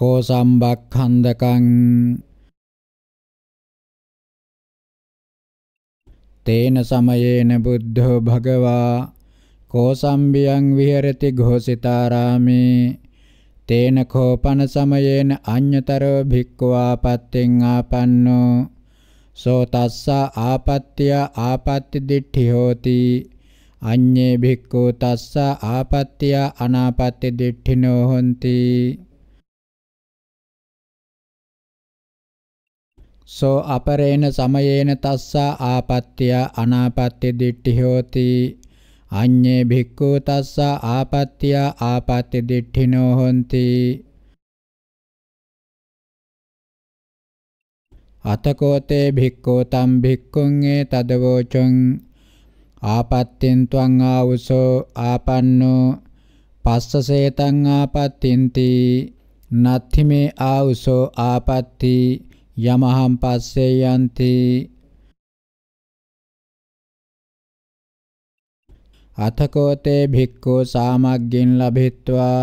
කෝ සම්බක්ඛන්දකං තේන සමයේන බුද්ධෝ භගවා කෝසම්බියං විහෙරති ഘോഷිතාරාමේ තේන කෝපන සමයේන අඤ්‍යතරෝ භික්ඛවා පත්තෙන් ආපන්නෝ සෝ තස්ස ආපත්‍ය ආපත්‍ති දිට්ඨි හෝති අඤ්ඤේ භික්ඛු තස්ස ආපත්‍ය අනාපත්‍ති දිට්ඨිනෝ හොಂತಿ සෝ අපරේණ සමයේන තස්සා ආපත්‍ය අනාපත්‍ය දිට්ඨි හෝති අඤ්ඤේ භික්ඛු තස්සා ආපත්‍ය ආපත්‍ය දිට්ඨිනෝ හොಂತಿ අතකෝතේ භික්ඛෝ තම් භික්ඛුන් ඒ තදවෝචං ආපත්තෙන් ත්වං ආවුසෝ ආපන්නෝ පස්සසේතං ආපත්තින්ති නත්ථි මේ ආවුසෝ ආපත්ති යමහම් පස්සේ යන්ති අතකෝතේ භික්ඛු සාමග්ගින් ලබෙත්වා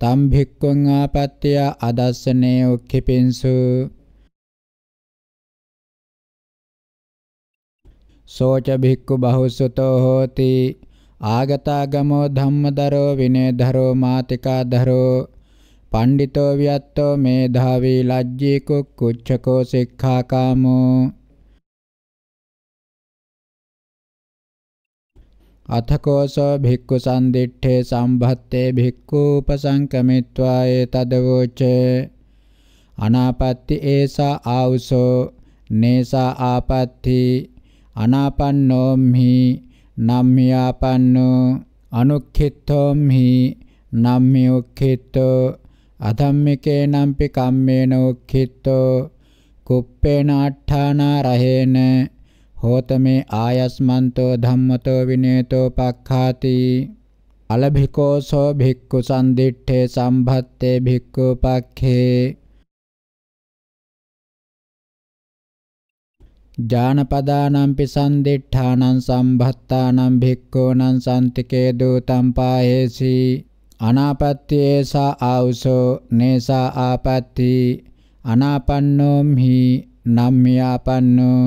තම් භික්ඛුං ආපත්‍ය අදස්සනේ උක්ඛිපින්සු සෝච භික්ඛු බහුසුතෝ හෝති ආගතාගමෝ ධම්මදරෝ විනේධරෝ මාතිකාධරෝ පණ්ඩිතෝ වියත්තෝ මේධාවී ලජ්ජී කුක්කුච්චකෝ සික්ඛාකාමෝ අතකෝසෝ භික්ඛු සම්දිත්තේ සම්භත්තේ භික්ඛු උපසංකමිත්වා ඒතදවෝච අනාපත්ති ඒසා ආවුසෝ නේසා ආපත්ති අනාපන්නෝම්හි නම්මි ආපන්නෝ අනුක්ඛිතෝම්හි නම්මි උක්ඛිතෝ අධම්මිකේ නම්පි කම්මේන උක්ඛිට්ඨෝ කුප්පේන අට්ඨානා රහේන හෝතමේ ආයස්මන්තෝ ධම්මතෝ විනේතෝ පක්ඛාති අලභිකෝ සෝ භික්ඛු සම්දිත්තේ සම්භත්තේ භික්ඛු පක්ඛේ ජානපදානම්පි සම්දිත්තානං සම්භත්තානං භික්ඛූනං සම්තිකේ දූතම් පායේසී අනාපත්‍යේසා ආවුසෝ නේසා ආපත්‍ති අනාපන්නෝම්හි නම්මියාපන්නෝ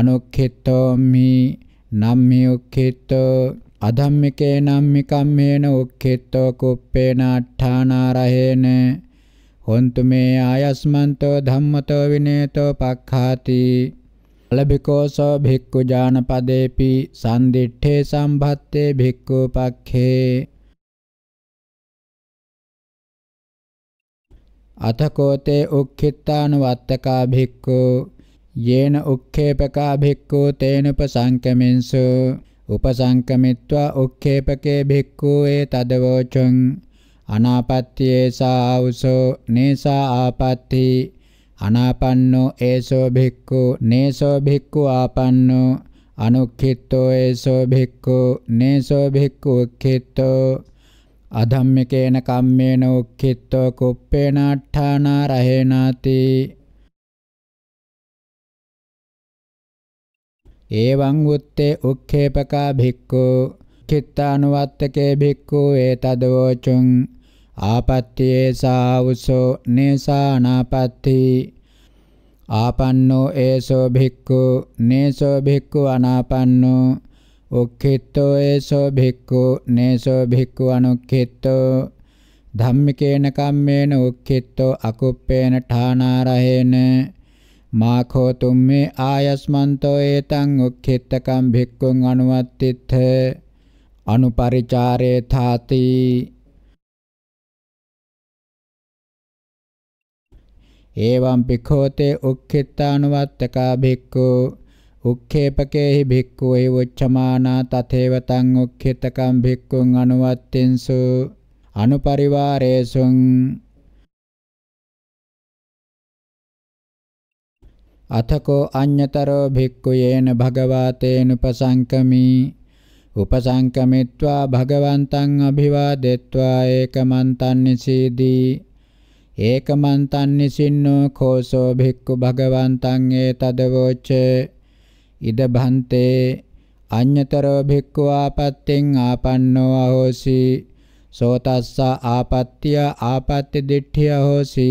අනුක්ඛිතෝම්හි නම්මි උක්ඛිතෝ අධම්මිකේ නම්මි කම්මේන උක්ඛිතෝ කුප්පේන අට්ඨානාරහේන හොන්තු මේ ආයස්මන්තෝ ධම්මතෝ විනේතෝ පක්ඛාති ලබිකෝසෝ භික්ඛු ඥානපදේපි සම්දිඨේ සම්භත්තේ භික්ඛු පක්ඛේ අතකෝතේ උක්ඛිතාන වත්තකා භික්ඛු යේන උක්ඛේපකා භික්ඛු තේනපසංකමෙන්සු උපසංකමිත්වා උක්ඛේපකේ භික්ඛු ඒ තදවෝචං අනාපත්‍යේසා ආවුසෝ නේසා ආපත්‍ති අනාපන්නෝ ඒසෝ භික්ඛු නේසෝ භික්ඛු ආපන්නෝ අනුක්ඛිතෝ ඒසෝ භික්ඛු නේසෝ භික්ඛු උක්ඛිතෝ අධම්මිකේන කම්මේන උක්ඛිට්ඨෝ කුප්පේනාට්ඨාන රහේනාති එවං උත්තේ උක්ඛේපකා භික්ඛු කිත්තානුවත්තකේ භික්ඛු ඒතදවචුං ආපත්‍යේ සාවුසෝ නේසානාපත්‍ති ආපන්නෝ ඒසෝ භික්ඛු නේසෝ භික්ඛු අනාපන්නෝ ඔක්ඛිතෝ ඒසෝ භික්ඛු නේසෝ භික්ඛු අනුක්ඛිතෝ ධම්මිකේන කම්මේන ඔක්ඛිතෝ අකුප්පේන ඨානාරහේන මාඛෝ තුම්මේ ආයස්මන්තෝ ඒතං ඔක්ඛිතකම් භික්ඛුං අනුවත්තිත්ථ අනුපරිචාරේ ථාති එවං පිඛෝතේ උක්ඛිතානුවත්තකා භික්ඛු උක්ඛේපකේහි භික්ඛු ඒ උච්චමානා තතේව තං උක්ඛිතකම් භික්ඛුං අනුවත්තෙන්සු අනුපරිවාරේසුං අතකෝ අඤ්‍යතරෝ භික්ඛු යේන භගවාතේන උපසංකමි උපසංකමිත්වා භගවන්තං අභිවාදෙත්වා ඒකමන්තං නිසීදී ඒකමන්තං නිසින්නෝ කෝසෝ භික්ඛු භගවන්තං ඒතදවෝචේ ඉද භන්තේ අඤ්‍යතරෝ භික්ඛු ආපත්තෙන් ආපන්නෝ අහෝසි සෝතස්ස ආපත්‍ය ආපත්‍ය දිට්ඨිය අහෝසි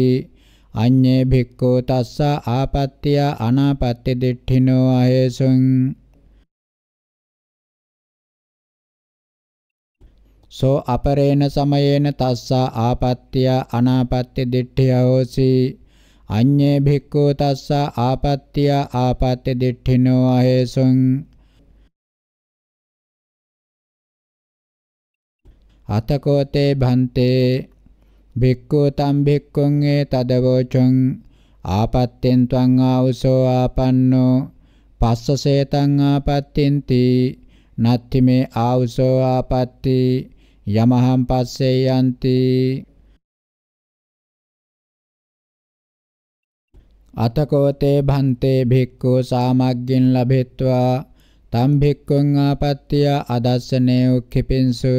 අඤ්ඤේ භික්ඛු තස්ස ආපත්‍ය අනාපත්‍ය දිට්ඨිනෝ අහේසුං සෝ අපරේණ සමයේන තස්සා ආපත්‍ය අනාපත්‍ය දිට්ඨිය හෝසි අඤ්ඤේ භික්ඛු තස්ස ආපත්‍ය ආපත්‍ය දිඨිනෝ අහේසුං අතකෝතේ භන්තේ භික්ඛු තම් භික්ඛුං ඒ තදවෝචං ආපත්තෙන් ත්වං ආවසෝ ආපන්නෝ පස්සසේතං ආපත්තින්ති නත්ති මේ ආවසෝ ආපත්ති යමහම් පස්සේ යන්ති අතකෝතේ භන්තේ භික්ඛු සාමග්ගින් ලබෙත්වා තම් භික්ඛුං ආපත්‍ය අදස්සනේ උක්ඛිපින්සු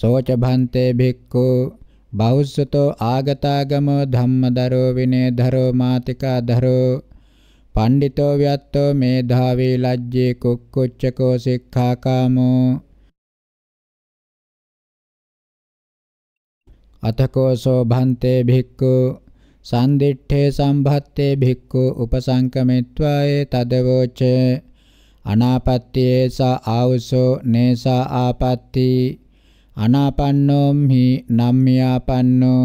සෝච භන්තේ භික්ඛු බෞස්සතෝ ආගතාගමෝ ධම්මදරෝ විනේධරෝ මාතිකාදරෝ පණ්ඩිතෝ ව්‍යත්තෝ මේධාවී ලජ්ජේ කුක්කුච්චකෝ සික්ඛාකාමෝ අතකෝ සෝභන්තේ භික්ඛු සම්දිත්තේ සම්භත්තේ භික්ඛු උපසංකමෙත්වායේ තදවෝච අනාපත්‍යේස ආවසෝ නේස ආපත්‍ති අනාපන්නෝම්හි නම්මියාපන්නෝ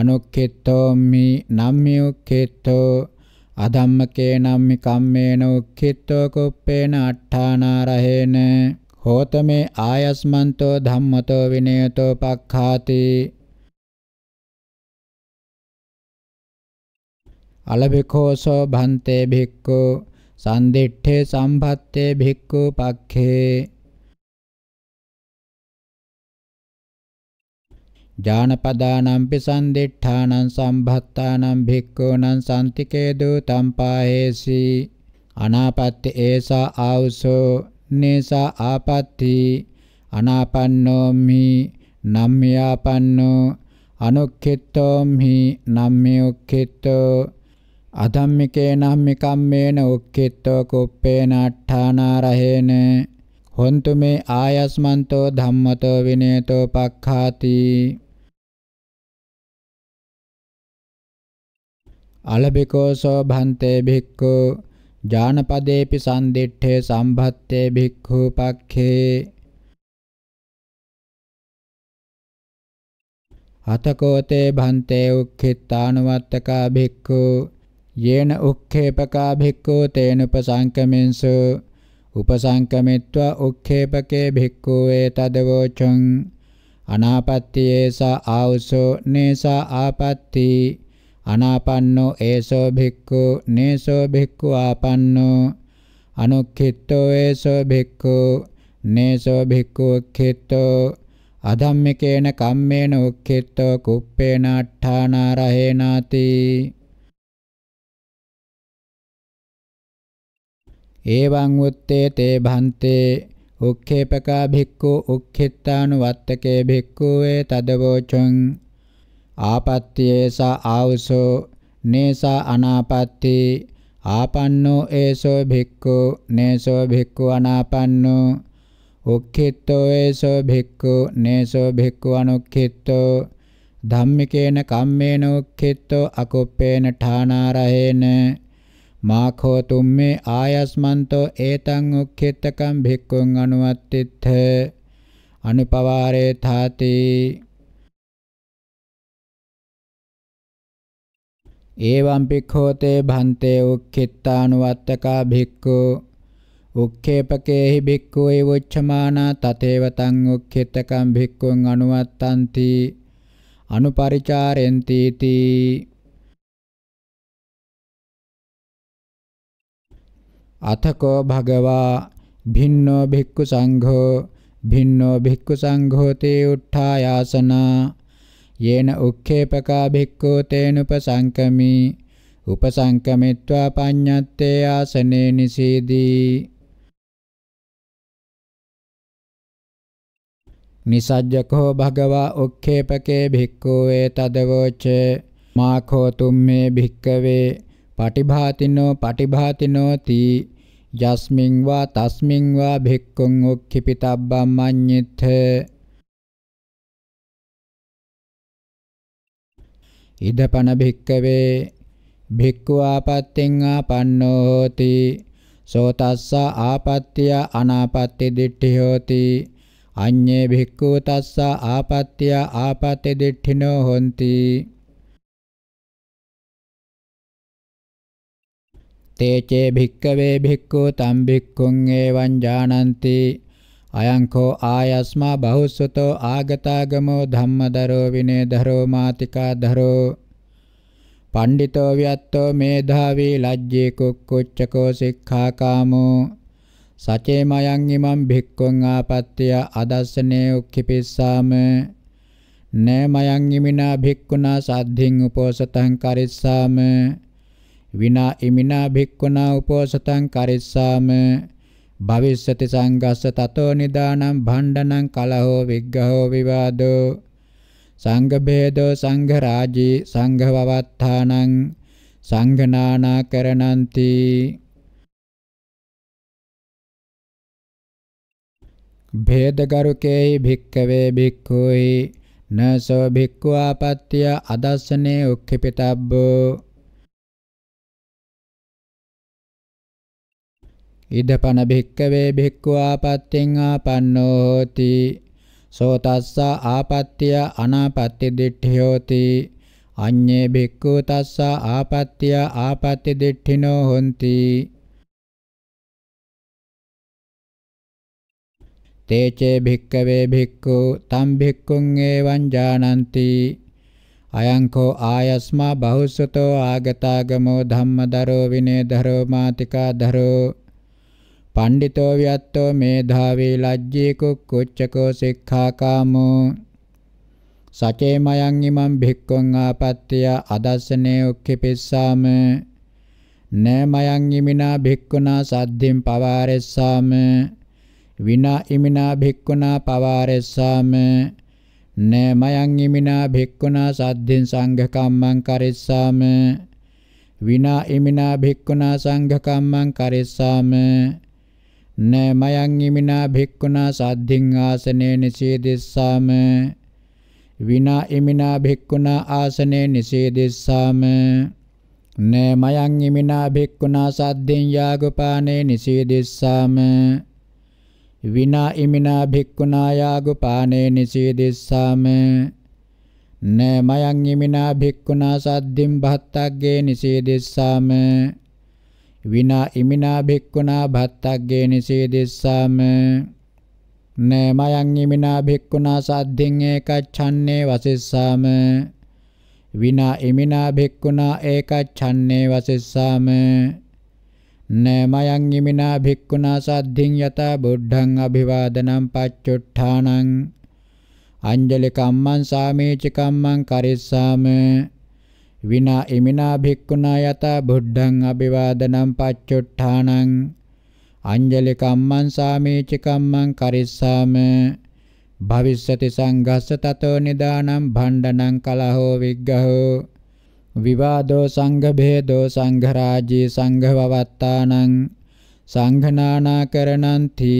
අනුක්ඛිතෝම්හි නම්මියුක්ඛිතෝ අධම්මකේ නම්මි කම්මේන උක්ඛිතෝ කුප්පේන අට්ඨානාරහේන හෝතමේ ආයස්මන්තෝ ධම්මතෝ විනයතෝ පක්ඛාති අලබිකෝසෝ භන්තේ භික්ඛු සම්දිට්ඨේ සම්භත්තේ භික්ඛු පක්ඛේ ජානපදානම්පි සම්දිට්ඨානං සම්භත්තානං භික්ඛූනං සම්තිකේදෝ තම්පායේසි අනාපත්ති ඒසා ආවුසෝ නේසා ආපත්ති අනාපන්නෝමි නම්මියාපන්නෝ අනුක්ඛිතෝමි නම්මියුක්ඛිතෝ අධම්මිකේන අම්මිකම්මේන උක්ඛිට්ඨෝ කුප්පේන අට්ඨානාරහේන හොන්තු මේ ආයස්මන්තෝ ධම්මතෝ විනේතෝ පක්ඛාති අලබිකෝසෝ භන්තේ භික්ඛු ජානපදේපි සම්දිට්ඨේ සම්භත්තේ භික්ඛු පක්ඛේ අතකෝතේ භන්තේ උක්ඛිතානුවත්තකා භික්ඛු යේන උක්ඛේපකා භික්ඛෝ තේනුපසංකමෙන්සු උපසංකමිත්වා උක්ඛේපකේ භික්ඛෝ ඒතදවෝචං අනාපත්ති ඒසා ආවසෝ නේසා ආපත්ති අනාපන්නෝ ඒසෝ භික්ඛෝ නේසෝ භික්ඛු ආපන්නෝ අනුක්ඛිතෝ ඒසෝ භික්ඛෝ නේසෝ භික්ඛු උක්ඛිතෝ අධම්මිකේන කම්මේන උක්ඛිතෝ කුප්පේන අට්ඨානාරහේනාති එවං උත්තේ තේ භන්තේ උක්ඛේපකා භික්ඛු උක්ඛිතානුවත්තකේ භික්ඛු වේ තදවෝචං ආපත්‍යේසා ආවසෝ නේසා අනාපත්‍ති ආපන්නෝ ඒසෝ භික්ඛු නේසෝ භික්ඛු අනාපන්නෝ උක්ඛිතෝ ඒසෝ භික්ඛු නේසෝ භික්ඛු අනුක්ඛිතෝ ධම්මිකේන කම්මේන උක්ඛිතෝ අකුප්පේන ඨානාරහේන මාඛෝ තුම්මේ ආයස්මන්තෝ ඒතං උක්ඛිතකම් භික්ඛුං අනුවත්තිත්ථ අනුපවාරේ තාති ඒවම් පික්ඛෝතේ භන්තේ උක්ඛිතානුවත්තකා භික්ඛු උක්ඛේපකේහි භික්ඛු එවොච්චමානා තතේව තං උක්ඛිතකම් භික්ඛුං අනුවත්තන්ති අනුපරිචාරෙන්ති තී අතකෝ භගවා භින්නෝ භික්ඛු සංඝෝ භින්නෝ භික්ඛු සංඝෝ තේ උත්ථායාසන යේන උක්ඛේපකා භික්ඛෝ තේන උපසංකමි උපසංකමිත්වා පඤ්ඤත්තේ ආසනේ නිසීදී නිසජ්ජකෝ භගවා උක්ඛේපකේ භික්ඛෝ වේ තදවෝච මාඛෝ තුම්මේ භික්ඛවේ පටිභාතිනෝ පටිභාතිනෝ තී යස්මින් වා තස්මින් වා භික්ඛුං උක්ඛිපිතබ්බම් මඤ්ඤිත ඉදපන භික්කවේ භික්ඛු ආපත්තෙන් ආපන්නෝ හෝති සෝතස්ස ආපත්‍ය අනාපත්‍ය දිට්ඨි හෝති අඤ්ඤේ භික්ඛු තස්ස ආපත්‍ය ආපත්‍ය දිට්ඨිනෝ හොಂತಿ තේචේ භික්කවේ භික්ඛු තම් භික්ඛුං එවං ජානಂತಿ අයං කෝ ආයස්මා බහුසුතෝ ආගතාගමෝ ධම්මදරෝ විනේදරෝ මාතිකාදරෝ පණ්ඩිතෝ වියත්තෝ මේධාවී ලජ්ජේ කුක්කුච්චකෝ සික්ඛාකාමෝ සචේමයන් ඉමං භික්ඛුං ආපත්‍ය අදස්සනේ උක්ඛිපිස්සාම නේමයන් ඉමිනා භික්ඛුනා සද්ධින් උපෝසතං කරිස්සාම විනා ඉමිනා භික්ඛුනා උපෝසතං කරිස්සාම භවිස්සති සංඝස්ස තතෝ නිදානම් භණ්ඩනං කලහෝ විග්ගහෝ විවාදෝ සංඝ භේදෝ සංඝ රාජී සංඝ වවත්තානං සංඝනානා කරණන්ති භේදගරුකේහි භික්කවේ භික්ඛුයි නසෝ භික්ඛු ආපත්‍ය අදස්සනේ උක්ඛිපිතබ්බෝ ඉදපන භික්කවේ භික්ඛු ආපත්‍යෙන් ආපන්නෝ හෝති සෝ තස්ස ආපත්‍ය අනාපත්‍ය දිට්ඨියෝති අඤ්ඤේ භික්ඛු තස්ස ආපත්‍ය ආපත්‍ය දිට්ඨිනෝ හොಂತಿ තේචේ භික්කවේ භික්ඛු තම් භික්ඛුන් එවං ජානಂತಿ අයංකෝ ආයස්මා බහුසුතෝ ආගතාගමෝ ධම්මදරෝ විනේදරෝ මාතිකාදරෝ පණ්ඩිතෝ ව්‍යත්තෝ මේධාවේ ලජ්ජේ කුක්කුච්චකෝ සික්ඛාකාමෝ සචේමයන් ඉමං භික්ඛුං ආපත්‍ය අදස්සනේ උක්ඛිපිස්සාම නමයන් ඉමිනා භික්ඛුනා සද්ධින් පවාරෙස්සාම විනා ඉමිනා භික්ඛුනා පවාරෙස්සාම නමයන් ඉමිනා භික්ඛුනා සද්ධින් සංඝකම්මං කරෙස්සාම විනා ඉමිනා භික්ඛුනා සංඝකම්මං කරෙස්සාම න මයං ඉමිනා භික්ඛුනා සද්ධින් ආසනේ නිසීදෙස්සාම විනා ඉමිනා භික්ඛුනා ආසනේ නිසීදෙස්සාම න මයං ඉමිනා භික්ඛුනා සද්ධින් යාගපානේ නිසීදෙස්සාම විනා ඉමිනා භික්ඛුනා යාගපානේ නිසීදෙස්සාම න මයං ඉමිනා භික්ඛුනා සද්ධින් බහත්තග්ගේ නිසීදෙස්සාම විනා ඉමිනා භික්ඛුනා භත්තග්ගේ නිසේදෙස්සාම නමයන් ඉමිනා භික්ඛුනා සද්ධින් ඒකච්ඡන්නේ වසෙස්සාම විනා ඉමිනා භික්ඛුනා ඒකච්ඡන්නේ වසෙස්සාම නමයන් ඉමිනා භික්ඛුනා සද්ධින් යත බුද්ධං අභිවාදනම් පච්චොට්ඨානං අංජලි කම්මං සාමේච කම්මං කරිස්සාම විනා ඉමිනා භික්ඛුනා යතා බුද්ධං අභිවාදනම් පච්චුට්ඨානං අංජලි කම්මං සාමේච කම්මං කරිස්සාම භවිස්සති සංඝස්ස තතෝ නිදානම් භණ්ඩනං කලහෝ විග්ගහෝ විවාදෝ සංඝ භේදෝ සංඝ රාජී සංඝ වවත්තානං සංඝනානා කරණන්ති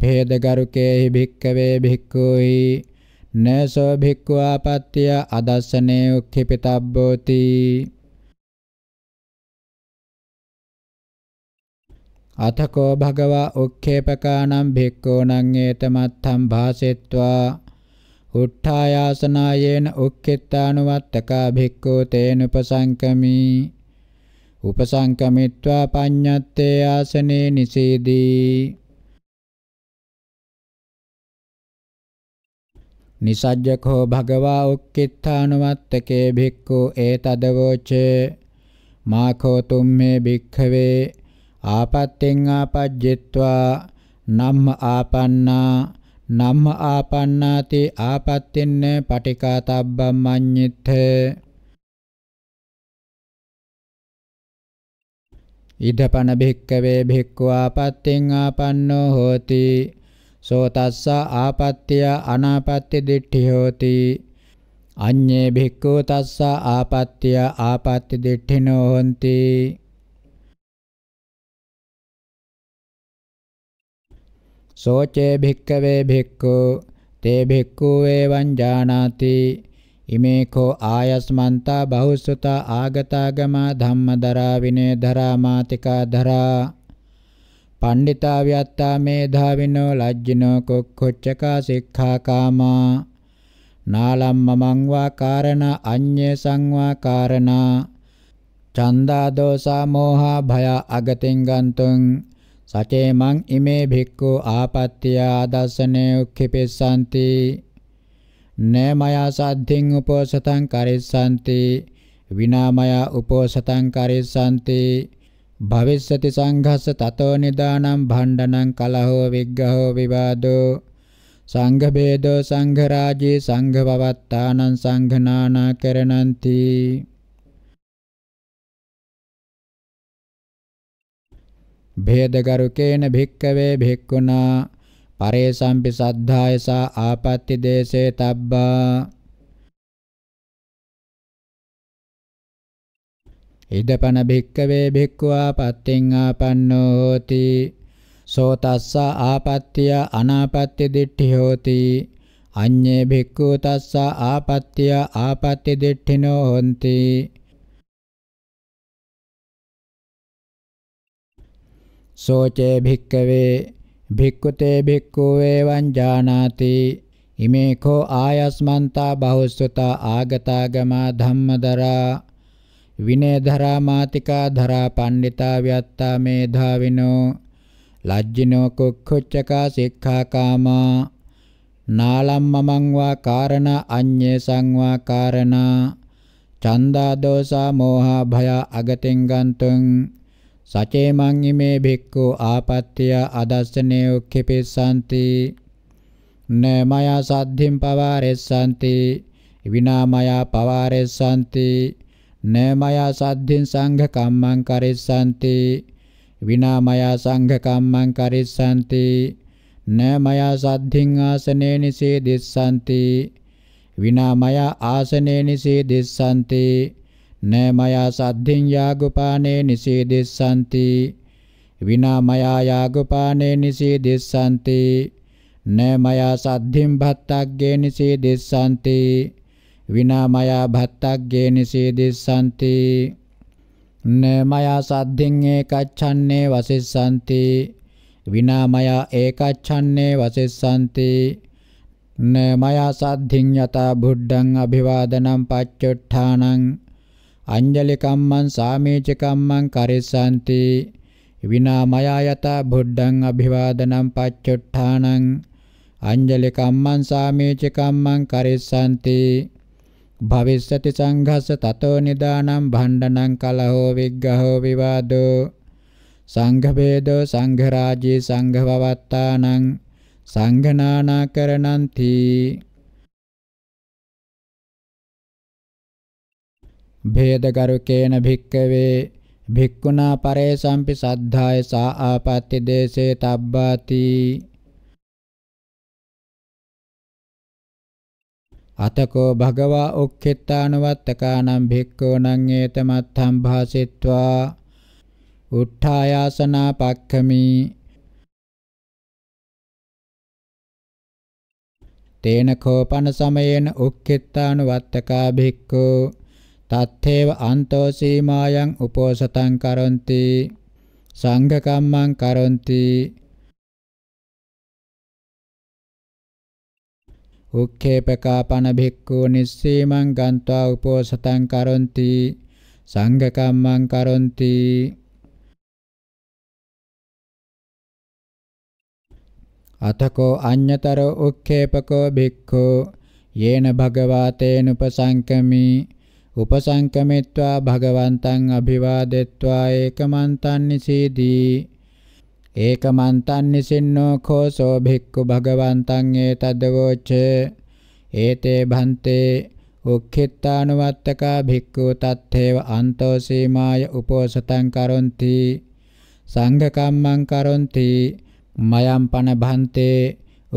භේදගරුකේහි භික්කවේ භික්ඛුයි නසෝ භික්ඛවා පත්‍ය අදස්සනේ උක්ඛිපිතබ්බෝති අතකෝ භගවා උක්ඛේපකානම් භික්ඛූණං ඒතමත්තම් භාසෙත්වා උට්ඨායාසනායේන උක්ඛිතානුවත්තකා භික්ඛෝ තේන උපසංකමී උපසංකමිත්වා පඤ්ඤත්තේ ආසනේ නිසීදී නිසජ්ජකෝ භගවා උක්කිත්තානවත්තකේ භික්ඛු ඒතදවෝචේ මාඛෝ තුම්මේ භික්ඛවේ ආපත්තෙන් ආපජ්ජිත්වා නම්ම ආපන්නා නම්ම ආපන්නාති ආපත්තින්න පටිකාතබ්බම් මඤ්ඤිත්ථ ඉදපන භික්කවේ භික්ඛු ආපත්තෙන් ආපන්නෝ හෝති සෝ තස්ස ආපත්‍ය අනාපත්‍ය දිට්ඨි හෝති අඤ්ඤේ භික්ඛු තස්ස ආපත්‍ය ආපත්‍ය දිට්ඨිනෝ හොಂತಿ සෝචේ භික්කවේ භික්ඛු තේ භික්ඛු එවං ජානාති ඉමේ කෝ ආයස්මන්තා බහුසුත ආගතාගම ධම්මදරා විනේ ධරා මාතිකා ධරා පණ්ඩිතා ව්‍යත්තා මේධාවිනෝ ලජ්ජිනෝ කුක්කුච්චකා සික්ඛාකාමා නාලම්ම මං වා කාරණ අඤ්ඤේ සංවා කාරණ චන්දා දෝසා මෝහා භය අගතින් ගන්තුං සචේ මං ඉමේ භික්ඛු ආපත්‍ය ආදසනේ උක්ඛිපෙස්සanti නේමයා සද්ධින් උපෝසතං කරිස්සanti විනාමයා උපෝසතං කරිස්සanti භවිස්සති සංඝස්ස තතෝ නිදානම් භණ්ඩනං කලහෝ විග්ගහෝ විවාදෝ සංඝ බේදෝ සංඝ රාජේ සංඝ පවත්තානං සංඝනානා කරණන්ති භේදගරුකේන භික්කවේ භික්ඛුනා පරේසම්පි සද්ධායසා ආපත්‍ති දේශේ තබ්බා ඉදපන භික්කවේ භික්ඛුවා පත්තෙන් ආපන්නෝ හෝති සෝ තස්ස ආපත්‍ය අනාපත්‍ය දිට්ඨි හෝති අඤ්ඤේ භික්ඛු තස්ස ආපත්‍ය ආපත්‍ය දිට්ඨිනෝ හොಂತಿ සෝචේ භික්කවේ භික්ඛුතේ භික්ඛු වේවං ජානාති ඉමේ කෝ ආයස්මන්තා බහුසුත ආගතාගමා ධම්මදරා විනය ධරා මාතිකා ධරා පණ්ඩිතා ව්‍යත්තා මේධාවිනෝ ලජ්ජිනෝ කුක්ඛුච්චකා සික්ඛාකාමා නාලම් මමං වා කාරණා අඤ්ඤේ සංවා කාරණා චන්දා දෝසා මෝහා භය අගතෙන් ගන්තුං සචේමං ඉමේ භික්ඛු ආපත්‍ය අදස්සනේ උක්ඛිපිස්සanti නමයා සද්ධිම් පවාරෙස්සanti විනා මයා පවාරෙස්සanti न मया साध्यं संघ कामं करिष्यन्ति विना मया संघ कामं करिष्यन्ति न मया साध्यं आसने निषेदिष्यन्ति विना मया आसने निषेदिष्यन्ति न मया साध्यं यागुपाने निषेदिष्यन्ति विना मया यागुपाने निषेदिष्यन्ति न मया साध्यं भत्ताग्गे निषेदिष्यन्ति විනාමයා භත්තග්ගේ නිසීදිස්සanti නමයා සද්ධින් ඒකච්ඡන්නේ වසෙස්සanti විනාමයා ඒකච්ඡන්නේ වසෙස්සanti නමයා සද්ධින් යතා බුද්ධං අභිවාදනම් පච්චොට්ඨානං අඤ්ජලි කම්මං සාමේච කම්මං කරිස්සanti විනා මයා යත බුද්ධං අභිවාදනම් පච්චොට්ඨානං අඤ්ජලි කම්මං සාමේච කම්මං කරිස්සanti භවිස්සති සංඝස්ස තතෝ නිදානම් භණ්ඩනං කලහෝ විග්ගහෝ විවාදෝ සංඝ වේදෝ සංඝ රාජී සංඝ වවත්තානං සංඝනානාකරණන්ති භේදගරුකේන භික්කවේ භික්ඛුනා පරේ සම්පි සද්ධාය සා ආපත්‍ති දේසේ තබ්බාති අතකෝ භගවා උක්ඛිතානවත්තකානම් භික්ඛූණං ඒතමත්ථම් භාසිත්වා උත්ථායාසනා පක්ඛමි තේන කෝපන සමයේන උක්ඛිතානවත්තකා භික්ඛූ තත්තේව අන්තෝ සීමායන් උපෝසතං කරොන්ති සංඝ කම්මං කරොන්ති උක්ඛේපකාපන භික්ඛු නිස්සීමං ගන්්වා උපෝසතං කරොන්ති සංඝකම්මං කරොන්ති අතකෝ අඤ්‍යතර උක්ඛේපකෝ භික්ඛු යේන භගවාතේන උපසංකමි උපසංකමිත්වා භගවන්තං අභිවාදෙත්වා ඒකමන්තං නිසීදී ඒකමන්තං නිසින්නෝ කෝසෝ භික්ඛු භගවන්තං ඒතදවෝච ඒතේ භන්තේ උක්ඛිතානුවත්තකා භික්ඛු තත්තේව අන්තෝ සීමාය උපෝසතං කරොන්ති සංඝ කම්මං කරොන්ති මයම් පන භන්තේ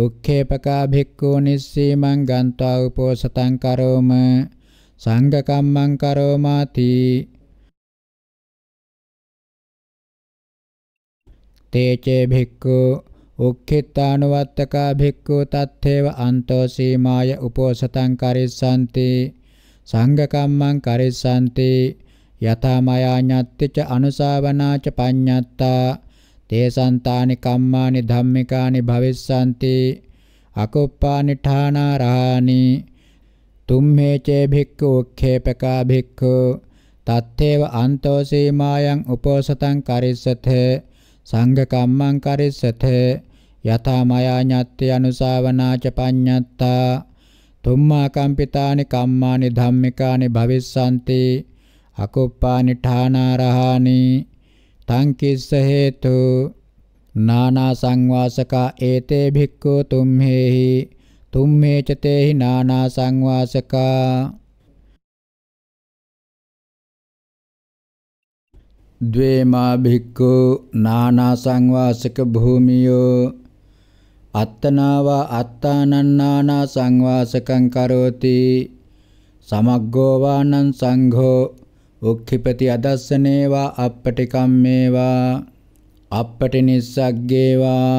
උක්ඛේපකා භික්ඛු නිස්සීමං ගන්්වා උපෝසතං කරෝම සංඝ කම්මං කරෝමාති තේචේ භික්ඛු උක්ඛිතානුවත්තකා භික්ඛු තත්තේව අන්තෝ සීමාය උපෝසතං කරිස්සanti සංඝකම්මං කරිස්සanti යථාමයා ඤත්තිච අනුසාවනාච පඤ්ඤත්තා තේ සන්තානි කම්මානි ධම්මිකානි භවිස්සanti අකුප්පානි ඨානාරාණි තුම්මේචේ භික්ඛු උක්ඛේපකා භික්ඛු තත්තේව අන්තෝ සීමායන් උපෝසතං කරිස්සතේ සංඝ කම්මං කරිස්සත යථා මයා ඤත්ති අනුසාවනාච පඤ්ඤත්තා තුම්මා කම්පිතානි කම්මානි ධම්මිකානි භවිස්සanti අකුප්පානි ඨානාරහානි තං කිස්ස හේතු නානා සංවාසකා ඒතේ භික්ඛු තුම්හෙහි තුම්මේච තේහි නානා සංවාසකා ද්වේමා භික්ඛු නානා සංවාසක භූමියෝ අත්තනාව අත්තානන්නානා සංවාසකං කරෝති සමග්ගෝ වානං සංඝෝ උක්ඛිපති අදස්සනේවා අපපටිකම්මේවා අපපටිනිස්සග්ගේවා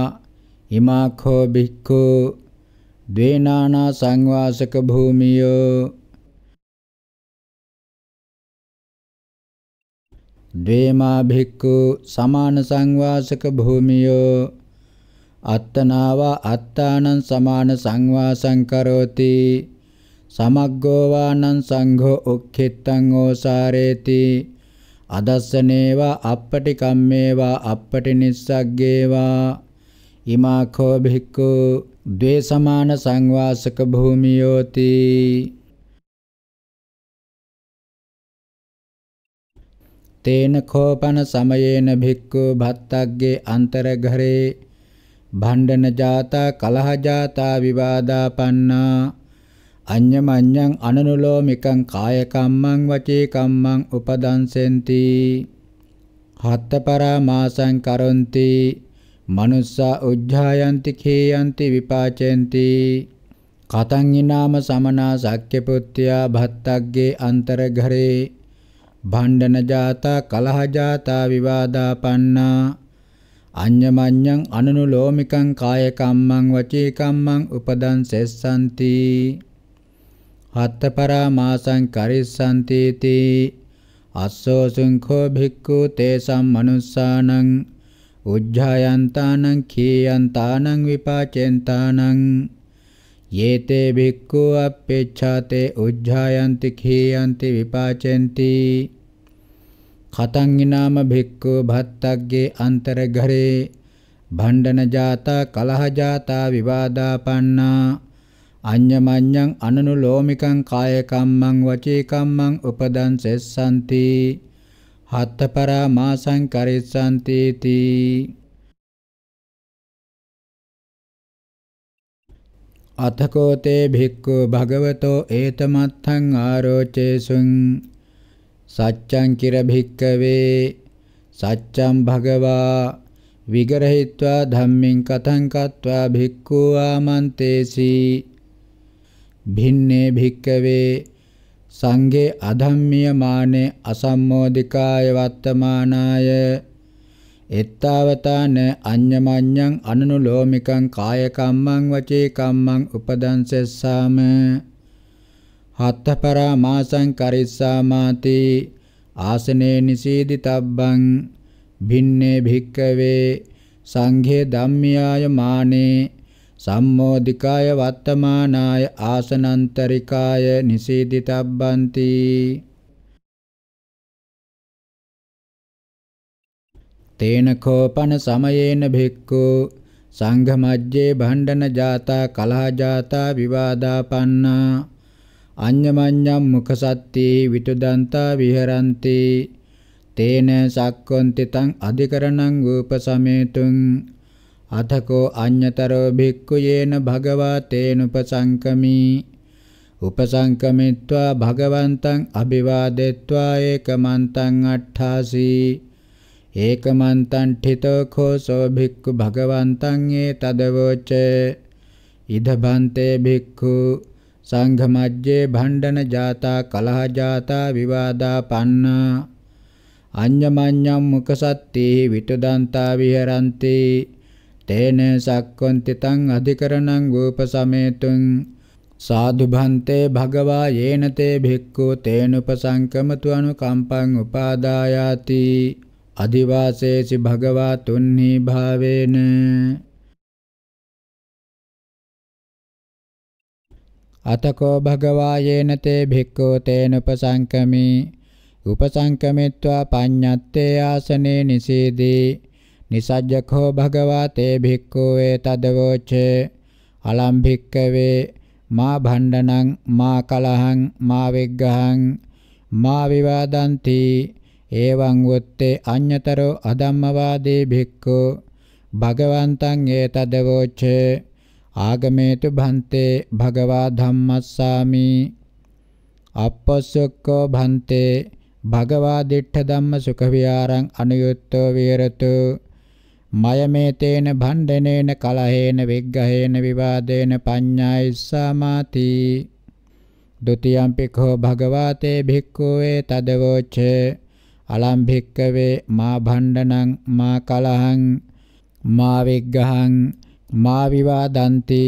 ඉමාඛෝ භික්ඛු ද්වේනානා සංවාසක භූමියෝ ද්වේමා භික්ඛු සමාන සංවාසක භූමියෝ අත්තනාව අත්තානං සමාන සංවාසං කරෝති සමග්ගෝ වානං සංඝෝ උක්ඛිතං ඕසාරේති අදස්සනේවා අපපටි කම්මේවා අපපටි නිස්සග්ගේවා ඉමාඛෝ භික්ඛු ද්වේ සමාන සංවාසක භූමියෝති තේන කෝපන සමයේන භික්ඛු භත්තග්ගේ අන්තරඝරේ භණ්ඩන ජාතා කලහ ජාතා විවාදා පන්නා අඤ්ඤමඤ්ඤං අනනුලෝමිකං කාය කම්මං වචේ කම්මං උපදංසෙන්ති හත්තපරාමාසං කරොන්ති මනුස්සා උජ්ජායන්ති khේයන්ති විපාචෙන්ති කතං ඊනාම සමනා සක්්‍ය පුත්‍යා භත්තග්ගේ අන්තරඝරේ භණ්ඩනජාතා කලහජාතා විවාදාපන්නා අඤ්ඤමඤ්ඤං අනනුලෝමිකං කාය කම්මං වචී කම්මං උපදං සෙස්සන්ති හත්තපරාමාසං කරිස්සන්ති තී අස්සෝ සුංඛෝ භික්ඛු තේසම් මනුස්සානං උජ්ජායන්තානං කීයන්තානං විපාචෙන්තානං යේතේ භික්ඛු අපේච්ඡාතේ උජ්ජායන්ති කීයන්ති විපාචෙන්ති කතංගිනාම භික්ඛු භත්තග්ගේ අන්තර ඝරේ භණ්ඩන ජාතා කලහ ජාතා විවාදා පන්නා අඤ්ඤමඤ්ඤං අනනුලෝමිකං කාය කම්මං වචේ කම්මං උපදං සෙස්සanti හත්තපරා මාසං කරිස්සanti තී අතකෝතේ භික්ඛු භගවතෝ ඒතමත්තං ආරෝචේසුං සච්ඡං කිර භික්කවේ සච්ඡං භගවා විගරහිत्वा ධම්මින් කතං කତ୍වා භික්ඛු ආමන්තේසි භින්නේ භික්කවේ සංඝේ අධම්මිය මානේ අසම්මෝධිකාය වත්තමානාය එත්තාවතාන අඤ්ඤමඤ්ඤං අනනුලෝමිකං කාය කම්මං වචේ කම්මං උපදංසෙස්සාම හත්තපරා මාසං කරිස්සාමාති ආසනේ නිසීදිතබ්බං භින්නේ භික්කවේ සංඝේ ධම්මියාය මානේ සම්මෝධිකාය වත්තමානාය ආසනන්තරිකාය නිසීදිතබ්බන්ති තේන කෝපන සමයේන භික්ඛු සංඝ මජ්ජේ භණ්ඩන ජාතා කලහ ජාතා විවාදාපන්නා අඤ්ඤමඤ්ඤම් මුඛසත්තේ විතුදන්තා විහරන්ති තේන සක්කොන්තිතං අධිකරණං උපසමේතුං අතකෝ අඤ්ඤතරෝ භික්ඛු යේන භගවා තේනුපසංකමි උපසංකමිත්වා භගවන්තං අභිවාදෙත්වා ඒකමන්තං අට්ඨාසි ඒකමන්තං ඨිතෝ khosෝ භික්ඛු භගවන්තං ඒ තදවෝච ඉදභන්තේ භික්ඛු සංඝ මජ්ජේ භණ්ඩන ජාතා කලහ ජාතා විවාදා පන්නා අඤ්ඤමඤ්ඤම් මුඛ සත්‍ති විතුදන්තා විහෙරಂತಿ තේන සක්කොන්ති තං අධිකරණං ගෝපසමේතුං සාදු භන්තේ භගවා යේන තේ භික්ඛු තේන උපසංකමතු අනුකම්පං උපාදායාති අදිවාසේසි භගවා තුන්හි භාවේන අතකෝ භගවා යේන තේ භික්ඛෝ තේන උපසංකමී උපසංකමිත්වා පඤ්ඤත්තේ ආසනේ නිසීදී නිසජ්ජකෝ භගවා තේ භික්ඛෝ ඒතදවෝචේ අලම් භික්කවේ මා භණ්ඩනං මා කලහං මා විග්ගහං මා විවාදಂತಿ එවං වොත්තේ අඤ්‍යතරෝ අධම්මවාදී භික්ඛෝ භගවන්තං ඒතදවෝචේ ආගමේතු භන්තේ භගවා ධම්මස්සාමි අපස්සකෝ භන්තේ භගවා දිට්ඨ ධම්ම සුඛ විහාරං අනුයුක්තෝ විහෙරතු මයමේතේන භණ්ඩනේන කලහේන විග්ගහේන විවාදේන පඤ්ඤායිස්සාමාති ဒ ුතියම්පි කෝ භගවාතේ භික්ඛුවේ තදවෝච අලම් භික්කවේ මා භණ්ඩනං මා කලහං මා විග්ගහං මා විවාදන්ති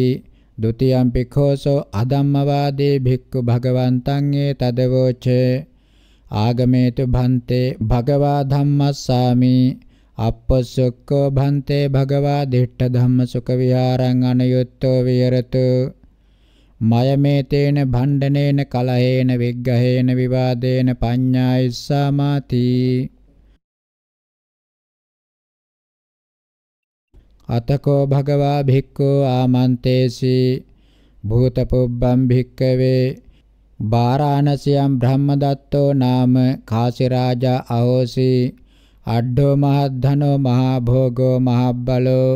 ဒ ුතියම් පිඛෝසෝ අදම්මවාදී භික්ඛු භගවන්තං ඒ තදවෝචේ ආගමේතු භන්තේ භගවා ධම්මස්සාමි අප්පසුක්ඛෝ භන්තේ භගවා දිට්ඨ ධම්ම සුඛ විහාරං අනයුත්තෝ විහෙරතු මයමේතේන භණ්ඩනේන කලහේන විග්ගහේන විවාදේන පඤ්ඤායිස්සාමාති අතකෝ භගවා භික්ඛෝ ආමන්තේසි භූතපුබ්බම් භික්කවේ බාරාණසියම් බ්‍රහ්මදත්තෝ නාම කාසි රාජා අහෝසි අඩ්ඩෝ මහද්ධනෝ මහා භෝගෝ මහබ්බලෝ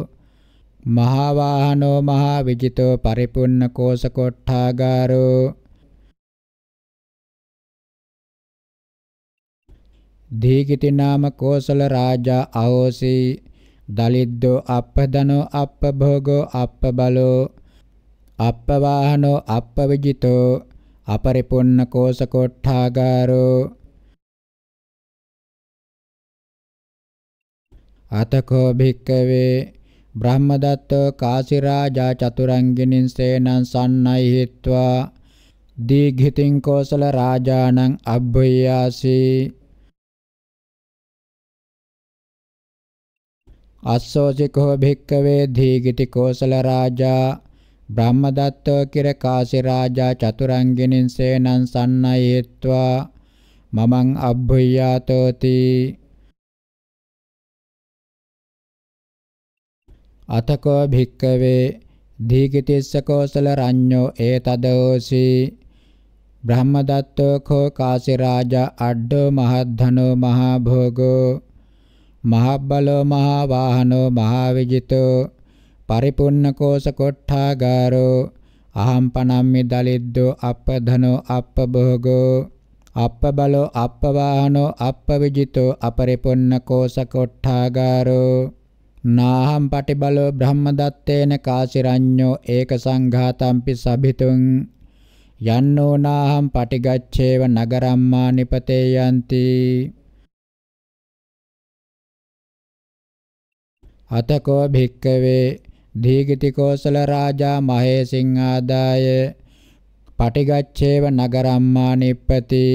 මහා වාහනෝ මහා විජිතෝ පරිපුන්න කෝස කොට්ඨාගාරෝ දීකිති නාම කෝසල රාජා අහෝසි දලිද්දෝ අප්පදනෝ අප්පභෝගෝ අප්පබලෝ අප්පවාහනෝ අප්පවිජිතෝ අපරිපුන්න කෝස කොට්ඨාගාරෝ අතකෝ භික්කවේ බ්‍රහ්මදත්තෝ කාසිරාජා චතුරංගිනින් සේනං සන්නයි හිත්වා දීඝිතින් කෝසල රාජානං අබ්බයාසී අස්සෝසිකෝ භික්කවේ දීගිති කෝසල රාජා බ්‍රහ්මදත්තෝ කිරකාසි රාජා චතුරංගිනින් සේනං සන්නයේත්වා මමං අබ්භුයාතෝති අතකෝ භික්කවේ දීගිතිස්ස කෝසල රඤ්ඤෝ ඒතදෝසි බ්‍රහ්මදත්තෝ කෝ කාසි රාජා අඩ්ඩෝ මහද්ධනෝ මහා භෝගෝ මහබ්බලෝ මහා වාහනෝ මහා විජිතෝ පරිපුන්න කෝස කොට්ඨාගාරෝ අහම්පනම්මි දලිද්දෝ අප්පධනෝ අප්පභෝගෝ අප්පබලෝ අප්පවාහනෝ අප්පවිජිතෝ අපරිපුන්න කෝස කොට්ඨාගාරෝ නාහම් පටිබලෝ බ්‍රහ්මදත්තේන කාසිරඤ්ඤෝ ඒක සංඝාතම්පි සබිතුං යන්නෝ නාහම් පටිගච්ඡේව නගරම්මා නිපතේ යන්ති අතකෝ භික්කවේ දීගිති කෝසල රාජා මහේසිංහාදාය පටිගච්ඡේව නගරම්මා නිප්පති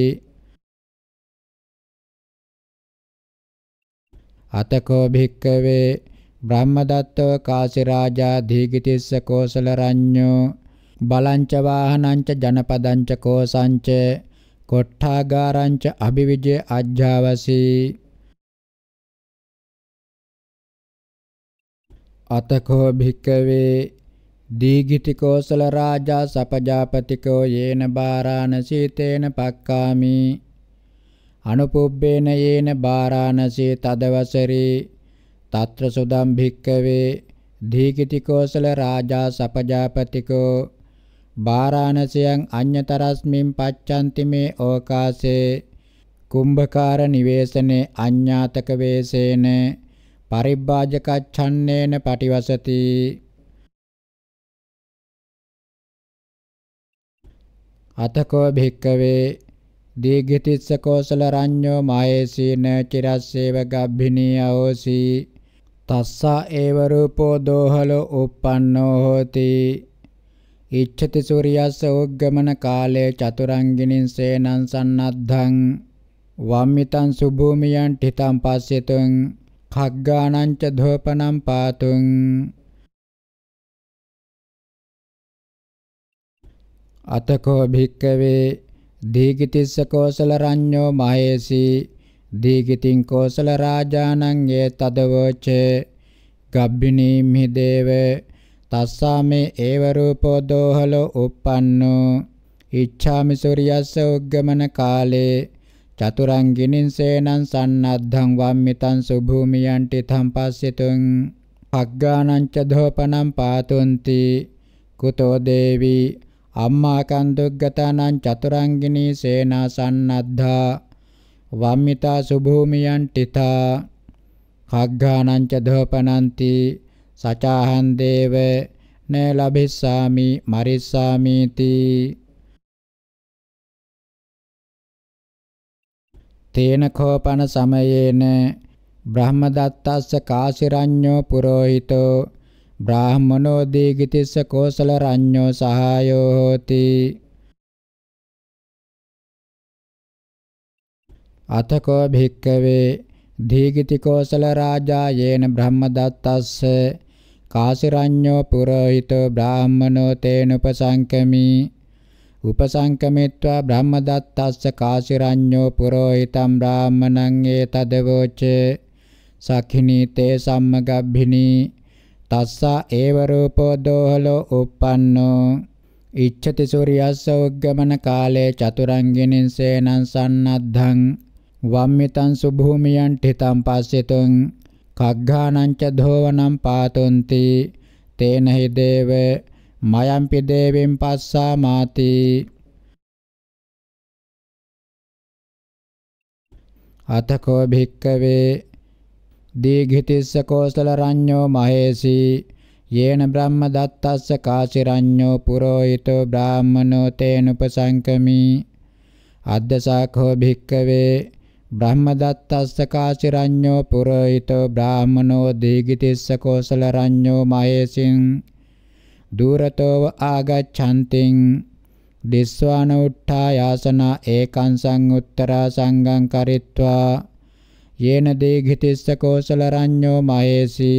අතකෝ භික්කවේ බ්‍රහ්මදත්තව කාසි රාජා දීගිතිස්ස කෝසල රඤ්ඤෝ බලංච වාහනංච ජනපදංච කෝසංච කොට්ඨාගාරංච අභිවිජේ අජ්ජාවසී අතකෝ භික්කවේ දීගිතිකෝසල රාජා සපජාපතිකෝ යේන බාරාණසීතේන පක්කාමි අනුපුබ්බේන යේන බාරාණසී තදවසරි తත්‍ර සුදම් භික්කවේ දීගිතිකෝසල රාජා සපජාපතිකෝ බාරාණසයන් අඤ්‍යතරස්මින් පච්ඡන්ති මේ ඕකාසේ කුම්භකාර නිවේසනේ අඤ්ඤාතක වේසේන පරිබ්බාජකච්ඡන්නේන පටිවසති අතකෝ භික්කවේ දීඝිතිස්ස කෝසල රඤ්ඤෝ මායේසීන චිරස්සේව ගබ්බිනී අවෝසි තස්සා ඒව රූපෝ දෝහලෝ uppannෝ හෝති ඉච්ඡති සූර්යස්ස උග්ගමන කාලේ චතුරංගිනින් සේනං සන්නද්ධං වම්මිතං සුභූමියන් තිතං පස්සෙතුං खग्गाणञ्च धूपनं पातुम् අතකෝ භික්කවේ දීගිතිස්ස කෝසල රඤ්ඤෝ මහේසි දීගිතින් කෝසල රාජානං යේ තදවෝච ගබ්බිනී මිදේව තස්සාමේ ඒව රූපෝ දෝහලෝ uppannෝ ඉච්ඡාමි සූර්යස්ස උග්ගමන කාලේ චතුරංගිනින් සේනං සන්නද්ධං වම්මිතං සුභූමියන්ටි තම්පස්සිතුං අග්ගානං ච දෝපනං පාතුන්ති කුතෝ දේවි අම්මා කන්දුග්ගතනං චතුරංගිනී සේනා සන්නද්ධා වම්මිතා සුභූමියන් තිතා කග්ගානං ච දෝපනන්ති සචාහං දේව න ලබිස්සාමි මරිස්සාමීති තේන කෝපන සමයේන බ්‍රහ්මදත්තස්ස කාසිරඤ්ඤෝ පුරෝහිතෝ බ්‍රාහමනෝ දීගිතිස්ස කෝසල රඤ්ඤෝ සහායෝ හෝති අතකෝ භික්කවේ දීගිති කෝසල රාජා යේන බ්‍රහ්මදත්තස්ස කාසිරඤ්ඤෝ පුරෝහිතෝ බ්‍රාහමනෝ තේනුපසංකමී උපසංකමිත්වා බ්‍රහ්මදත්තස්ස කාසිරඤ්ඤෝ පුරෝහිතම් බ්‍රාහමණං ඒතදවෝච සඛිනීතේ සම්මගබ්බිනී තස්සා ඒව රූපෝ දෝහලෝ uppannෝ ඉච්ඡති සූර්යස්ස උග්ගමන කාලේ චතුරංගිනින් සේනං සන්නද්ධං වම්මිතං සුභූමියන් ඨිතං පස්සෙතුං කග්ගානං ච ධෝවනං පාතුන්ති තේන හි දේව මයම්පි දේවින් පස්සා මාති අතකෝ භික්කවේ දීඝිතිස්ස කෝසල රඤ්ඤෝ මහේසි යේන බ්‍රහ්ම දත්තස්ස කාසි රඤ්ඤෝ පුරෝහිතෝ බ්‍රාහමනෝ තේන උපසංකමි අද්දසාඛෝ භික්කවේ බ්‍රහ්ම දත්තස්ස කාසි රඤ්ඤෝ පුරෝහිතෝ බ්‍රාහමනෝ දීඝිතිස්ස කෝසල රඤ්ඤෝ මහේසින් දුරතෝව ආගච්ඡන්තින් දිස්වාන උට්ඨායාසන ඒකං සංඋත්තරා සංගං කරිත්වා යේන දීඝිතිස්ස කෝසල රඤ්ඤෝ මහේසි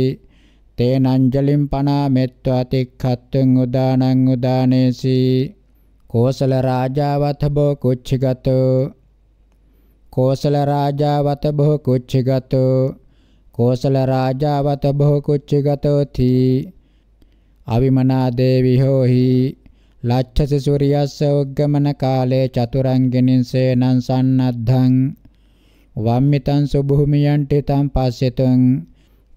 තේනංජලිම් පනාමෙත්වා තික්ඛත්තුං උදානං උදානේසි කෝසල රාජාවත බෝ කුච්චිගතෝ කෝසල රාජාවත බෝ කුච්චිගතෝ කෝසල රාජාවත බෝ කුච්චිගතෝ තී අවිමනා දේවි හෝහි ලච්ඡස සූර්යස්ස උග්ගමන කාලේ චතුරංගිනින් සේනං සන්නද්ධං වම්මිතං සුභූමියන්ටි තං පස්සෙතුං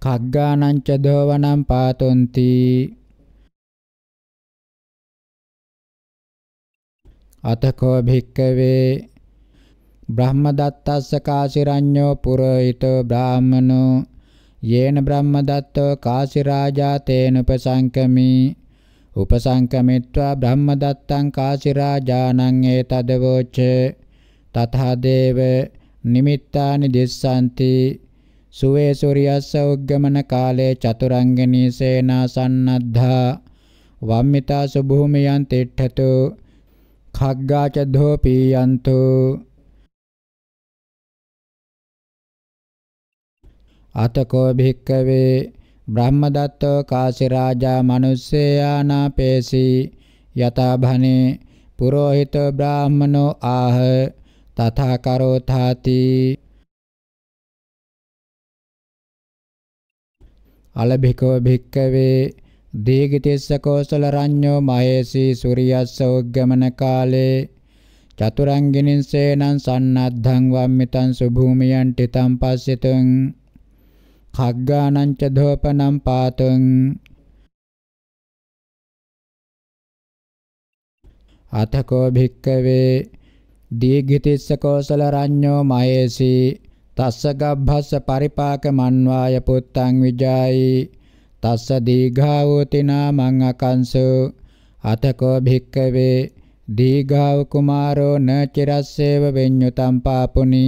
කග්ගානං ච දෝවනං පාතුන්ති අතකෝ භික්කවේ බ්‍රහ්මදත්තස්ස කාසිරඤ්ඤෝ පුරහිතෝ බ්‍රාහමනෝ යේන බ්‍රහ්මදත්තෝ කාසි රාජා තේන උපසංකමී උපසංකමිත්වා බ්‍රහ්මදත්තං කාසි රාජානං ඒතදවෝච තථාදේව නිමිත්තානි දිස්සanti සුවේ සූර්යස්ස උග්ගමන කාලේ චතුරංගනී සේනාසන්නද්ධා වම්මිතාසු භූමියන් තිට්ඨතු khagga ca dhopiyantu අතකෝ භික්කවේ බ්‍රහ්මදත්තෝ කාසි රාජා මනුස්සයානාපේසි යතභනේ පුරোহিত බ්‍රාහමනෝ ආහ තථා කරෝ තාති අලභිකෝ භික්කවේ දීගිතිස්ස කෝසල රඤ්ඤෝ මහේසී සූර්යස්ස උග්ගමන කාලේ චතුරංගිනින් සේනං සන්නද්ධං වම්මිතං සුභූමියන් තිතං පස්සෙතං කග්ගානං ච ධෝපනම් පාතං අතකෝ භික්කවේ දීඝිතිස්ස කෝසල රඤ්ඤෝ මයේසි තස්ස ගබ්භස්ස පරිපාක මන්වාය පුත්තං විජායි තස්ස දීඝාවෝති නාමං අකංසෝ අතකෝ භික්කවේ දීඝාව කුමාරෝ න චිරස්සේව වෙඤ්ඤුතම් පාපුනි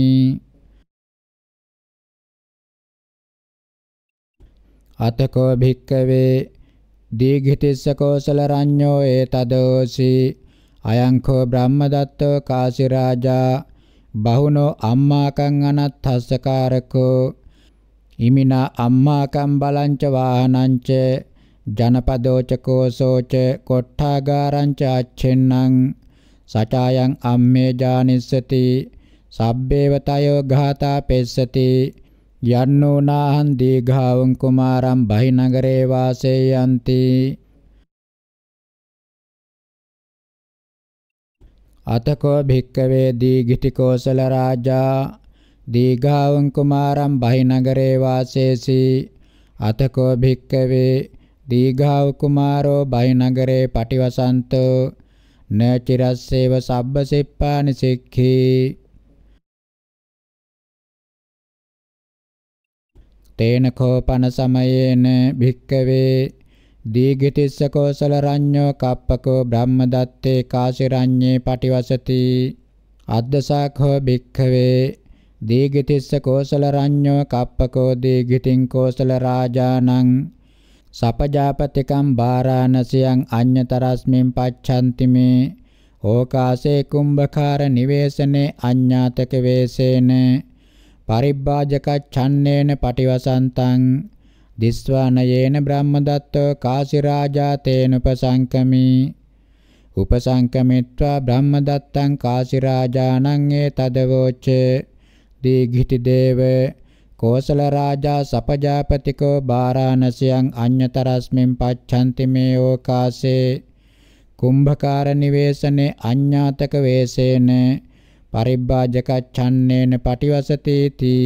අතකෝ භික්කවේ දීඝිතිස්ස කෝසල රඤ්ඤෝ ඒතදෝසි අයංකෝ බ්‍රහ්මදත්තෝ කාසි රාජා බහුනෝ අම්මාකං අනත්තස්සකාරකෝ ඉමිනා අම්මාකම් බලංච වාහනංච ජනපදෝචකෝසෝච කොට්ඨාගාරංච අච්චෙන්නං සචායන් අම්මේ ජානිස්සති සබ්බේවතයෝ ඝාතා පෙස්සති යන්නෝ නාහං දීඝාවං කුමාරං බහිනගරේ වාසේයන්ති අතකෝ භික්කවේ දීඝිති කෝසල රාජා දීඝාවං කුමාරං බහිනගරේ වාසේසි අතකෝ භික්කවේ දීඝාව කුමාරෝ බහිනගරේ පටිවසන්තෝ නචිරස්සේව සබ්බ සිප්පානි සික්ඛී තේන කෝපන සමයේන භික්කවේ දීගිතිස්ස කෝසල රඤ්ඤෝ කප්පකෝ බ්‍රහ්මදත්තේ කාසිරඤ්ඤේ පටිවසති අද්දසාඛෝ භික්ඛවේ දීගිතිස්ස කෝසල රඤ්ඤෝ කප්පකෝ දීගිතින් කෝසල රාජානං සපජාපතිකම් බාරාණසියං අඤ්ඤතරස්මින් පච්ඡන්ති මේ ඕකාසේ කුම්භකාර නිවේසනේ අඤ්ඤාතක වේසේන පරිබ්බාජක ඡන්නේන පටිවසන්තං දිස්වානයේන බ්‍රහ්මදත්තෝ කාසි රාජා තේන උපසංකමි උපසංකමිත්වා බ්‍රහ්මදත්තං කාසි රාජානං ඒතදවෝච දීඝිති දේව කෝසල රාජා සපජාපතිකෝ බාරාණසියං අඤ්‍යතරස්මින් පච්ඡන්ති මේ ඕකාසේ කුම්භකාර නිවේසනේ අඤ්ඤාතක වේසේන පරිබ්බාජක ඡන්නේන පටිවසතේති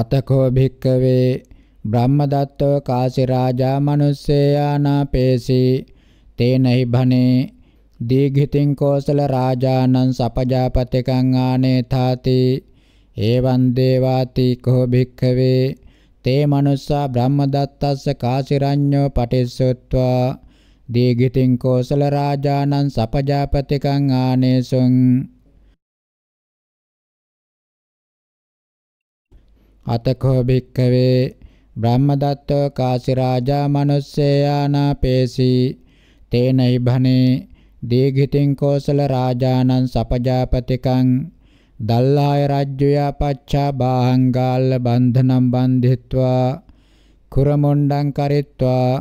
අතකෝ භික්කවේ බ්‍රහ්මදත්තෝ කාසි රාජා මනුස්සයානාපේසි තේනහි භනේ දීඝිතින් කෝසල රාජානං සපජාපතිකං ආනේ තාති එවං දේවාති කෝ භික්ඛවේ තේ මනුස්සා බ්‍රහ්මදත්තස්ස කාසිරඤ්ඤෝ පටිසොත්වා දීගිතින් කෝසල රාජානං සපජාපතිකං ආනේසුං අතකෝ භික්ඛවේ බ්‍රහ්මදත්තෝ කාසි රාජා මනුස්සයානාපේසි තේනයි භනේ දීඝිතින් කෝසල රාජානං සපජාපතිකං දල්ලාය රජ්ජුයා පච්චා බාහංගාල්ල බන්ධනම් බන්ධිත්වා කුරමොණ්ඩං කරිත්වා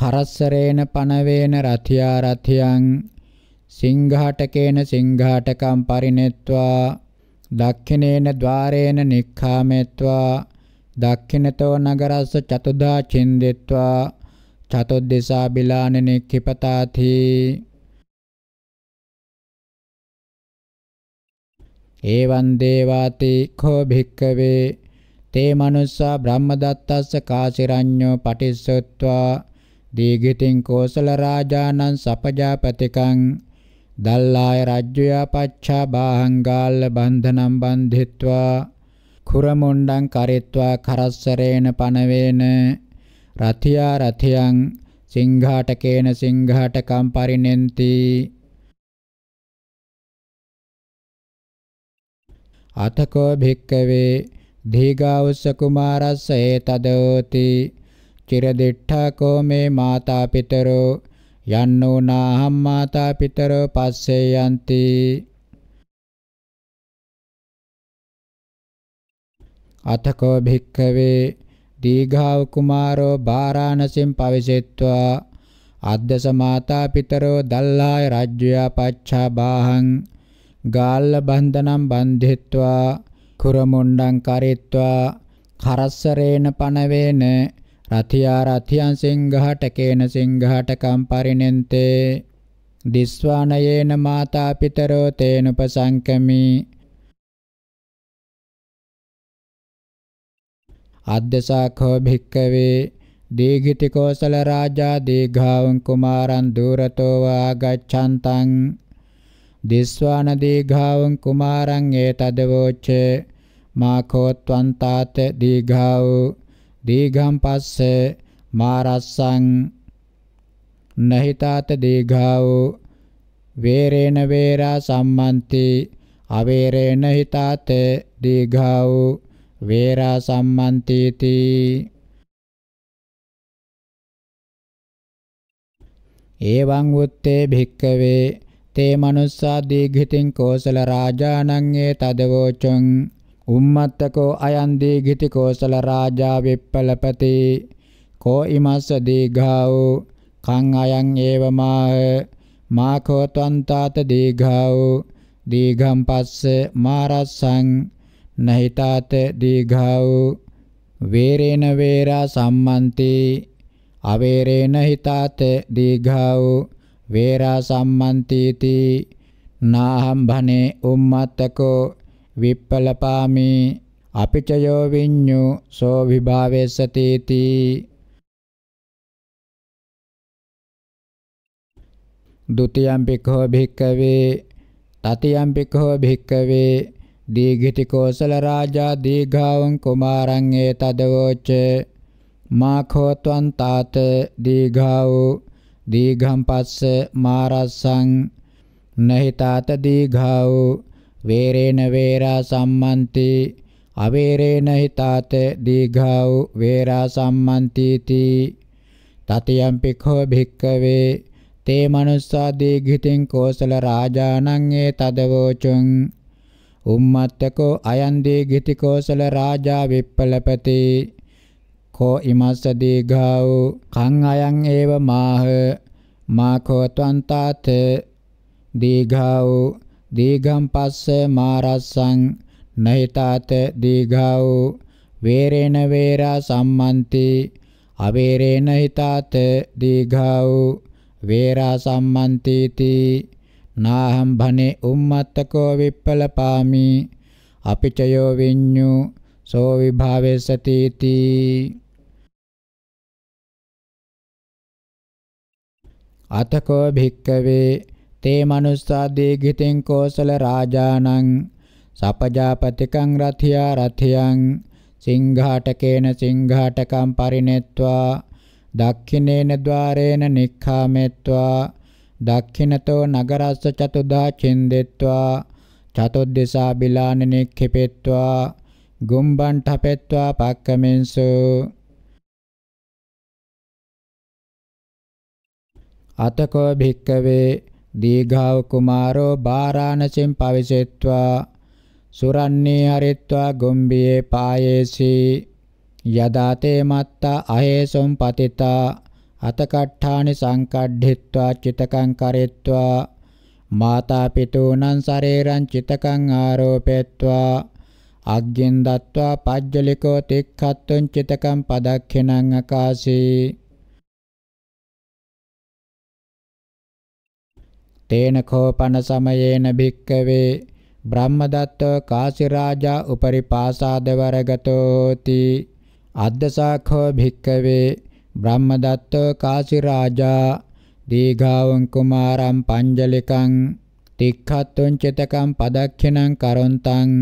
කරස්සරේන පනවේන රතියා රතියං සිංඝාටකේන සිංඝාටකම් පරිනෙත්වා දක්ඛිනේන ద్వාරේන නික්ඛාමෙත්වා දක්ඛිනතෝ නගරස්ස චතුදා චින්දෙත්වා චතොද්දේශා බිලාන නික්ඛිපතාති ඒවං දේවාති කෝ භික්කවේ තේ මනුස්සා බ්‍රහ්මදත්තස්ස කාසිරඤ්ඤෝ පටිස්සොත්වා දීගිතින් කෝසල රාජානං සපජාපතිකං දල්ලාය රජ්ජුයා පච්චා බාහංගාල්ල බන්ධනම් බන්ධිත්වා කුරමුණ්ඩං කරිත්වා කරස්සරේන පනවේන රතියා රතියං සිංහාටකේන සිංහාටකම් පරිනෙන්ති අතකෝ භික්කවේ දීගාවස කුමාරස්ස ඒතදෝති චිරදිඨා කෝ මේ මාතා පිතරෝ යන්නෝ නාහම් මාතා පිතරෝ පස්සේ යන්ති අතකෝ භික්ඛවේ දීඝාව කුමාරෝ බාරාණසින් පවිසෙත්වා අද්දස මාතා පිතරෝ දල්ලාය රාජ්‍යයා පච්ඡා බාහං ගාල්ල බන්ධනම් බන්ධිත්වා කුරමුණ්ඩං කරිත්වා කරස්සරේන පනවේන රතියා රතියන් සිංහට කේන සිංහට කම්පරිනෙන්තේ දිස්වානයේන මාතා පිතරෝ තේන උපසංකමි අද්දසාඛෝ භික්කවේ දීඝිති කෝසල රාජා දීඝාවං කුමාරං දුරතෝ ආගච්ඡන්තං දිස්වාන දීඝාවං කුමාරං ඒතදවෝච්ච මාඛෝත්වන්තාත දීඝාවෝ දීඝම් පස්ස මාරස්සං නහිතාත දීඝාවෝ වේරේන වේරා සම්මන්ති අවේරේන හිතාත දීඝාවෝ වේරා සම්මන්තේති එවං උත්තේ භික්කවේ තේ මනුස්සා දීඝිතින් කෝසල රාජානං ඒ තදවෝචං උම්මත්තකෝ අයන් දීඝිති කෝසල රාජා විප්පලපති කෝ ඉමස්ස දීඝාවෝ කං අයං ඒවමාහ මාඛෝ ත්වන්තාත දීඝාවෝ දීඝම් පස්ස මාරස්සං නහිතාත දීඝාවෝ වේරේන වේරා සම්මන්ති අවේරේන හිතාත දීඝාවෝ වේරා සම්මන්තිති නාහම් භනේ උම්මත්තකෝ විප්පලපාමි අපිචයෝ විඤ්ඤු සෝ විභාවෙසතේති දුතියම් පිඛෝ භික්ඛවේ තතියම් පිඛෝ භික්ඛවේ දීඝිති කෝසල රාජා දීඝාවං කුමාරං ඒතදවෝච මාඛෝ ත්වං තාත දීඝාවෝ දීඝං පස්ස මාරස්සං නහිතාත දීඝාවෝ වේරේන වේරා සම්මන්ති අවේරේන හිතාත දීඝාව වේරා සම්මන්ති තී තතියම් පිඛෝ භික්ඛවේ තේ මනුස්සා දීඝිතින් කෝසල රාජානං ඒ තදවෝචුං උම්මත්තකෝ අයන් දීඝිති කෝසල රාජා විප්පලපති කෝ ඉමස්ස දීඝාව කං අයන් ඒව මාහ මාඛෝ ත්වන්තාත දීඝාව දීඝම් පස්ස මාරස්සං නහිතාත දීඝාවෝ වේරේන වේරා සම්මන්ති අවේරේන හිතාත දීඝාවෝ වේරා සම්මන්තිති නාහම් භනේ උම්මත්තකෝ විප්පලපාමි අපිචයෝ විඤ්ඤු සෝ විභාවේසතිති අතකෝ භික්කවේ තේ මනුස්සා දීඝිතින් කෝසල රාජානං සපජාපතිකං රතියා රතියං සිංඝාටකේන සිංඝාටකම් පරිනෙත්වා දක්ඛිනේන ద్వාරේන නික්ඛාමෙත්වා දක්ඛිනතෝ නගරස්ස චතුදා චින්දෙත්වා චතුද්දසා බිලාන නික්ඛෙපෙත්වා ගුම්බන් ඨපෙත්වා පක්කමෙන්සු අතකෝ භික්කවේ දීඝාව කුමාරෝ බාරාණසින් පවිසෙත්වා සුරන්නේ හරිත්වා ගොම්බියේ පායේසි යදාතේ මත්තා අහේසොම් පතිතා අතකට්ඨානි සංකඩ්ඩිත්වා චිතකං කරෙත්වා මාතා පිතූනං සරේරං චිතකං ආරෝපෙත්වා අග්ගෙන් දත්වා පජ්ජලිකෝ තික්ඛත්තුං චිතකං පදක්ඛිනං අකාසී තේන කෝපන සමයේන භික්කවේ බ්‍රහ්මදත්තෝ කාසි රාජා උපරි පාසාදවරගතෝති අද්දසාඛෝ භික්කවේ බ්‍රහ්මදත්තෝ කාසි රාජා දීඝාවං කුමාරං පංජලිකං තික්ඛත්තුං චිතකං පදක්ඛිනං කරොන්තං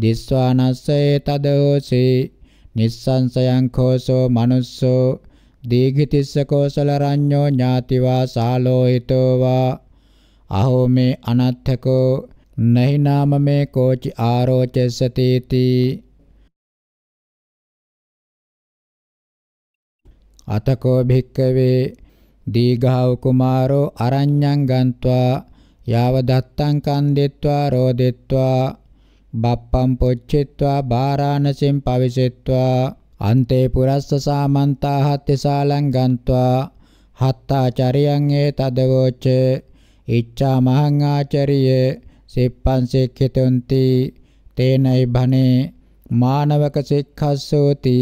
දිස්වානස්සේ තදෝසී නිස්සංසයං කෝසෝ manussෝ දීඝිතිස්ස කෝසල රඤ්ඤෝ ඥාතිවා සාලෝහිතෝ වා අහෝ මේ අනත්ථකෝ නහි නාම මේ කෝචි ආරෝචසතේති අතකෝ භික්කවේ දීඝාව කුමාරෝ අරඤ්ඤං ගන්त्वा යාව දත්තං කන්දෙත්වා රෝදෙත්වා බප්පම් පොච්චෙත්වා බාරාණසින් පවිසෙත්වා අන්තේ පුරස්ස සාමන්තා හත්තිසාලං ගන්त्वा හත්තාචරියං ඒ තදවෝච ඉච්ඡා මහං ආචරිය සෙප්පං සෙක්ඛිතොන්ති තේනයි භනේ මානවක සෙක්ඛස්සෝති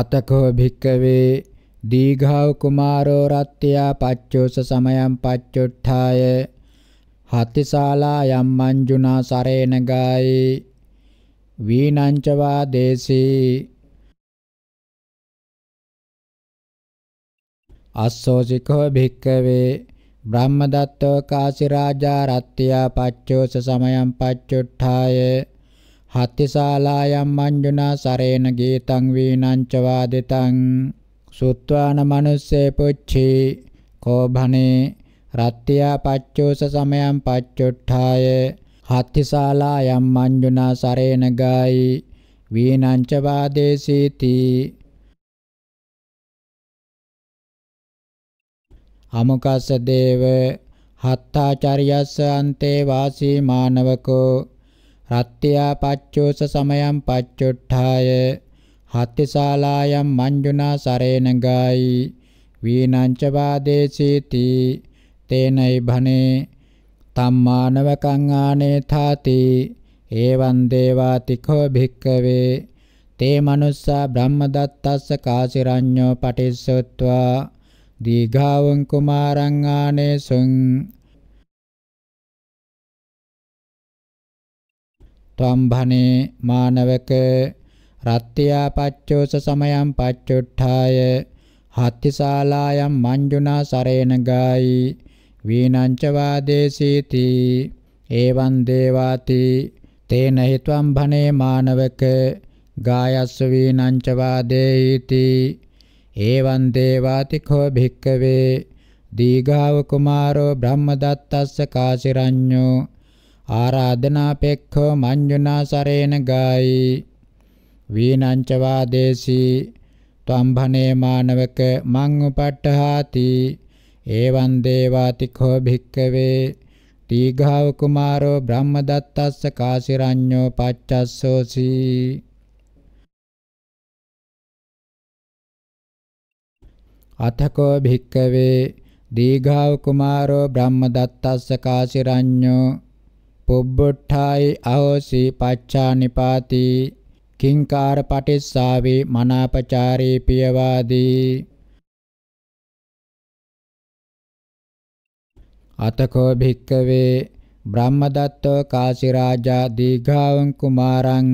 අතකෝ භික්කවේ දීඝාව කුමාරෝ රත්ත්‍යා පච්චෝස සමයම් පච්චොට්ඨාය හත්තිශාලා යම් මංජුනා සරේන ගායි වීනංච වා දේසී අස්සෝසිකෝ භික්කවේ බ්‍රහ්මදත්තෝ කාසි රාජා රත්ත්‍යා පච්චෝස සමයං පච්චුට්ඨාය හත්තිශාලායම් මංජුනා සරේන ගීතං වීනං ච වාදිතං සුත්වාන මනුස්සේ පුච්චි කෝභනේ රත්ත්‍යා පච්චෝස සමයං පච්චුට්ඨාය හත්තිශාලායම් මංජුනා සරේන ගායි වීනං ච වාදේසීති අමකස්ස දේව හත්තාචාරියස්ස අන්තේ වාසී මානවකෝ රත්ත්‍යා පච්චෝස සමයම් පච්චොට්ඨාය හත්තිශාලායම් මංජුනා සරේනගායි වීනංච වාදේසීති තේනයි භනේ තම්මානවකං ආනේ තාති ඒවං දේවාතිකෝ භික්කවේ තේ මනුස්සා බ්‍රහ්මදත්තස්ස කාසිරඤ්ඤෝ පටිස්සොත්වා දීඝාවං කුමාරං ආනේසුං තම්භනේ මානවක රත්ත්‍යා පච්චෝස සමයම් පච්චුට්ඨාය හත්තිශාලායම් මංජුනා සරේන ගායි වීනංච වාදේසීති එවං දේවාති තේන හිතවම් භනේ මානවක ගායස්ස වීනංච වාදේයිති එවං දේවාති කෝ භික්කවේ දීඝාව කුමාරෝ බ්‍රහ්මදත්තස්ස කාසිරඤ්ඤෝ ආරාධනාපෙක්ඛෝ මඤ්ඤුනා සරේන ගායි වීනංච වාදේසී ත්වම්භනේ මානවක මං උපට්ඨහාති එවං දේවාති කෝ භික්කවේ දීඝාව කුමාරෝ බ්‍රහ්මදත්තස්ස කාසිරඤ්ඤෝ පච්චස්සෝසී අතකෝ භික්කවේ දීඝාව කුමාරෝ බ්‍රහ්මදත්තස්ස කාසිරඤ්ඤෝ පුබ්බුට්ඨායි අහෝසි පච්චානිපාති කිංකාර පටිස්සාවේ මනාපචාරේ පියවාදී අතකෝ භික්කවේ බ්‍රහ්මදත්තෝ කාසිරාජා දීඝාවං කුමාරං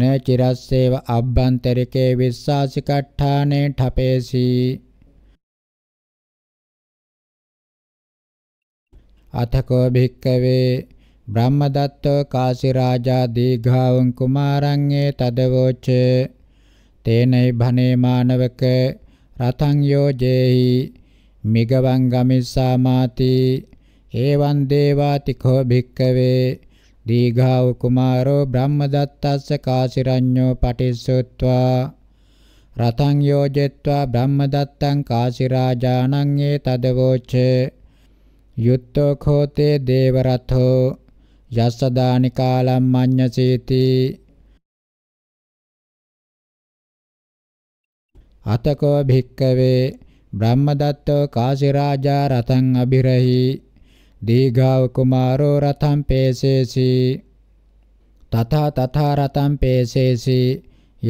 නචිරස්සේව අබ්බන්තරිකේ විස්සාසිකට්ඨානේ ඨපේසී අතකෝ භික්කවේ බ්‍රහ්මදත්තෝ කාසි රාජා දීඝාවං කුමාරං ඒ තදවෝච තේනයි භනේ මානවක රතං යෝජේහි මිගවං ගමිස්සාමාති ඒවං දේවාති කෝ භික්කවේ දීඝාව කුමාරෝ බ්‍රහ්මදත්තස්ස කාසිරඤ්ඤෝ පටිස්සොත්වා රතං යෝජෙත්වා බ්‍රහ්මදත්තං කාසිරාජානං ඒ තදවෝචේ යුත්තෝ කෝතේ දේවරතෝ යස්ස දානිකාලම් මඤ්ඤසීති අතකෝ භික්කවේ බ්‍රහ්මදත්තෝ කාශි රාජා රතං අබිරහි දීඝාව කුමාරෝ රතං පේසේසි තථා තථා රතං පේසේසි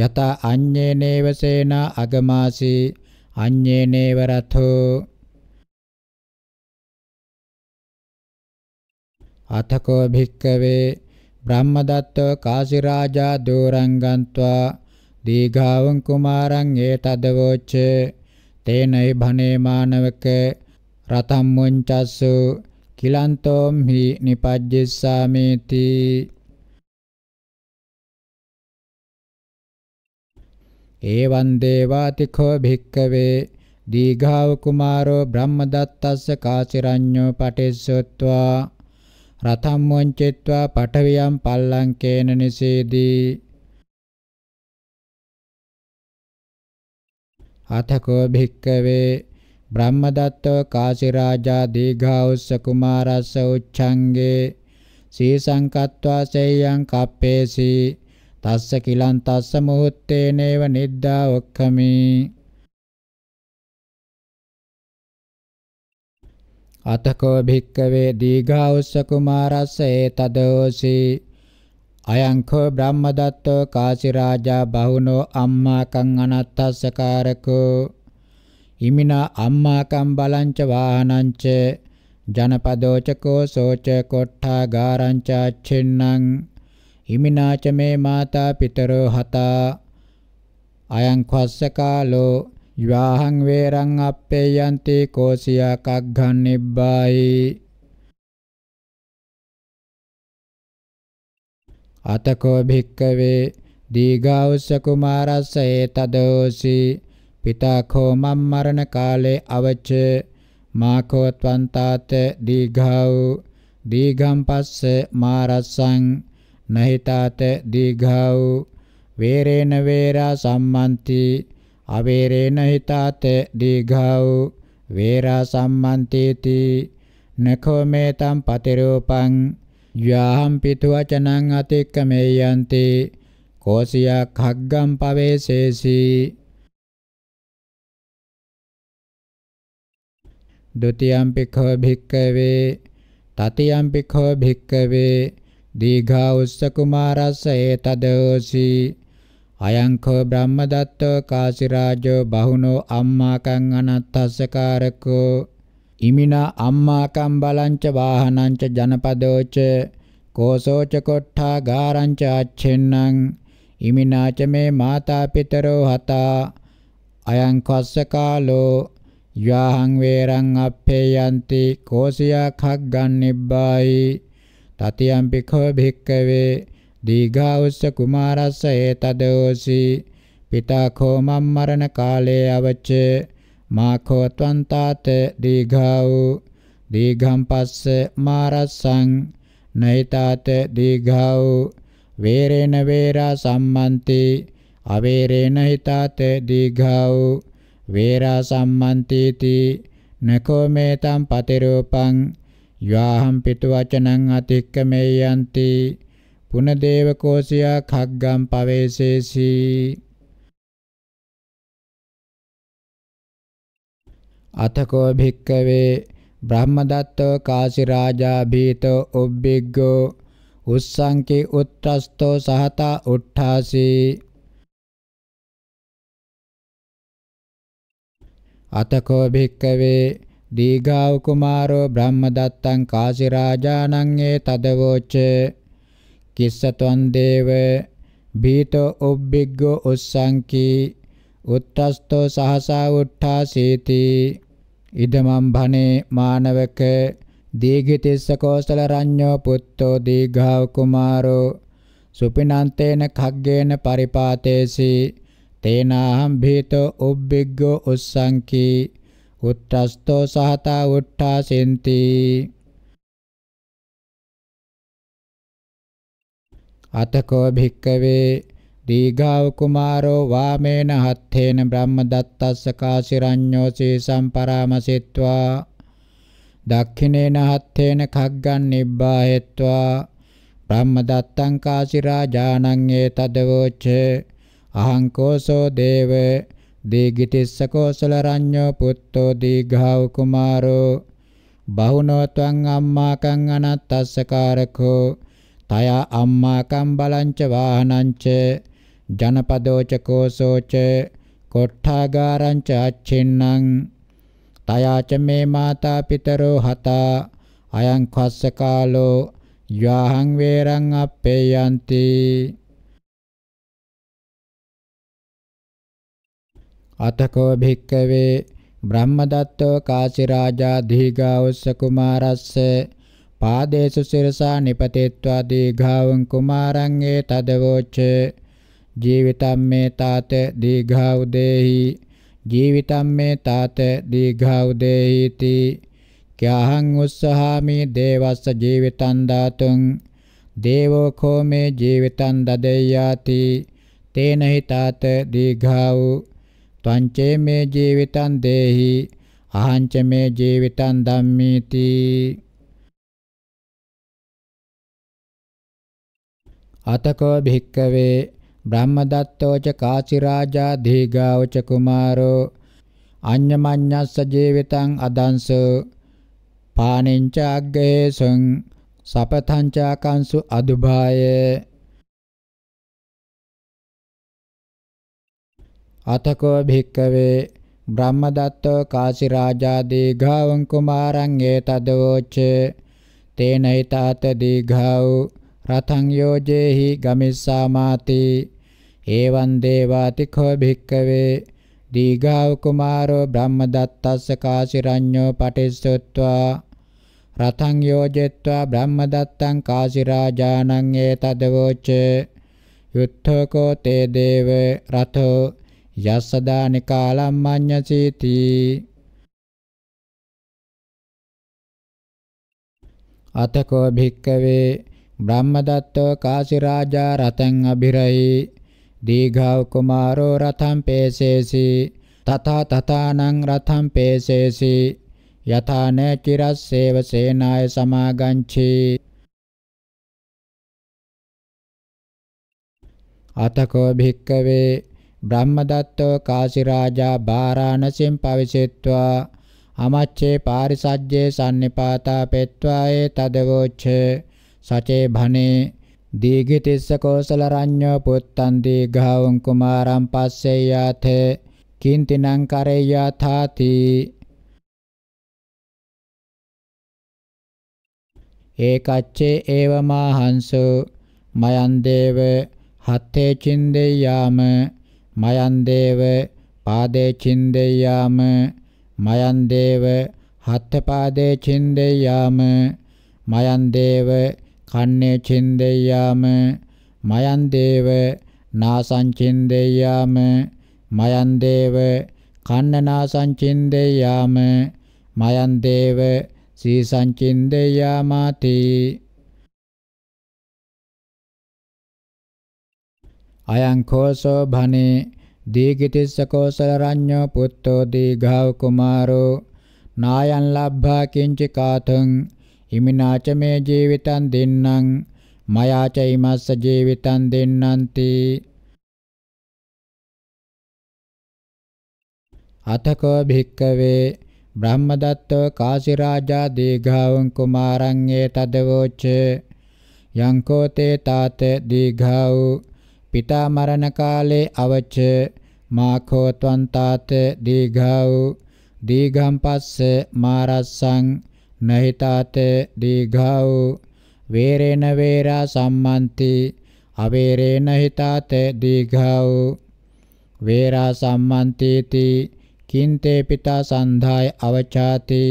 යත අඤ්ඤේනේව සේනා අගමාසි අඤ්ඤේනේව රතෝ අතකෝ භික්කවේ බ්‍රහ්මදත්තෝ කාසි රාජා දුරං ගන්त्वा දීඝාවං කුමාරං ඒතදවෝච්ච තේනයි භනේ මානවක රතම් මුංචස්සු කිලන්තෝම් හි නිපජ්ජස්සාමේති ඒවං දේවාතිඛෝ භික්කවේ දීඝාව කුමාරෝ බ්‍රහ්මදත්තස්ස කාසිරඤ්ඤෝ පටිස්සොත්වා රතම් මොංචෙත්වා පඨවියම් පල්ලංකේන නිසීදී අතකෝ භික්කවේ බ්‍රහ්මදත්තෝ කාසි රාජා දීඝාඋස්ස කුමාරස්ස උච්ඡංගේ සී සංකත්වා සේයං කප්පේසි තස්ස කිලන් තස්ස මොහොත්තේ නේව නිද්දා ඔක්ඛමි අතකෝ භික්කවේ දීඝාඋස්ස කුමාරස්ස ඒතදෝසි අයංකෝ බ්‍රහ්මදත්තෝ කාසි රාජා බහුනෝ අම්මාකං අනත්තස්සකාරකෝ ඉමිනා අම්මාකං බලංච වාහනංච ජනපදෝචකෝ සෝච කොට්ඨාගාරංච අච්චින්නං ඉමිනාච මේ මාතා පිතරෝ හතා අයං ඛස්සකාලෝ විවාහං වේරං අප්පේයන්ති කෝසියාකග්ගන් නිබ්බායි අතකෝ භික්කවේ දීඝාවස කුමාරස්ස හේතදෝසි පිතාඛෝ මම් මරණ කාලේ අවච මාඛෝ ත්වන්තාත දීඝාව දීඝම් පස්ස මාරස්සං නහිතාත දීඝාව වේරේන වේරා සම්මන්ති අවේරේන හිතාත දීඝාව වේරා සම්මන්තේති නඛෝ මේ තම් පතිරූපං යාහම් පිතු වචනං අතික්කමේයන්ති කෝසියා khggam පවේසේසි ဒုတိယံ පිඛෝ භික්ඛවේ තතියම් පිඛෝ භික්ඛවේ දීඝා උස්ස කුමාරස්ස ඒතදෝසි අයංකෝ බ්‍රහ්මදත්තෝ කාසිරාජෝ බහුනෝ අම්මාකං අනත්තස්සකාරකෝ ඉමිනා අම්මාකම් බලංච වාහනංච ජනපදෝච කෝසෝච කොට්ඨා ගාරංච අච්චෙන්නං ඉමිනාච මේ මාතා පිතරෝ හතා අයං කස්ස කාලෝ යාහං වේරං අප්පේයන්ති කෝසියා khග්ගන් නිබ්බායි තතියම්පි කෝ භික්කවේ දීඝාවස්ස කුමාරස්ස ඒතදෝසි පිතා කෝ මම් මරණ කාලේ අවච මා කෝ ත්වං තාත දීඝාව දීඝම් පස්ස මාරස්සං නෛතාත දීඝාව වේරේන වේරා සම්මන්ති අවේරේන හිතාත දීඝාව වේරා සම්මන්ති තී නකෝ මේතම් පතිරූපං යාහම් පිටු වචනං අතික්කමේයන්ති පුනදේවකෝසියා කග්ගම් පවේසේසී අතකෝ භික්කවේ බ්‍රහ්මදත්තෝ කාසි රාජා භීතෝ උබ්බිග්ගෝ උස්සංකි උත්‍රස්තෝ සහතා උට්ඨාසී අතකෝ භික්කවේ දීඝාව කුමාරෝ බ්‍රහ්මදත්තං කාසි රාජානං ඒ තදවෝචේ කිස්සතොන් දේව බීතෝ උබ්බිග්ගෝ උස්සංකි උත්තස්තෝ සහසා උට්ඨාසීති ඉදමම් භනේ මානවක දීඝිතිස්ස කෝසල රඤ්ඤෝ පුත්තෝ දීඝාව කුමාරෝ සුපිනන්තේන khaggeන පරිපාතේසි තේනාහම් භීතෝ උබ්බිග්ගෝ උස්සංකි උත්තස්තෝ සහතා උට්ඨාසෙන්ති අතකෝ භික්කවේ දීඝාව කුමාරෝ වාමේන හත්තේන බ්‍රහ්මදත්තස්ස කාසිරඤ්ඤෝ සීසම් පරාමසිත්වා දක්ඛිනේන හත්තේන khaggan නිබ්බාහෙත්වා බ්‍රහ්මදත්තං කාසිරාජානං ඒතදවෝච අහං කෝසෝ දේව දීගිතිස්ස කෝසල රඤ්ඤෝ පුත්තෝ දීඝාව කුමාරෝ බහුනෝ ත්වං අම්මාකං අනත්තස්ස කාරකෝ තයා අම්මාකම් බලංච වාහනංච ජනපදෝච කෝසෝච කොට්ඨාගාරංච අච්චෙන්නං තයාච මේ මාතා පිතරෝ හතා අයං කස්සකාලෝ යහං වේරං අපේයන්ති අතකෝ භික්කවේ බ්‍රහ්මදත්තෝ කාසි රාජා දීගා උස්ස කුමාරස්ස පාදේසු සිරසා නිපතෙත්වා දීඝාවං කුමාරං ඒ තදවෝච්ච ජීවිතම් මේ තාත දීඝාවදේහි ජීවිතම් මේ තාත දීඝාවදේහිති ක්‍යාහං උස්සහාමි දේවස්ස ජීවිතං දාතුං දේවෝ කෝ මේ ජීවිතං දදෙය්‍යාති තේන හිතාත දීඝාව ත්වංචේ මේ ජීවිතං දේහි අහංච මේ ජීවිතං ධම්මීති අතකෝ භික්කවේ බ්‍රහ්මදත්තෝච කාසිරාජා දීගාවච කුමාරෝ අඤ්ඤමඤ්ඤස්ස ජීවිතං අදංසෝ පාණින්ච අග්ගේසං සපතංචාකංසු අදුභාය අතකෝ භික්කවේ බ්‍රහ්මදත්තෝ කාසි රාජා දීඝාවං කුමාරං ඒතදවෝච තේනයිතාත දීඝාවෝ රතං යෝජේහි ගමිස්සාමාති ඒවං දේවාති කෝ භික්කවේ දීඝාව කුමාරෝ බ්‍රහ්මදත්තස්ස කාසිරඤ්ඤෝ පටිස්සොත්වා රතං යෝජෙත්වා බ්‍රහ්මදත්තං කාසිරාජානං ඒතදවෝච යුත්තකෝ තේ දේව රතෝ යස්සදානිකාලම් මඤ්ඤසීති අතකෝ භික්කවේ බ්‍රහ්මදත්තෝ කාසි රාජා රතං අබිරහි දීඝව කුමාරෝ රතං පේසේසි තථා තථානං රතං පේසේසි යථාන චිරස්සේව සේනාය සමාගංචි අතකෝ භික්කවේ බ්‍රහ්මදත්තෝ කාසි රාජා බාරාණසින් පවිසෙත්වා අමච්චේ පාරිසජ්ජේ සම්නිපාතා පෙත්වා ඒ තදවෝච්ඡේ සචේ භනේ දීගිතිස්ස කෝසල රඤ්ඤෝ පුත්තං දීඝාවං කුමාරං පස්සෙය්‍යාත කින්තිනං කරෙය්‍යාථාති ඒකච්චේ ඒවමාහංසු මයන් දේව හත්තේ චින්දෙය්‍යාම මයන් දේව පාදේ චින්දෙය්‍යාම මයන් දේව හත්ථ පාදේ චින්දෙය්‍යාම මයන් දේව කන්නේ චින්දෙය්‍යාම මයන් දේව නාසං චින්දෙය්‍යාම මයන් දේව කන්නනාසං චින්දෙය්‍යාම මයන් දේව සීසං චින්දෙය්‍යාමාති අයං කෝසෝ භනේ දීගිතිස්ස කෝසල රඤ්ඤෝ පුත්තෝ දීඝාව කුමාරෝ නායන් ලබ්භා කිංච කාතං ඉමිනාච මේ ජීවිතං දෙන්නං මයාච ඉමස්ස ජීවිතං දෙන්නන්ති අතකෝ භික්කවේ බ්‍රහ්මදත්තෝ කාසි රාජා දීඝාවං කුමාරං ඒතදවෝච යංකෝ තේ තාත දීඝාව පිතා මරණ කාලේ අවච මාඛෝ ත්වන්තාත දීඝාව දීඝම් පස්ස මාරස්සං නහිතාත දීඝාව වේරේන වේරා සම්මන්ති අවේරේන හිතාත දීඝාව වේරා සම්මන්තේති කින්තේ පිතා සන්ධාය අවචාති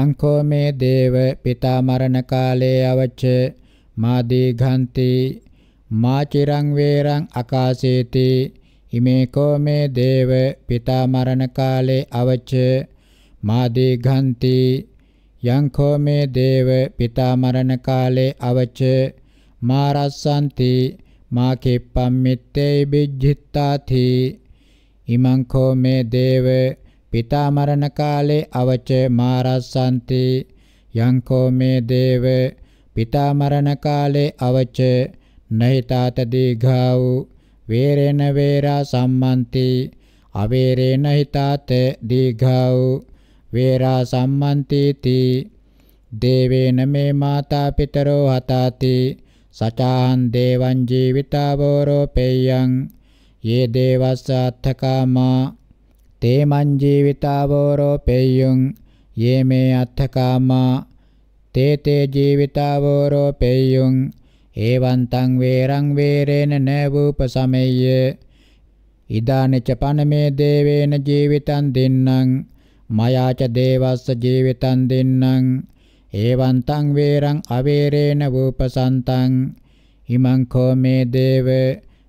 යංකෝ මේ දේව පිතා මරණ කාලේ අවච මාදී ඝන්ති මාචිරං වේරං අකාසේති හිමේකෝ මේ දේව පිතා මරණ කාලේ අවච මාදී ඝන්ති යංකෝ මේ දේව පිතා මරණ කාලේ අවච මාරස්සන්ති මා කෙප්පම්මිත්තේ බිජ්ජිත්තාති ඉමංකෝ මේ දේව පිතා මරණ කාලේ අවච මාරස්සන්ති යංකෝ මේ දේව පිතා මරණ කාලේ අවච නහිතාත දීඝාවු වේරේන වේරා සම්මන්ති අවේරේන හිතාත දීඝාව වේරා සම්මන්ති තී දේවේන මේ මාතා පිතරෝ හතාති සචාන් දේවං ජීවිතාවෝරෝ පේයං යේ දේවස්ස අත්තකාමා තේමං ජීවිතාවෝරෝ පේයං යේ මේ අත්තකාමා තේතේ ජීවිතාවෝරෝ පේයං ඒවන්තං වේරං වේරේන නවූපසමෙය්‍ය ඉදානච පනමේ දේවේන ජීවිතං දෙන්නං මයාච දේවස්ස ජීවිතං දෙන්නං ඒවන්තං වේරං අවේරේන වූපසන්තං හිමං කෝ මේ දේව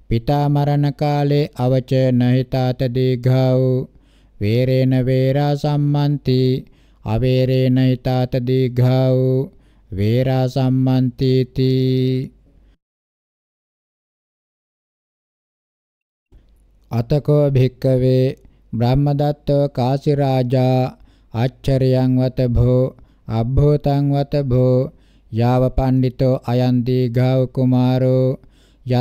පිතා මරණ කාලේ අවච නහිතාත දීඝාව වේරේන වේරා සම්මන්ති අවේරේන හිතාත දීඝාව වේරා සම්මන්තේති අතකෝ භික්කවේ බ්‍රහ්මදත්තෝ කාසි රාජා අච්චරියං වත භෝ අබ්බෝතං වත භෝ යාව පණ්ඩිතෝ අයන් දීඝාව කුමාරෝ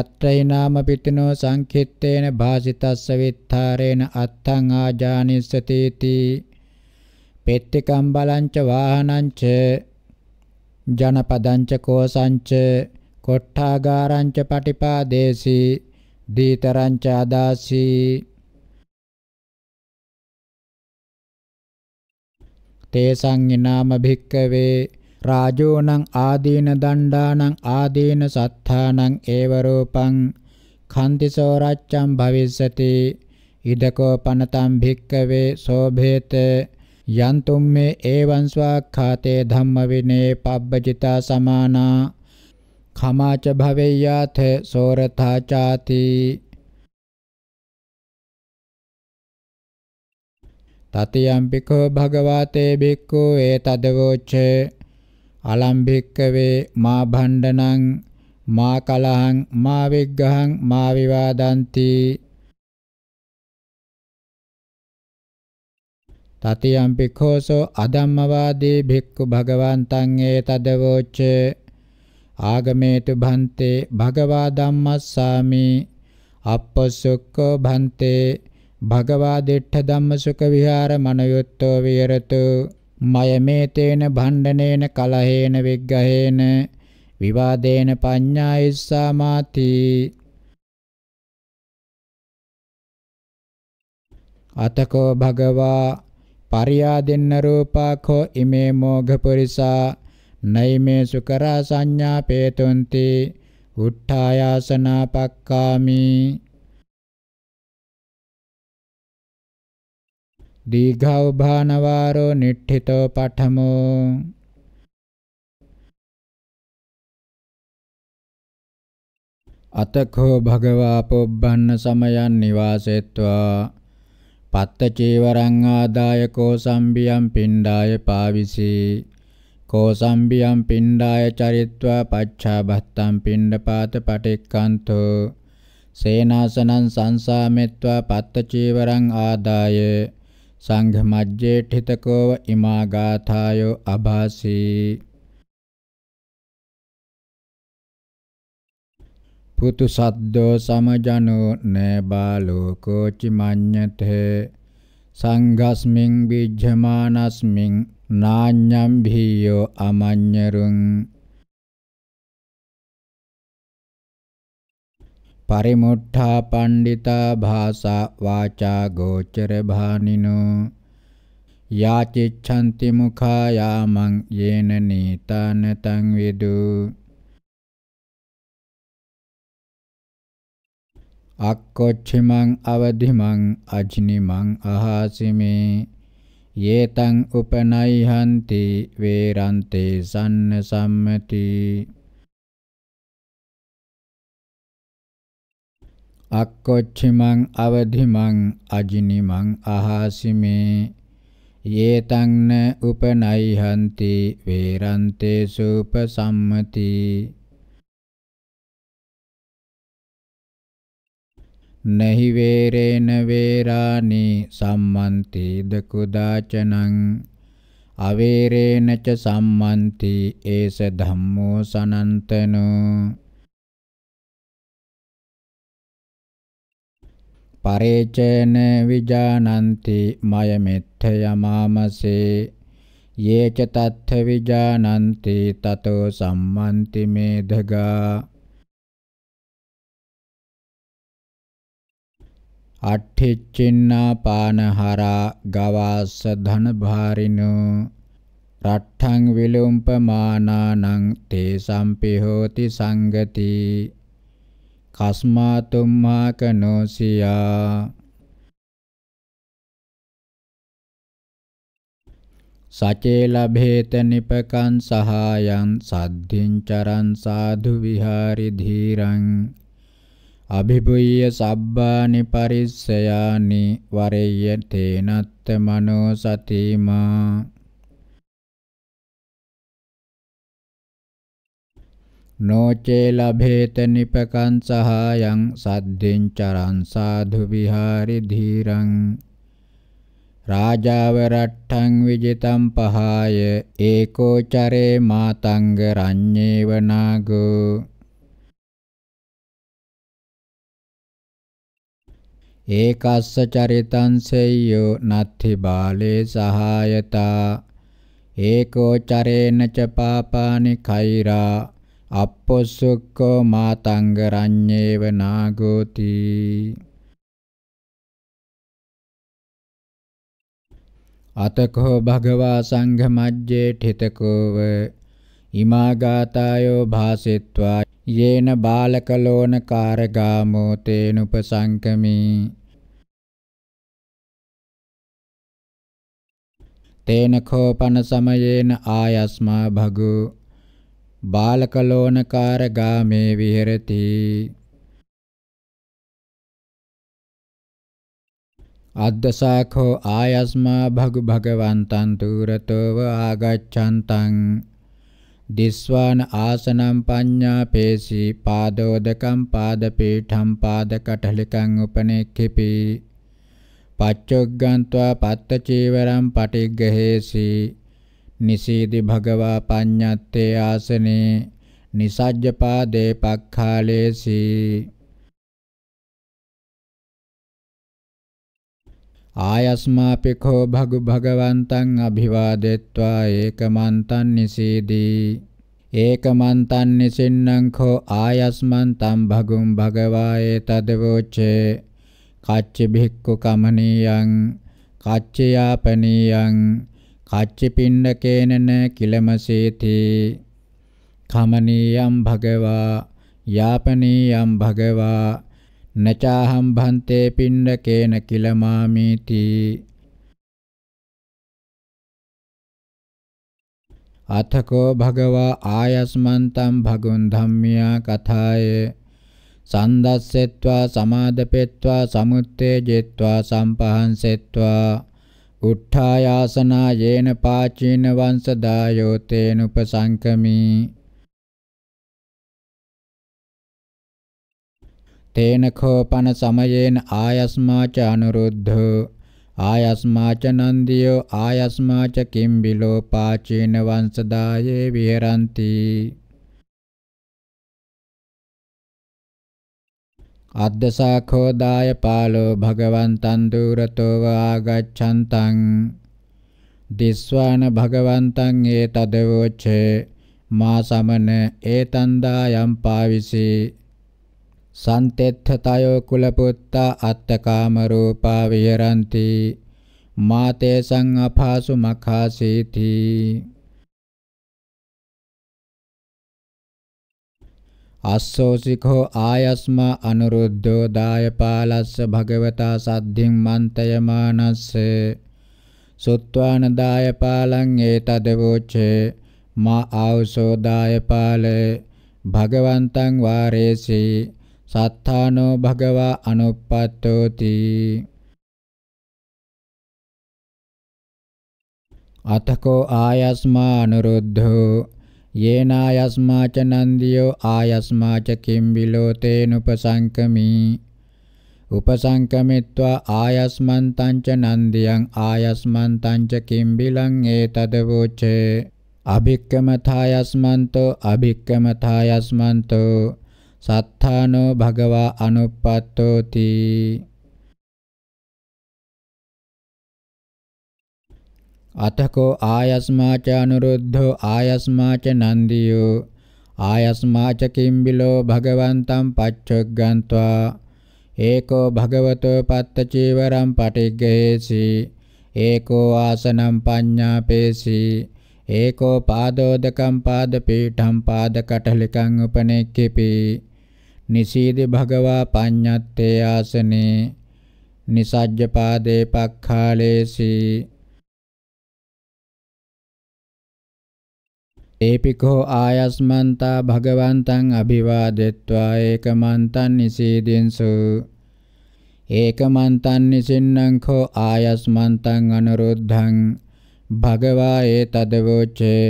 යත්‍රේ නාම පිටිනෝ සංකිට්ඨේන භාසිතස්ස විත්තරේන අත්තං ආජානිස්සතේති පෙත්තිකම් බලංච වාහනංච ජනපදංච කෝසංච කොට්ඨාගාරංච පටිපාදේසි දීතරංච අදාසි තේසං ඊනාම භික්කවේ රාජෝනං ආදීන දණ්ඩානං ආදීන සත්තානං ඒව රූපං කන්තිසෝ රච්ඡම් භවිස්සති ඉදකෝ පනතම් භික්කවේ සෝභේත යන්තුම් මේ ඒවං ස්වාක්ඛාතේ ධම්ම විනේ පබ්බජිතා සමානා කමාච භවෙය්‍යාත සෝරතා ചാති තතියම්පිකෝ භගවාතේ බික්ඛෝ ඒ තදවෝච්ච අලම්භික්කවේ මා භණ්ඩනං මා කලහං මා විග්ගහං මා විවාදಂತಿ තතියම් පික්ඛෝසෝ අදම්මවාදී භික්ඛු භගවන්තං ඒතදවෝච්ච ආගමේතු භන්තේ භගවා ධම්මස්සාමි අප්පසුක්ඛෝ භන්තේ භගවා දිට්ඨ ධම්මසුඛ විහාර මනයොත්තෝ විහෙරතු මයමේතේන භණ්ඩනේන කලහේන විග්ගහේන විවාදේන පඤ්ඤායිස්සාමාති අතකෝ භගවා පරියාදෙන්න රූපාඛෝ ඉමේ මෝඝ පුරිසා නෛමේ සුකරා සංඥා පේතුන්ති උට්ඨායාසනා පක්කාමි දීඝව භානවාරෝ නිට්ඨිතෝ පඨමෝ අතකෝ භගවා පොබ්බන්න සමයන් නිවාසෙත්වා පත්ත චීවරං ආදාය කෝසම්බියම් පිණ්ඩාය පාවිසී කෝසම්බියම් පිණ්ඩාය චරිත්වා පච්ඡාබත්තම් පිණ්ඩපාත පටික්කන්තෝ සේනාසනං සංසාමෙත්වා පත්ත චීවරං ආදාය සංඝ මජ්ජේඨිතකෝව ඉමාගාථායෝ අභාසී පුතු සද්දෝ සමජනෝ න බාලෝකෝ චිමඤ්ඤතේ සංඝස්මින් විජ්ජමානස්මින් නාඤ්ඤම් භීයෝ අමඤ්ඤරුං පරිමුට්ඨා පණ්ඩිතා භාසා වාචා ගෝචර භානිනෝ යාචිච්ඡන්ති මුඛායාමං යේන නීතානතං විදූ අක්කොච්චිමං අවදිමං අජ්නිමං අහාසිමේ යේතං උපනයිහන්ති වේරන්තේ සම්න සම්මති අක්කොච්චිමං අවදිමං අජිනිමං අහාසිමේ යේතං න උපනයිහන්ති වේරන්තේ සූප සම්මති නහි වේරේන වේරාණී සම්මන්ති දකුදාචනං අවේරේන ච සම්මන්ති ඒස ධම්මෝ සනන්තනෝ පරේචන විජානන්ති මය මෙත්ථයමාමසේ යේච තත්ථ විජානන්ති තතෝ සම්මන්ති මේධගා අට්ඨිච්චින්නා පානහරා ගවාස ධනභාරිනෝ රට්ඨං විලුම්පමානානං තේ සම්පිහෝති සංගති කස්මා තුම්මා කනෝසියා සචේ ලභේත නිපකං සහායං සද්ධින් චරං සාධු විහාරි ධීරං අභිභුය්‍ය සබ්බානි පරිස්සයානි වරෙය්‍ය තේනත්ත මනෝ සතිමා නොචේ ලභේත නිපකං සහායං සද්දෙන් චරං සාධු විහාරි ධීරං රාජාව රට්ඨං විජිතං පහාය ඒකෝ චරේ මාතංග රඤ්ඤේව නාගෝ ඒකස්ස චරිතං සෙය්‍යෝ නත්ථි බාලේ සහායතා ඒකෝ චරේන ච පාපානි කෛරා අප්පොසුක්කෝ මාතංග රඤ්ඤේව නාගෝති අතකෝ භගවා සංඝ මජ්ජේ ඨිතකෝව ඉමාගාතායෝ භාසෙත්වා යේන බාලකලෝන කාරගාමෝ තේනුපසංකමී තේන කෝපන සමයේන ආයස්මා භගු බාලකලෝනකාර ගාමේ විහෙරති අද්දසාඛෝ ආයස්මා භගු භගවන්තං තුරතෝව ආගච්ඡන්තං දිස්වාන ආසනම් පඤ්ඤාපේසි පාදෝදකම් පාදපීඨම් පාදකටලිකං උපනෙක්ඛිපි පච්චොග්ගන්त्वा පත්ත චීවරම් පටිග්ගහේසි නිසීදි භගවා පඤ්ඤත්තේ ආසනේ නිසජ්ජපාදේ පක්ඛාලේසි ආයස්මාපිකෝ භගු භගවන්තං අභිවාදෙත්වා ඒකමන්තං නිසීදී ඒකමන්තං නිසින්නං කෝ ආයස්මන්තං භගුම් භගවායේ තදවෝචේ කච්ච බික්කු කමනියං කච්ච යාපනියං කච්ච පින්නකේනන කිලමසේති කමනියම් භගවා යාපනියම් භගවා නචාහම් භන්තේ පින්නකේන කිලමාමීති අතකෝ භගවා ආයස්මන්තම් භගුන් ධම්මියා කථායේ සන්දස්සෙත්වා සමාදපෙත්වා සමුත්තේජෙත්වා සම්පහන්සෙත්වා උට්ඨායාසනා යේන පාචීන වංශදායෝ තේන උපසංකමී තේන කෝපන සමයේන ආයස්මාච අනුරුද්ධෝ ආයස්මාච නන්දියෝ ආයස්මාච කිම්බිලෝ පාචීන වංශදායේ විහෙරಂತಿ අද්දසාඛෝ දාය පාලෝ භගවන්තං දුරතෝ ආගච්ඡන්තං දිස්වාන භගවන්තං ඒතදවෝච මා සමන ඒතං දායම් පාවිසි සන්තෙත්ථතයෝ කුලපුත්තා අත්තකාම රූපා විහරಂತಿ මාතේ සංඅපාසු මඛාසීති අස්සෝසිකෝ ආයස්මා අනුරුද්ධෝ දායපාලස්ස භගවතා සද්ධින් මන්තයමානස්ස සුත්වාන දායපාලං ඒතදවෝචේ මා ආවසෝ දායපාලේ භගවන්තං වාරේසි සත්තානෝ භගවා අනුප්පත්තෝති අතකෝ ආයස්මා අනුරුද්ධෝ යේනායස්මාච නන්දියෝ ආයස්මාච කිම්බිලෝ තේනුපසංකමී උපසංකමිත්වා ආයස්මන් තංච නන්දියං ආයස්මන් තංච කිම්බිලං ඒතදවෝචේ අභික්කමථායස්මන්තෝ අභික්කමථායස්මන්තෝ සත්තානෝ භගවා අනුප්පත්තෝති අතකෝ ආයස්මාච අනුරුද්ධෝ ආයස්මාච නන්දියෝ ආයස්මාච කිම්බිලෝ භගවන්තං පච්චග්ගන්त्वा ඒකෝ භගවතෝ පත්ත චීවරං පටිග්ගේසි ඒකෝ ආසනම් පඤ්ඤාපේසි ඒකෝ පාදෝදකම් පාදපීඨම් පාදකටලිකං උපනෙක්කෙපි නිසීදි භගවා පඤ්ඤත්තේ ආසනේ නිසජ්ජ පාදේ පක්ඛාලේසි ඒපිකෝ ආයස්මන්තා භගවන්තං අභිවාදෙත්වා ඒකමන්තං නිසීදින්සු ඒකමන්තං නිසින්නං කෝ ආයස්මන්තං අනුරුද්ධං භගවා ඒතදවෝචේ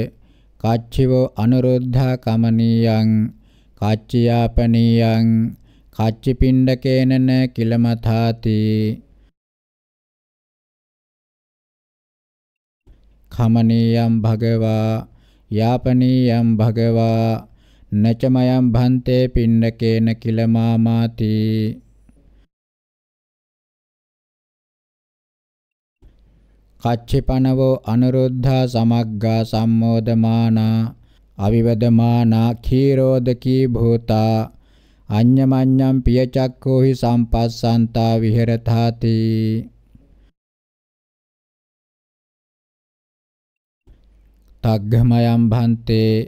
කච්චිවෝ අනුරුද්ධා කමනීයං කච්චියාපනීයං කච්චිපිණ්ඩකේනන කිලමථාති කමනීයං භගවා යාපනීයම් භගවා නචමයම් භන්තේ පින්නකේන කිල මාමාති කච්චිපනවෝ අනුරුද්ධා සමග්ගා සම්මෝදමානා අවිවදමානා ඛීරෝදකී භූතා අඤ්ඤමඤ්ඤම් පියචක්කෝහි සම්පස්සන්තා විහෙරතාති තග්ගමයම් භන්තේ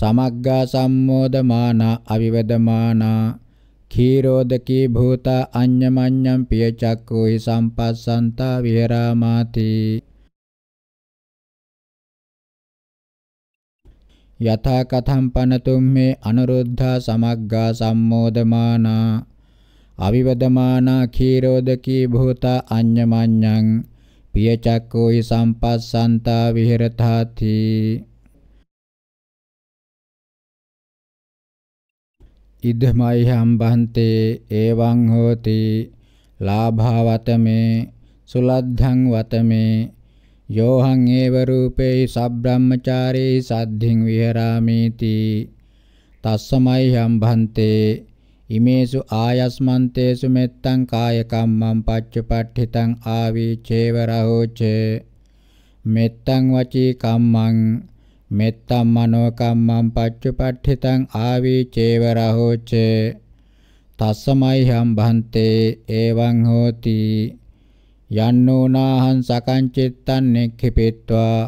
සමග්ගා සම්මෝදමානා අවිවදමානා කීරෝදකී භූත අඤ්ඤමඤ්ඤම් පිය චක්කෝහි සම්පස්සන්තා විහෙරාමාති යථා කතම් පනතුම් මේ අනුරුද්ධා සමග්ගා සම්මෝදමානා අවිවදමානා කීරෝදකී භූත අඤ්ඤමඤ්ඤං පිය චක්කෝයි සම්පස්සන්තා විහෙරතාති ඉදමයි හම්බන්තේ එවං හෝති ලාභවතමේ සුලද්ධං වතමේ යෝහං ඒව රූපේහි සබ්‍රාහ්මචාරේ සද්ධින් විහෙරාමීති තස්සමයි හම්බන්තේ ඉමේසු ආයස්මන්තේසු මෙත්තං කාය කම්මං පච්චපට්ඨිතං ආවී චේවරහෝච මෙත්තං වචී කම්මං මෙත්තං මනෝ කම්මං පච්චපට්ඨිතං ආවී චේවරහෝච තස්සමයි හම්බන්තේ එවං හෝති යන්නෝනාහං සකංචිත්තං නෙක්ඛිපිත්වා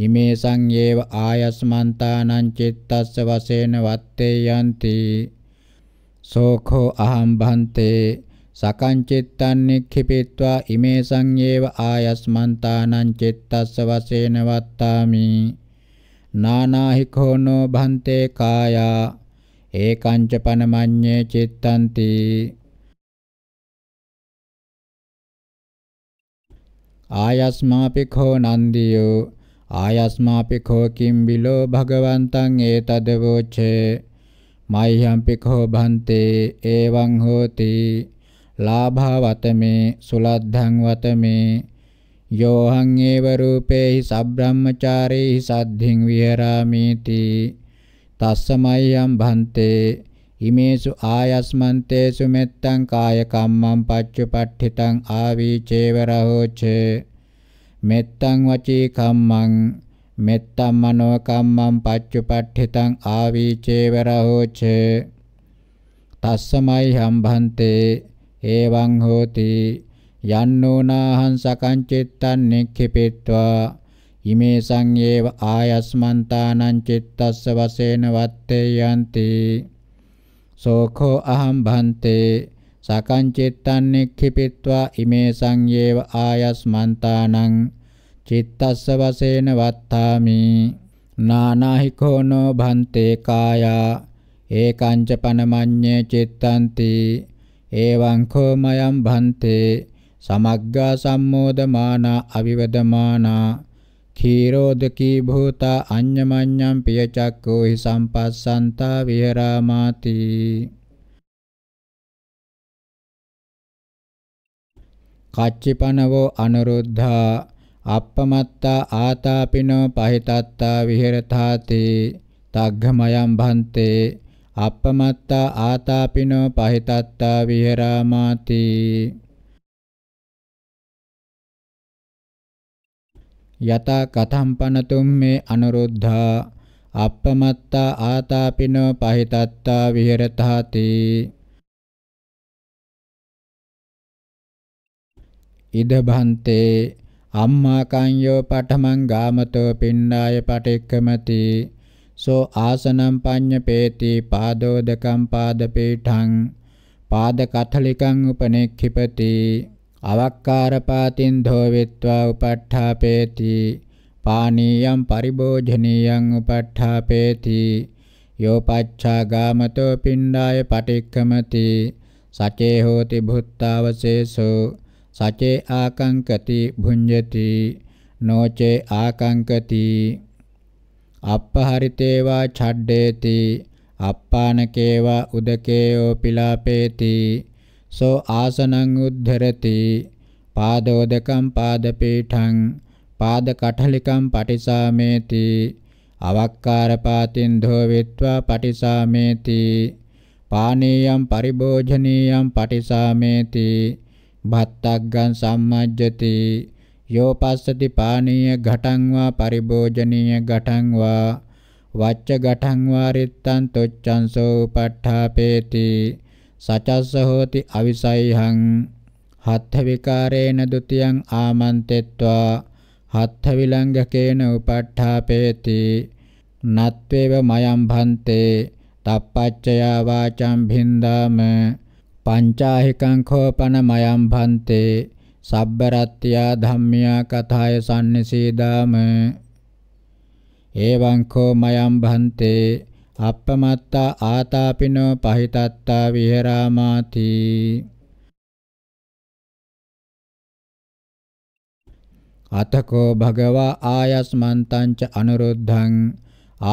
හිමේසං යේව ආයස්මන්තානං චිත්තස්ස වශයෙන් වත්තේ යන්ති සෝඛෝ අහම් බහන්තේ සකං චිත්තං නික්ඛිපිत्वा ඉමේ සංයේව ආයස්මන්තානං චිත්තස්ස වශයෙන් වත්තාමි නානාහි කෝනෝ බන්තේ කායා ඒකංච පනමඤ්ඤේ චිත්තන්ති ආයස්මාපි කෝ නන්දියෝ ආයස්මාපි කෝ කිම්බිලෝ භගවන්තං ඒතදවෝචේ මයිහම්පිකෝ භන්තේ එවං හෝති ලාභවතමේ සුලද්ධං වතමේ යෝහං ඒව රූපේහි සබ්‍රාහ්මචාරේහි සද්ධින් විහෙරාමීති තස්සමයියම් භන්තේ ඉමේසු ආයස්මන්තේසු මෙත්තං කාය කම්මං පච්චපට්ඨිතං ආවීචේවරහෝච මෙත්තං වචී කම්මං මෙත්තම් මනෝ කම්මං පච්චුපට්ඨිතං ආවීචේව රහෝච තස්සමයි හම්භන්තේ එවං හෝති යන්නෝනාහං සකං චිත්තං නික්ඛිපිත්වා ඉමේ සංයේව ආයස්මන්තානං චිත්තස්ස වශයෙන් වත්තේ යන්ති සෝඛෝ අහං භන්තේ සකං චිත්තං නික්ඛිපිත්වා ඉමේ සංයේව ආයස්මන්තානං චිත්තස්ස වශයෙන් වත්තාමි නානහි කෝනෝ භන්තේ කායා ඒකංච පනමඤ්ඤේ චිත්තන්ති එවං කෝමයන් භන්තේ සමග්ගා සම්මෝදමානා අවිවදමානා ඛීරෝදකී භූත අඤ්ඤමඤ්ඤම් පියචක්කෝ හි සම්පස්සන්තා විහෙරාමාති කච්චිපනවෝ අනුරුද්ධා අප්පමත්තා ආතාපිනෝ පහිතත්තා විහෙරතාති තග්ගමයන් භන්තේ අප්පමත්තා ආතාපිනෝ පහිතත්තා විහෙරාමාති යත කතම්පනතුම් මේ අනුරුද්ධා අප්පමත්තා ආතාපිනෝ පහිතත්තා විහෙරතාති ඉද භන්තේ අම්මා කංයෝ පඨමං ගාමතෝ පින්නාය පටික්කමති සෝ ආසනම් පඤ්ඤපේති පාදෝදකම් පාදපීඨං පාද කතලිකං උපනෙක්ඛිපති අවක්කාරපාතින් ධෝවිත්වා උපට්ඨාපේති පානීයම් පරිභෝජනීයං උපට්ඨාපේති යෝ පච්ඡා ගාමතෝ පින්ඩාය පටික්කමති සචේ හෝති භුත්තාවසේසෝ සචේ ආකංකති භුඤ්ජති නොචේ ආකංකති අප්පහරිතේවා ඡඩ්ඩේති අප්පානකේවා උදකේයෝ පිලාපේති සෝ ආසනං උද්ධරති පාදෝදකම් පාදපීඨං පාදකටලිකම් පටිසාමේති අවක්කාරපාතින් ධෝවිත්වා පටිසාමේති පානීයම් පරිභෝජනීයම් පටිසාමේති භත්තග්ගං සම්මජ්ජති යෝ පස්සති පානීය ඝටං වා පරිභෝජනීය ඝටං වා වච්ච ඝටං වා රිත්තං තොච්ඡංසෝ උපට්ඨාපේති සචස්ස හෝති අවිසයිහං හත්ථ විකාරේන ဒ ුතියං ආමන්තෙත්වා හත්ථ විලංඝකේන උපට්ඨාපේති නත්වේව මයම් භන්තේ තප්පච්චයා වාචම් භින්දාම පංචාහිකං කෝපනමයම් භන්තේ සබ්බරත්ත්‍යා ධම්මියා කථාය සම්නිසීදාම එවං කෝ මයම් භන්තේ අප්පමත්තා ආතාපිනෝ පහිතත්තා විහෙරාමාති අතකෝ භගවා ආයස්මන්තං ච අනුරුද්ධං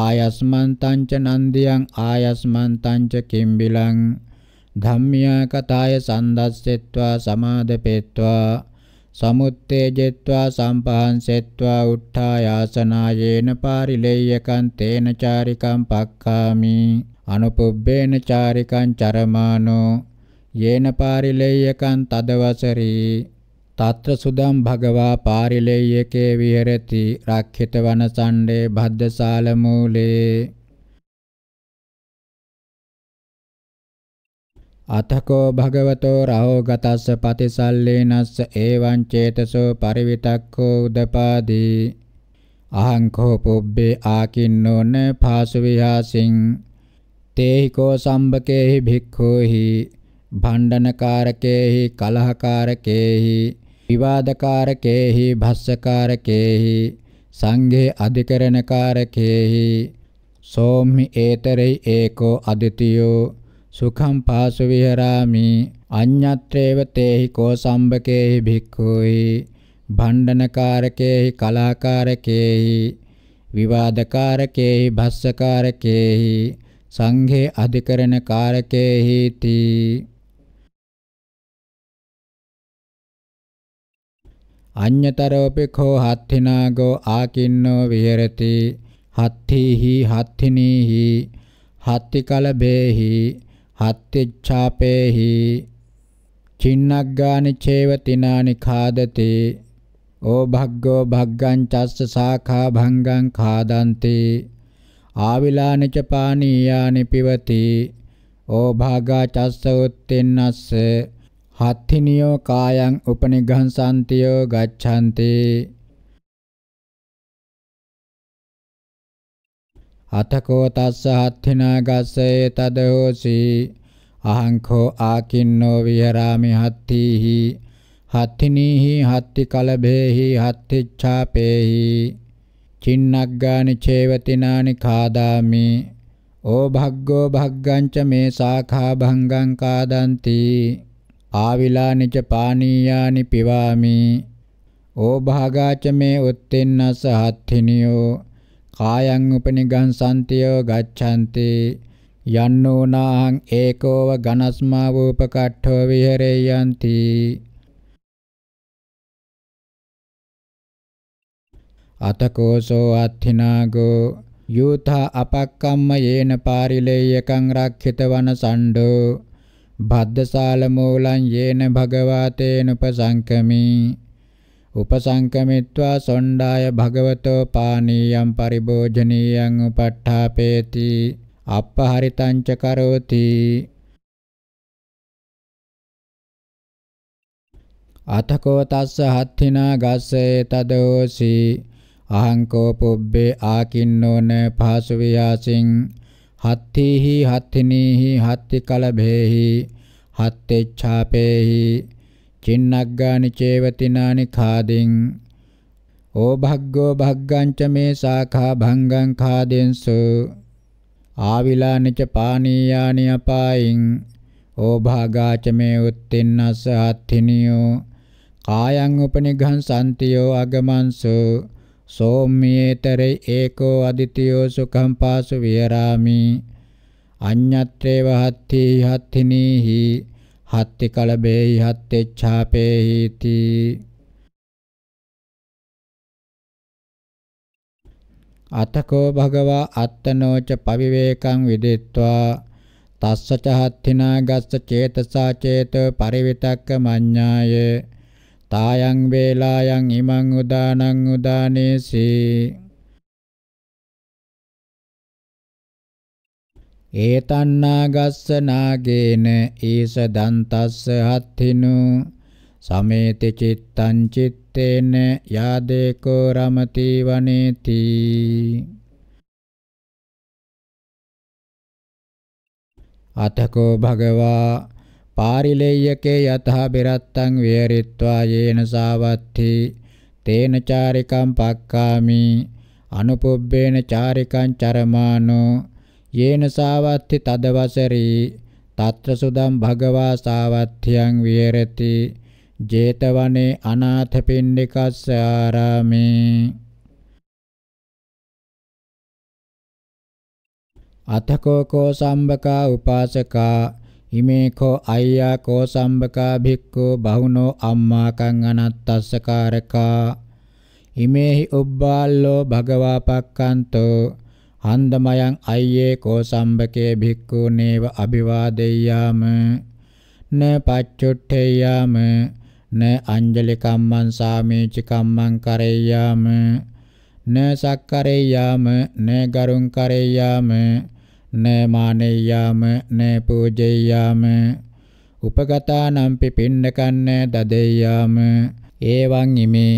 ආයස්මන්තං ච නන්දියං ආයස්මන්තං ච කිම්බිලං ධම්මියා කතාය සන්දස්සෙත්වා සමාදපෙත්වා සමුත්තේජෙත්වා සම්පහන්සෙත්වා උට්ඨායාසනායේන පාරිලෙය්‍යකං තේන චාරිකං පක්ඛාමි අනුපුබ්බේන චාරිකං චරමානෝ යේන පාරිලෙය්‍යකං තදවසරී తత్ర సుదం భగవా పారిలేయకే విహరతి రక్షిత వనసండే భద్రశాల మూలే අතකෝ භගවතෝ රහෝ ගතස්ස පතිසල්ලේනස්ස ඒවං චේතසෝ පරිවිතක්ඛෝ උදපාදී අහං කෝ පුබ්බේ ආකින්නෝන පාසු විහාසින් තේහි කෝ සම්බකේහි භික්ඛෝහි භණ්ඩනකාරකේහි කලහකාරකේහි විවාදකාරකේහි භස්සකාරකේහි සංඝේ අධිකරණකාරකේහි සෝම්හි ඒතරේ ඒකෝ අදිතියෝ සුඛං පාසු විහරාමි අඤ්ඤත්‍රේව තේහි කෝ සම්බකේහි භික්ඛුයි භණ්ඩනකාරකේහි කලාකාරකේහි විවාදකාරකේහි භස්සකාරකේහි සංඝේ අධිකරණ කාරකේහි තී අඤ්ඤතරෝපි කෝ හත්ථිනාගෝ ආකින්නෝ විහෙරති හත්ථීහි හත්ථිනීහි හත්තිකලබේහි හත්තිච්ඡාපේහි චින්නග්ගානි චේව තිනානි ખાදති ඕ භග්ගෝ භග්ගං චස්ස සාඛා භංගං ખાදන්ති ආවිලානි ච පානීයානි පිවති ඕ භාගා චස්ස උත්තෙන්නස්ස හත්තිනියෝ කායං උපනිඝංසන්තියෝ ගච්ඡanti අතකෝ තස්ස හත්ථිනා ගස්සේ තදෝසි අහංකෝ ආකින්නෝ විහරාමි හත්ථීහි හත්ථිනීහි හත්ති කලභේහි හත්තිච්ඡාපේහි චින්නග්ගානි චේවතිනානි කාදාමි ඕ භග්ගෝ භග්ගංච මේ සාඛා භංගං කාදಂತಿ ආවිලානිච පානීයානි පිවාමි ඕ භාගාච මේ උත්තෙන්නස හත්ථිනියෝ කායං උපනිගං සන්තියෝ ගච්ඡanti යන්නෝනාහං ඒකෝව ඝනස්මා වූපකට්ඨෝ විහෙරේයන්ති අතකෝසෝ අත්ථිනාගෝ යූතා අපක්කම්ම යේන පාරිලේයකං රක්ඛිත වන සණ්ඩෝ භද්දසාල මූලං යේන භගවාතේනුපසංකමී උපසංකමිත්වා සොණ්ඩාය භගවතෝ පානීයම් පරිභෝජනීයං උපට්ඨාපේති අප්පහරිතං ච කරෝති අතකෝ තස්ස හත්තිනා ගස්සේ තදෝසි අහංකෝ පුබ්බේ ආකින්නෝන පහසු වියාසින් හත්තිහි හත්තිනීහි හත්ති කලභේහි හත්තේච්ඡාපේහි චින්නග්ගානි චේවතිනානි khādෙන් ඕභග්ගෝ භග්ගංච මේ සාඛා භංගං khādෙන්සු ආවිලානිච පානීයානි අපායින් ඕභාගාච මේ උත්තින්නස අත්ථිනියෝ කායං උපනිඝං සම්තියෝ අගමන්සු සෝම්‍යේතරේ ඒකෝ අදිතියෝ සුඛං පාසු විහරාමි අඤ්ඤත්‍රේව හත්ථි හත්ථිනීහි හත්ති කලබේහි හත්තෙච්ඡාපේහිති අතකෝ භගවා අත්තනෝච පවිවේකං විදිත්වා තස්සච හත්තිනා ගස්ස චේතසා චේතෝ පරිවිතක්ක මඤ්ඤාය තායන් වේලායන් ඉමං උදානං උදානේසී ඒතන්නා ගස්ස නාගේන ඊස දන්තස්ස හත්තිනු සමේති චිත්තං චිත්තේන යාදේකෝ රමති වනේති අතකෝ භගවා පාරිලෙය්‍යකේ යතහ බිරත්තං විහෙරිත්වා යේන සාවත්ති තේන චාරිකම් පක්කාමි අනුපුබ්බේන චාරිකං චරමානෝ යේන සාවත්ති තදවසරී తත්‍ර සුදම් භගවා සාවත්තියං විහෙරති ජේතවනේ අනාථපිණ්ඩිකස්ස ආරාමේ අතකෝ කෝ සම්බකා උපාසකා ඉමේ කෝ අයියා කෝ සම්බකා භික්ඛු බහුනෝ අම්මා කං අනත්තස්සකාරකා ඉමේහි උබ්බාල්ලෝ භගවා පක්칸තෝ හන්දමයන් අයියේ කෝසම්බකේ භික්ඛු නේව අභිවාදෙය්‍යාම න පච්චුට්ඨේය්‍යාම න අංජලි කම්මං සාමීචි කම්මං කරෙය්‍යාම න සක්කරෙය්‍යාම න ගරුං කරෙය්‍යාම න මානෙය්‍යාම න පූජෙය්‍යාම උපගතානම්පි පින්නකන්න දදෙය්‍යාම එවං ඉමේ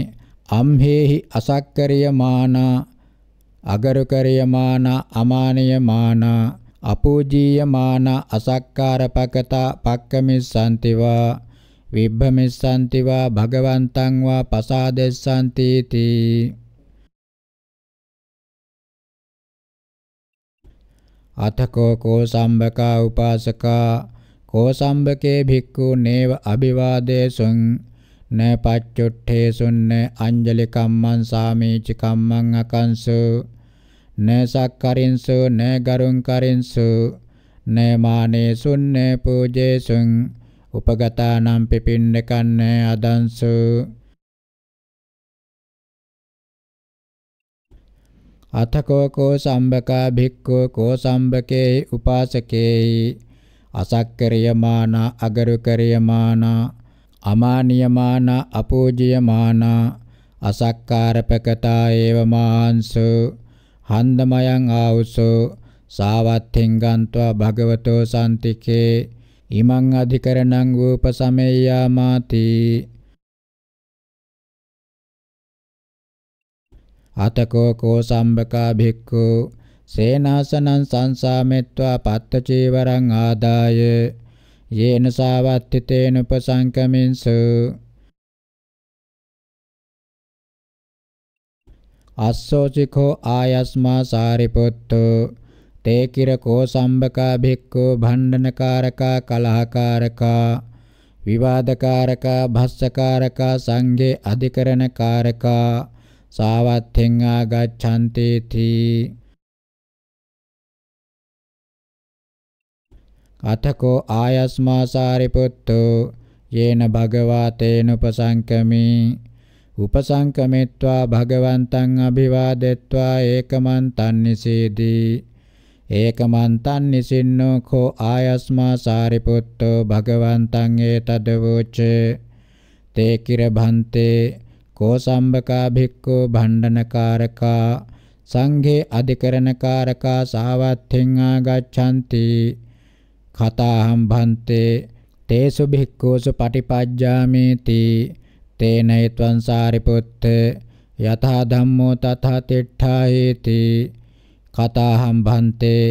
අම්හෙහි අසක්කරිය මානා අගරුකරියමාන අමානයමාන අපූජීයමාන අසක්කාරපකත පක්කමිස්සන්තිවා විබ්බමිස්සන්තිවා භගවන්තං වා පසාදෙස්සන්ති තී අතකෝ කෝසම්බකා උපාසකා කෝසම්බකේ භික්ඛු නේව අභිවාදේසුං න පච්චුට්ඨේසුන්න අංජලි කම්මං සාමීචි කම්මං අකංසු න සක්කරින්සු න ගරුං කරින්සු න මානේසුන්න පූජේසුං උපගතානම් පිපින්නකන්න අදංසු අතකෝ කෝ සම්බකා භික්ඛු කෝ සම්බකේ උපාසකේයි අසක්කරියමාන අගරු කරියමානා අමානියමාන අපූජ්‍යමාන අසක්කාරපකතා ඒව මාංසු හන්දමයන් ආවුසෝ සාවත්ථින්ගන්त्वा භගවතෝ සම්තිකේ ඉමං අධිකරණං උපසමෙය්‍යාමාති අතකෝ කෝ සම්බකා භික්ඛු සේනාසනං සංසාමෙත්වා පත්ත චීවරං ආදාය යේන සාවත්තිතේන උපසංකමින්ස අස්සෝචිකෝ ආයස්මා සාරිපුත්තෝ තේ කිරකෝ සම්බකා භික්ඛෝ භණ්ඩනකාරකා කලහකාරකා විවාදකාරකා භස්සකාරකා සංඝේ අධිකරණකාරකා සාවත්ථෙන් ආගච්ඡන්ති තී අතකෝ ආයස්මා සාරිපුත්තෝ යේන භගවා තේන උපසංකමී උපසංකමෙත්වා භගවන්තං අභිවාදෙත්වා ඒකමන්තං නිසීදී ඒකමන්තං නිසින්නෝ කෝ ආයස්මා සාරිපුත්තෝ භගවන්තං ඒතදවෝච තේ කිර භන්තේ කෝ සම්බකා භික්ඛෝ භණ්ඩනකාරකා සංඝේ අධිකරණකාරකා සාවත්ථෙන් ආගච්ඡanti කතාහම් භන්තේ තේසු භික්ඛූසු පටිපජ්ජාමේති තේනෛත්වං සාරිපුත්ත යතහා ධම්මෝ තථා තිට්ඨායේති කතාහම් භන්තේ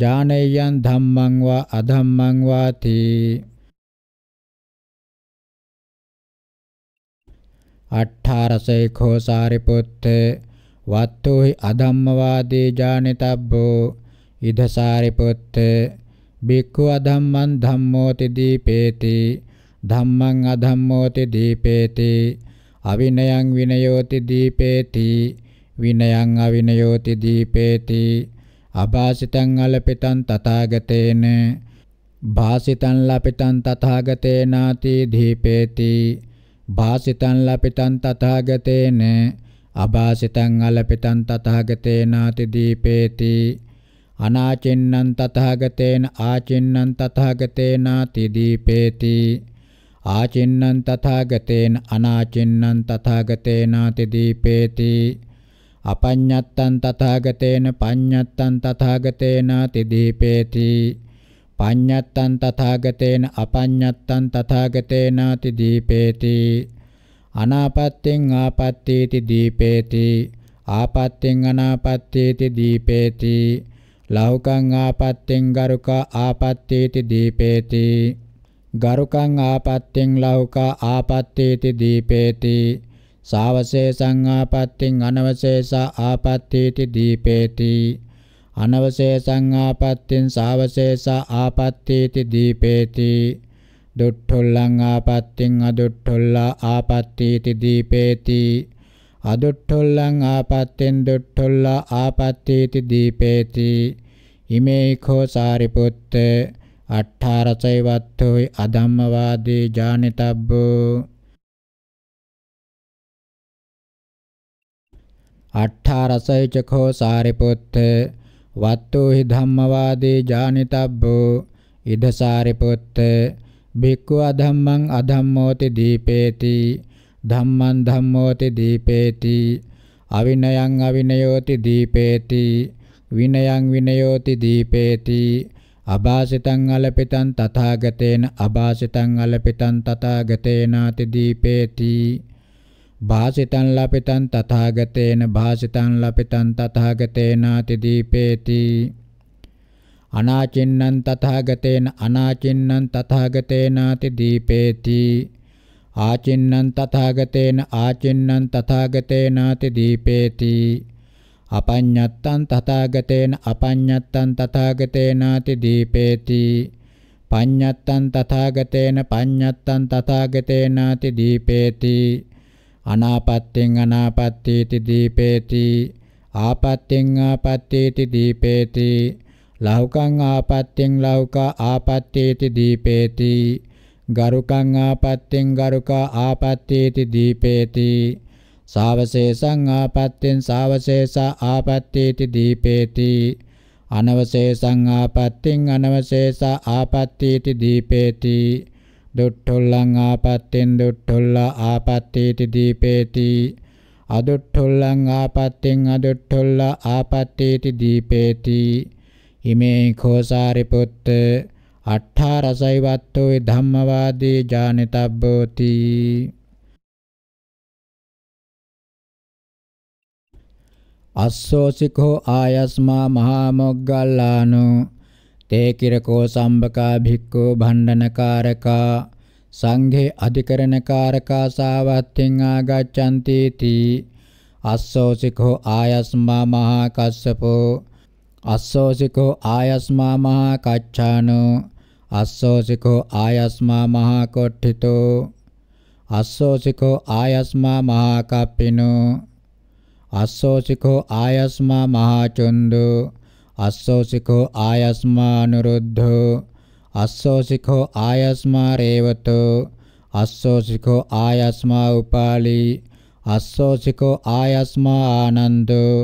ඥානේයන් ධම්මං වා අධම්මං වාති අට්ඨාරසේ කෝ සාරිපුත්ත වත්තුහි අධම්මවාදී ඥානිතබ්බෝ ඉද සාරිපුත්ත භික්ඛු අධම්මං ධම්මෝති දීපේති ධම්මං අධම්මෝති දීපේති අවිනයං විනයෝති දීපේති විනයං අවිනයෝති දීපේති අභාසිතං අලපිතං තථාගතේන භාසිතං ලපිතං තථාගතේනාති දීපේති භාසිතං ලපිතං තථාගතේන අභාසිතං අලපිතං තථාගතේනාති දීපේති අනාචින්නං තථාගතේන ආචින්නං තථාගතේනාති දීපේති ආචින්නං තථාගතේන අනාචින්නං තථාගතේනාති දීපේති අපඤ්ඤත්තං තථාගතේන පඤ්ඤත්තං තථාගතේනාති දීපේති පඤ්ඤත්තං තථාගතේන අපඤ්ඤත්තං තථාගතේනාති දීපේති අනාපත්තෙන් ආපත්තේති දීපේති ආපත්තෙන් අනාපත්තේති දීපේති ලෞකං ආපත්තෙන් ගරුකා ආපත්තේති දීපේති ගරුකං ආපත්තෙන් ලෞකා ආපත්තේති දීපේති සාවශේෂං ආපත්තෙන් අනවශේෂ ආපත්තේති දීපේති අනවශේෂං ආපත්තෙන් සාවශේෂ ආපත්තේති දීපේති දුට්ඨොල්ලං ආපත්තෙන් අදුට්ඨොල්ලා ආපත්තේති දීපේති අදුට්ඨොල්ලං ආපත්තෙන් දුට්ඨොල්ලා ආපත්තේති දීපේති ඉමේ කෝ සාරිපුත්ත අට්ඨාරසය වත්තෝයි අධම්මවාදී ජානිතබ්බෝ අට්ඨාරසය චකෝ සාරිපුත්ත වත්තෝහි ධම්මවාදී ජානිතබ්බෝ ඉද සාරිපුත්ත භික්ඛු අධම්මං අධම්මෝති දීපේති ධම්මං ධම්මෝති දීපේති අවිනයං අවිනයෝති දීපේති විනයං විනයෝති දීපේති අභාසිතං අලපිතං තථාගතේන අභාසිතං අලපිතං තථාගතේනාති දීපේති භාසිතං ලපිතං තථාගතේන භාසිතං ලපිතං තථාගතේනාති දීපේති අනාචින්නං තථාගතේන අනාචින්නං තථාගතේනාති දීපේති ආචින්නං තථාගතේන ආචින්නං තථාගතේනාති දීපේති අපඤ්ඤත්තං තථාගතේන අපඤ්ඤත්තං තථාගතේනාති දීපේති පඤ්ඤත්තං තථාගතේන පඤ්ඤත්තං තථාගතේනාති දීපේති අනාපත්තෙන් අනාපත්තේති දීපේති ආපත්තෙන් ආපත්තේති දීපේති ලෞකං ආපත්තෙන් ලෞක ආපත්තේති දීපේති ගරුකං ආපත්තෙන් ගරුකා ආපත්තේති දීපේති සාවශේෂං ආපත්තෙන් සාවශේෂා ආපත්තේති දීපේති අනවශේෂං ආපත්තෙන් අනවශේෂා ආපත්තේති දීපේති දුට්ඨුල්ලං ආපත්තෙන් දුට්ඨුල්ලා ආපත්තේති දීපේති අදුට්ඨොල්ලං ආපත්තෙන් අදුට්ඨොල්ලා ආපත්තේති දීපේති ඉමේ කෝසාරිපුත්ත අට්ඨාරසයිවත්තෝ ධම්මවාදී ඥානිතබ්බෝති අස්සෝසිකෝ ආයස්මා මහා මොග්ගල්ලානෝ තේ කිරකෝ සම්බකා භික්ඛෝ භණ්ඩනකාරකා සංඝේ අධිකරණකාරකා සාවත්තෙන් ආගච්ඡන්ති තී අස්සෝසිකෝ ආයස්මා මහා කස්සපෝ අස්සෝසිකෝ ආයස්මා මහා කච්චානෝ අස්සෝසිකෝ ආයස්මා මහා කොට්ඨිතෝ අස්සෝසිකෝ ආයස්මා මහා කප්පිනෝ අස්සෝසිකෝ ආයස්මා මහා චුන්දෝ අස්සෝසිකෝ ආයස්මා අනුරුද්ධෝ අස්සෝසිකෝ ආයස්මා රේවතෝ අස්සෝසිකෝ ආයස්මා උපාලි අස්සෝසිකෝ ආයස්මා ආනන්දෝ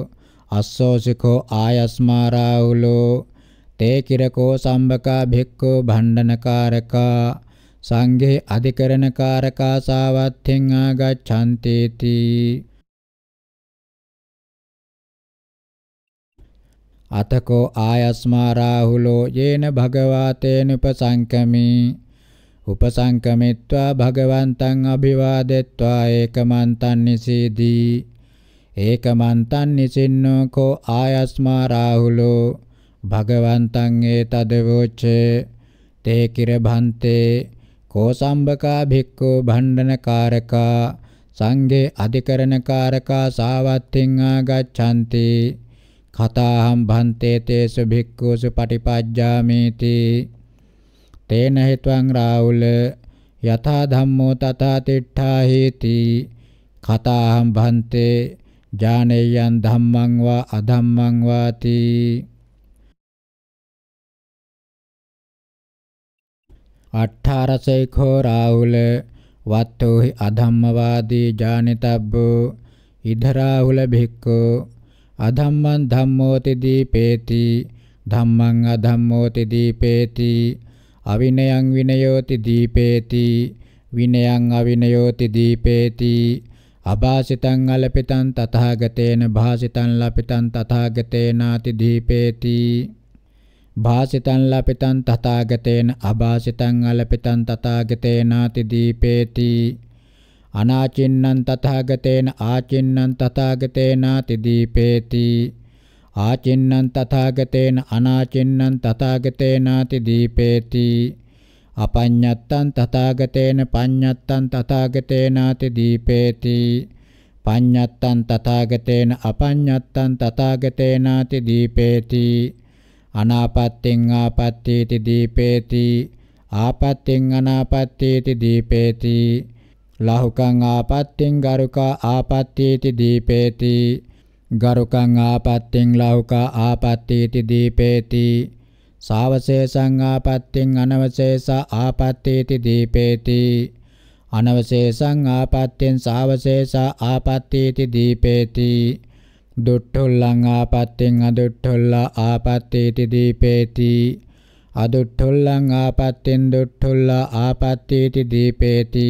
අස්සෝසිකෝ ආයස්මා රාහුලෝ තේ කිරකෝ සම්බකා භික්ඛෝ භණ්ඩනකාරකා සංඝේ අධිකරණකාරකා සාවත්ථෙන් ආගච්ඡන්ති තී අතකෝ ආයස්මා රාහුලෝ යේන භගවා තේන උපසංකමී උපසංකමිත්වා භගවන්තං අභිවාදෙත්වා ඒකමන්තං නිසීදී ඒකමන්තං නිසින්නෝ කෝ ආයස්මා රාහුලෝ භගවන්තං ඒතදවෝචේ තේ කිර භන්තේ කෝසම්බකා භික්ඛු භණ්ඩනකාරකා සංඝේ අධිකරණකාරකා සාවත්තින් ආගච්ඡanti කතාහම් භන්තේ තේසු භික්ඛුසු පටිපජ්ජාමේති තේන හේත්වං රාහුල යථා ධම්මෝ තථා තිට්ඨා හේති කතාහම් භන්තේ ඥානේයන් ධම්මං වා අධම්මං වාති අට්ඨාරසේඛෝ රාහුල වත්තෝහි අධම්මවාදී ජානිතබ්බෝ ඉදරාහුල භික්ඛෝ අධම්මං ධම්මෝති දීපේති ධම්මං අධම්මෝති දීපේති අවිනයං විනයෝති දීපේති විනයං අවිනයෝති දීපේති අභාසිතං අලපිතං තථාගතේන භාසිතං ලපිතං තථාගතේනාති දීපේති භාසිතං ලපිතං තථාගතේන අභාසිතං අලපිතං තථාගතේනාති දීපේති අනාචින්නං තථාගතේන ආචින්නං තථාගතේනාති දීපේති ආචින්නං තථාගතේන අනාචින්නං තථාගතේනාති දීපේති අපඤ්ඤත්තං තථාගතේන පඤ්ඤත්තං තථාගතේනාති දීපේති පඤ්ඤත්තං තථාගතේන අපඤ්ඤත්තං තථාගතේනාති දීපේති අනාපත්තෙන් ආපත්තේති දීපේති ආපත්තෙන් අනාපත්තේති දීපේති ලහුකං ආපත්තෙන් ගරුකා ආපත්තේති දීපේති ගරුකං ආපත්තෙන් ලහුකා ආපත්තේති දීපේති සාවශේෂං ආපත්තෙන් අනවශේෂ ආපත්තේති දීපේති අනවශේෂං ආපත්තෙන් සාවශේෂ ආපත්තේති දීපේති දුට්ඨොල්ලං ආපත්තෙන් අදුට්ඨොල්ලා ආපත්තේති දීපේති අදුට්ඨොල්ලං ආපත්තෙන් දුට්ඨොල්ලා ආපත්තේති දීපේති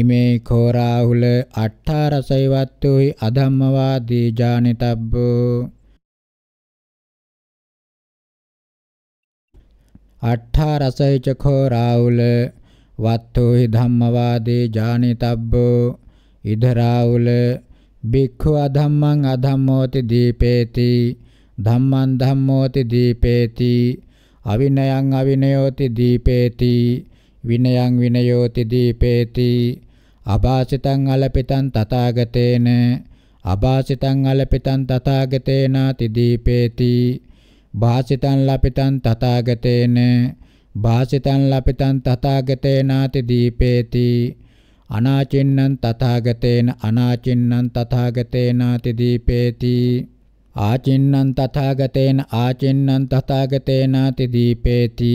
ඉමේ කෝරාහුල අට්ඨාරසයිවත්තුයි අධම්මවාදී ජානිතබ්බෝ අට්ඨාරසයිච කෝරාහුල වත්තුහි ධම්මවාදී ජානිතබ්බෝ ඉදරාහුල භික්ඛු අධම්මං අධම්මෝති දීපේති ධම්මං ධම්මෝති දීපේති අවිනයං අවිනයෝති දීපේති විනයං විනයෝති දීපේති අභාසිතං අලපිතං තථාගතේන අභාසිතං අලපිතං තථාගතේනාති දීපේති භාසිතං ලපිතං තථාගතේන භාසිතං ලපිතං තථාගතේනාති දීපේති අනාචින්නං තථාගතේන අනාචින්නං තථාගතේනාති දීපේති ආචින්නං තථාගතේන ආචින්නං තථාගතේනාති දීපේති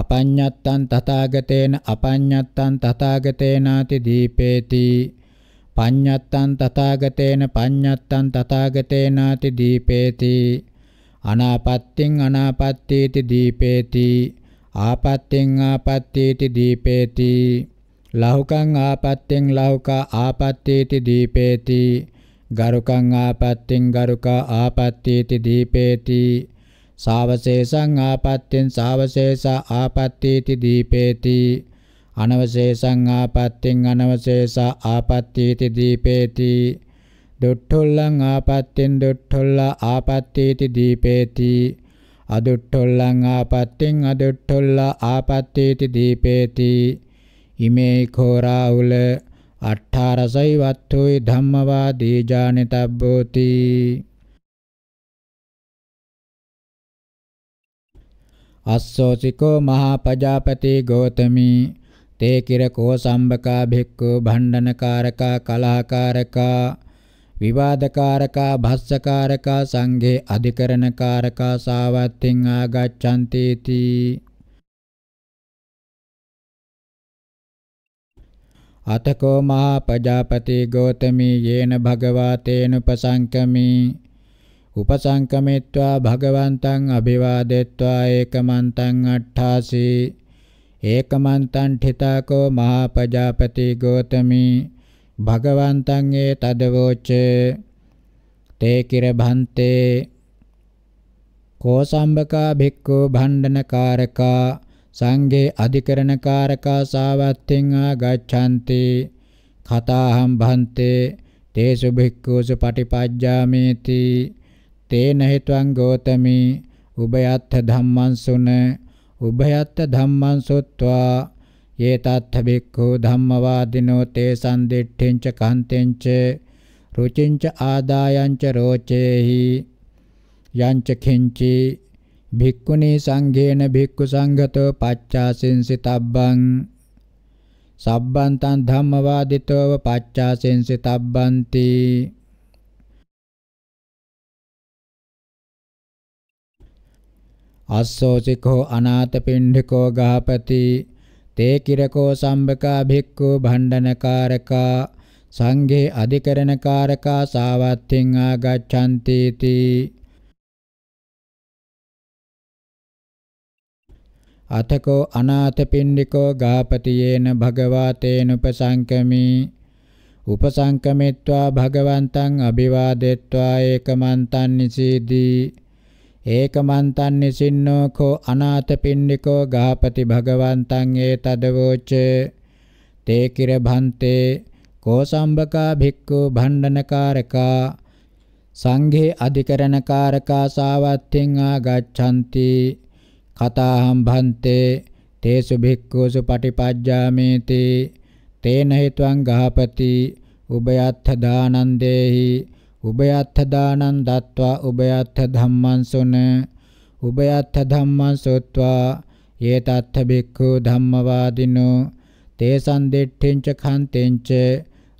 අපඤ්ඤත්තං තථාගතේන අපඤ්ඤත්තං තථාගතේනාති දීපේති පඤ්ඤත්තං තථාගතේන පඤ්ඤත්තං තථාගතේනාති දීපේති අනාපත්තිං අනාපත්තීති දීපේති ආපත්තිං ආපත්තීති දීපේති ලහුකං ආපත්තෙන් ලහුකා ආපත්තේති දීපේති ගරුකං ආපත්තෙන් ගරුකා ආපත්තේති දීපේති සාවශේෂං ආපත්තෙන් සාවශේෂා ආපත්තේති දීපේති අනවශේෂං ආපත්තෙන් අනවශේෂා ආපත්තේති දීපේති දුට්ඨොල්ලං ආපත්තෙන් දුට්ඨොල්ලා ආපත්තේති දීපේති අදුට්ඨොල්ලං ආපත්තෙන් අදුට්ඨොල්ලා ආපත්තේති දීපේති ඉමේ කෝරාහුල අට්ඨාරසයි වත්තුයි ධම්මවා දීජානිතබ්බෝති අස්සෝසිකෝ මහා පජාපති ගෝතමි තේ කිරකෝ සම්බකා භික්ඛු භණ්ඩනකාරකා කලහකාරකා විවාදකාරකා භස්සකාරකා සංඝේ අධිකරණකාරකා සාවත්තින් ආගච්ඡන්ති තී අතකෝ මහා පජාපති ගෝතමී යේන භගවා තේනුපසංකමී උපසංකමිත්වා භගවන්තං අභිවාදෙත්වා ඒකමන්තං අට්ඨාසී ඒකමන්තං ඨිතාකෝ මහා පජාපති ගෝතමී භගවන්තං ඒ තදවෝච තේ කිර භන්තේ කෝසම්බකා භික්ඛු භණ්ඩනකාරකා සංඝේ අධිකරණකාරකා සාවත්තෙන් ආගච්ඡanti කතාහම් භන්තේ තේසු භික්ඛුසු පටිපජ්ජාමේති තේන හේතුං ගෝතමි උභයත්ථ ධම්මං සුන උභයත්ථ ධම්මං සොත්වා යේ තත්ථ භික්ඛු ධම්මවාදිනෝ තේ සම්දිට්ඨින්ච කන්තෙන්ච රුචින්ච ආදායන්ච රෝචේහි යංච කිංචි භික්ඛුනී සංඝේන භික්ඛු සංඝතෝ පච්චාසෙන්සි තබ්බං සබ්බන්තං ධම්මවාදිතෝව පච්චාසෙන්සි තබ්බන්ති අස්සෝසිකෝ අනාථපිණ්ඩිකෝ ගහපති තේ කිරකෝ සම්බකා භික්ඛු භණ්ඩනකාරකා සංඝේ අධිකරණකාරකා සාවත්තින් ආගච්ඡන්ති තී අතකෝ අනාථපිණ්ඩිකෝ ගාපතියේන භගවා තේනුපසංකමි උපසංකමිත්වා භගවන්තං අභිවාදෙත්වා ඒකමන්තං නිසීදී ඒකමන්තං නිසින්නෝ කෝ අනාථපිණ්ඩිකෝ ගාපති භගවන්තං ඒතදවෝච තේ කිර භන්තේ කෝසම්බකා භික්ඛු භණ්ඩනකාරකා සංඝේ අධිකරණකාරකා සාවත්තින් ආගච්ඡanti කතාහම් භන්තේ තේසු භික්ඛුසු පටිපජ්ජාමේති තේන හේතුං ගහපති උබයත්ථ දානං දේහි උබයත්ථ දානං දත්වා උබයත්ථ ධම්මං සුන උබයත්ථ ධම්මං සොත්වා යේ තත්ථ භික්ඛු ධම්මවාදිනෝ තේසං දෙට්ඨෙන්ච කන්තෙන්ච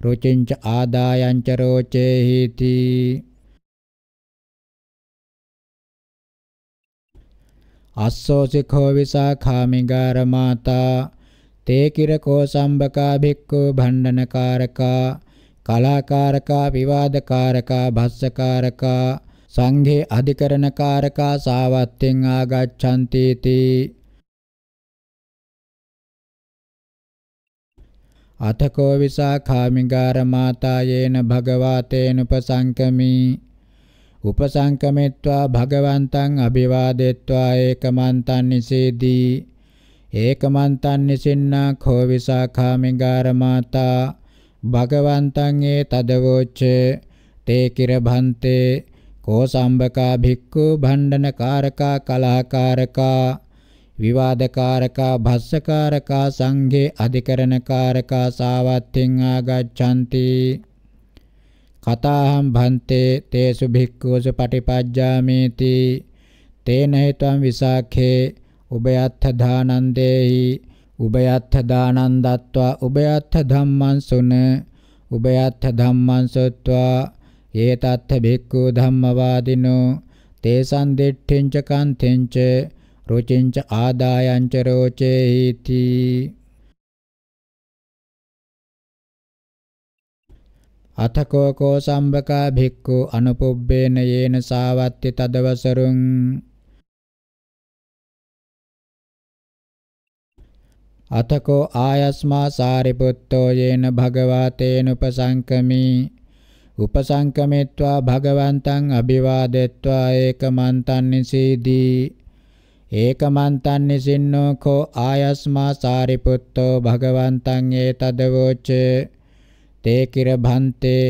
රුචින්ච ආදායංච රෝචේ හීති අස්සෝසිකෝ විසාඛා මිගාර මාතා තේ කිරකෝ සම්බකා භික්ඛු භණ්ඩනකාරකා කලාකාරකා විවාදකාරකා භස්සකාරකා සංඝේ අධිකරණකාරකා සාවත්තෙන් ආගච්ඡන්ති තී අතකෝ විසාඛා මිගාර මාතා යේන භගවා තේනුපසංකමී උපසංකමෙත්වා භගවන්තං අභිවාදෙත්වා ඒකමන්තං නිසීදී ඒකමන්තං නිසින්නා කෝ විසාඛාමිගාරමාතා භගවන්තං ඒ තදවෝච්ච තේ කිරභන්තේ කෝ සම්බකා භික්ඛු භණ්ඩනකාරකා කලහකාරකා විවාදකාරකා භස්සකාරකා සංඝේ අධිකරණකාරකා සාවත්තින් ආගච්ඡanti කතාහම් භන්තේ තේසු භික්ඛුසු පටිපජ්ජාමේති තේන හේතං විසාඛේ උබයත්ථ දානං දේහි උබයත්ථ දානං දත්වා උබයත්ථ ධම්මං සුන උබයත්ථ ධම්මං සොත්වා ඒතත්ථ භික්ඛු ධම්මවාදිනෝ තේසං දෙට්ඨෙන්ච කන්තෙන්ච රුචින්ච ආදායංච රෝචේහිති අතකෝ කෝ සම්බකා භික්ඛු අනුපුබ්බේන යේන සාවත්ති තදවසරුං අතකෝ ආයස්මා සාරිපුත්තෝ යේන භගවා තේන උපසංකමි උපසංකමෙත්වා භගවන්තං අභිවාදෙත්වා ඒකමන්තං නිසීදී ඒකමන්තං නිසින්නෝ කෝ ආයස්මා සාරිපුත්තෝ භගවන්තං ඒතදවෝචේ තේ කිර භන්තේ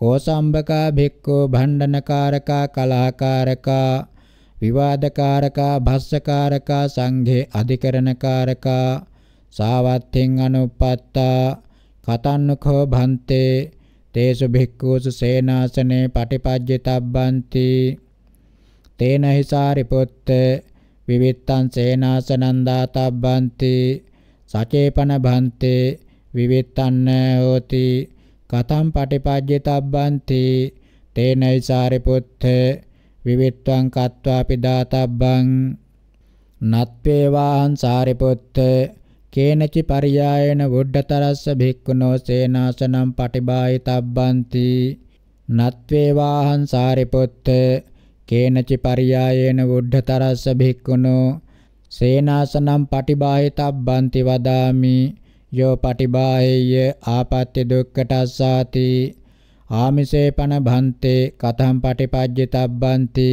කෝසම්බකා භික්ඛෝ භණ්ඩනකාරකා කලහකාරකා විවාදකාරකා භස්සකාරකා සංඝේ අධිකරණකාරකා සාවත්තින් අනුපත්තා කතන්නුකෝ භන්තේ තේසු භික්ඛූසු සේනාසනේ පටිපජ්ජිතබ්බන්ති තේන හිසාරි පුත්ත විවිත්තං සේනාසනං දාතබ්බන්ති සචේපන භන්තේ විවෙත්තන්න හෝති කතම් පටිපජ්ජිතබ්බන්ති තේන විසාරිපුත්ත විවිත්වං කତ୍වා පිදාතබ්බං නත්වේවාං සාරිපුත්ත කේනචි පරියායන වුද්ධතරස්ස භික්ඛුනෝ සේනාසනම් පටිභායිතබ්බන්ති නත්වේවාහං සාරිපුත්ත කේනචි පරියායන වුද්ධතරස්ස භික්ඛුනෝ සේනාසනම් පටිභායිතබ්බන්ති වදාමි යෝ පටිභායේය ආපත්‍ය දුක්ඛටස්සාති ආමිසේ පන භන්තේ කතම් පටිපජ්ජිතබ්බන්ති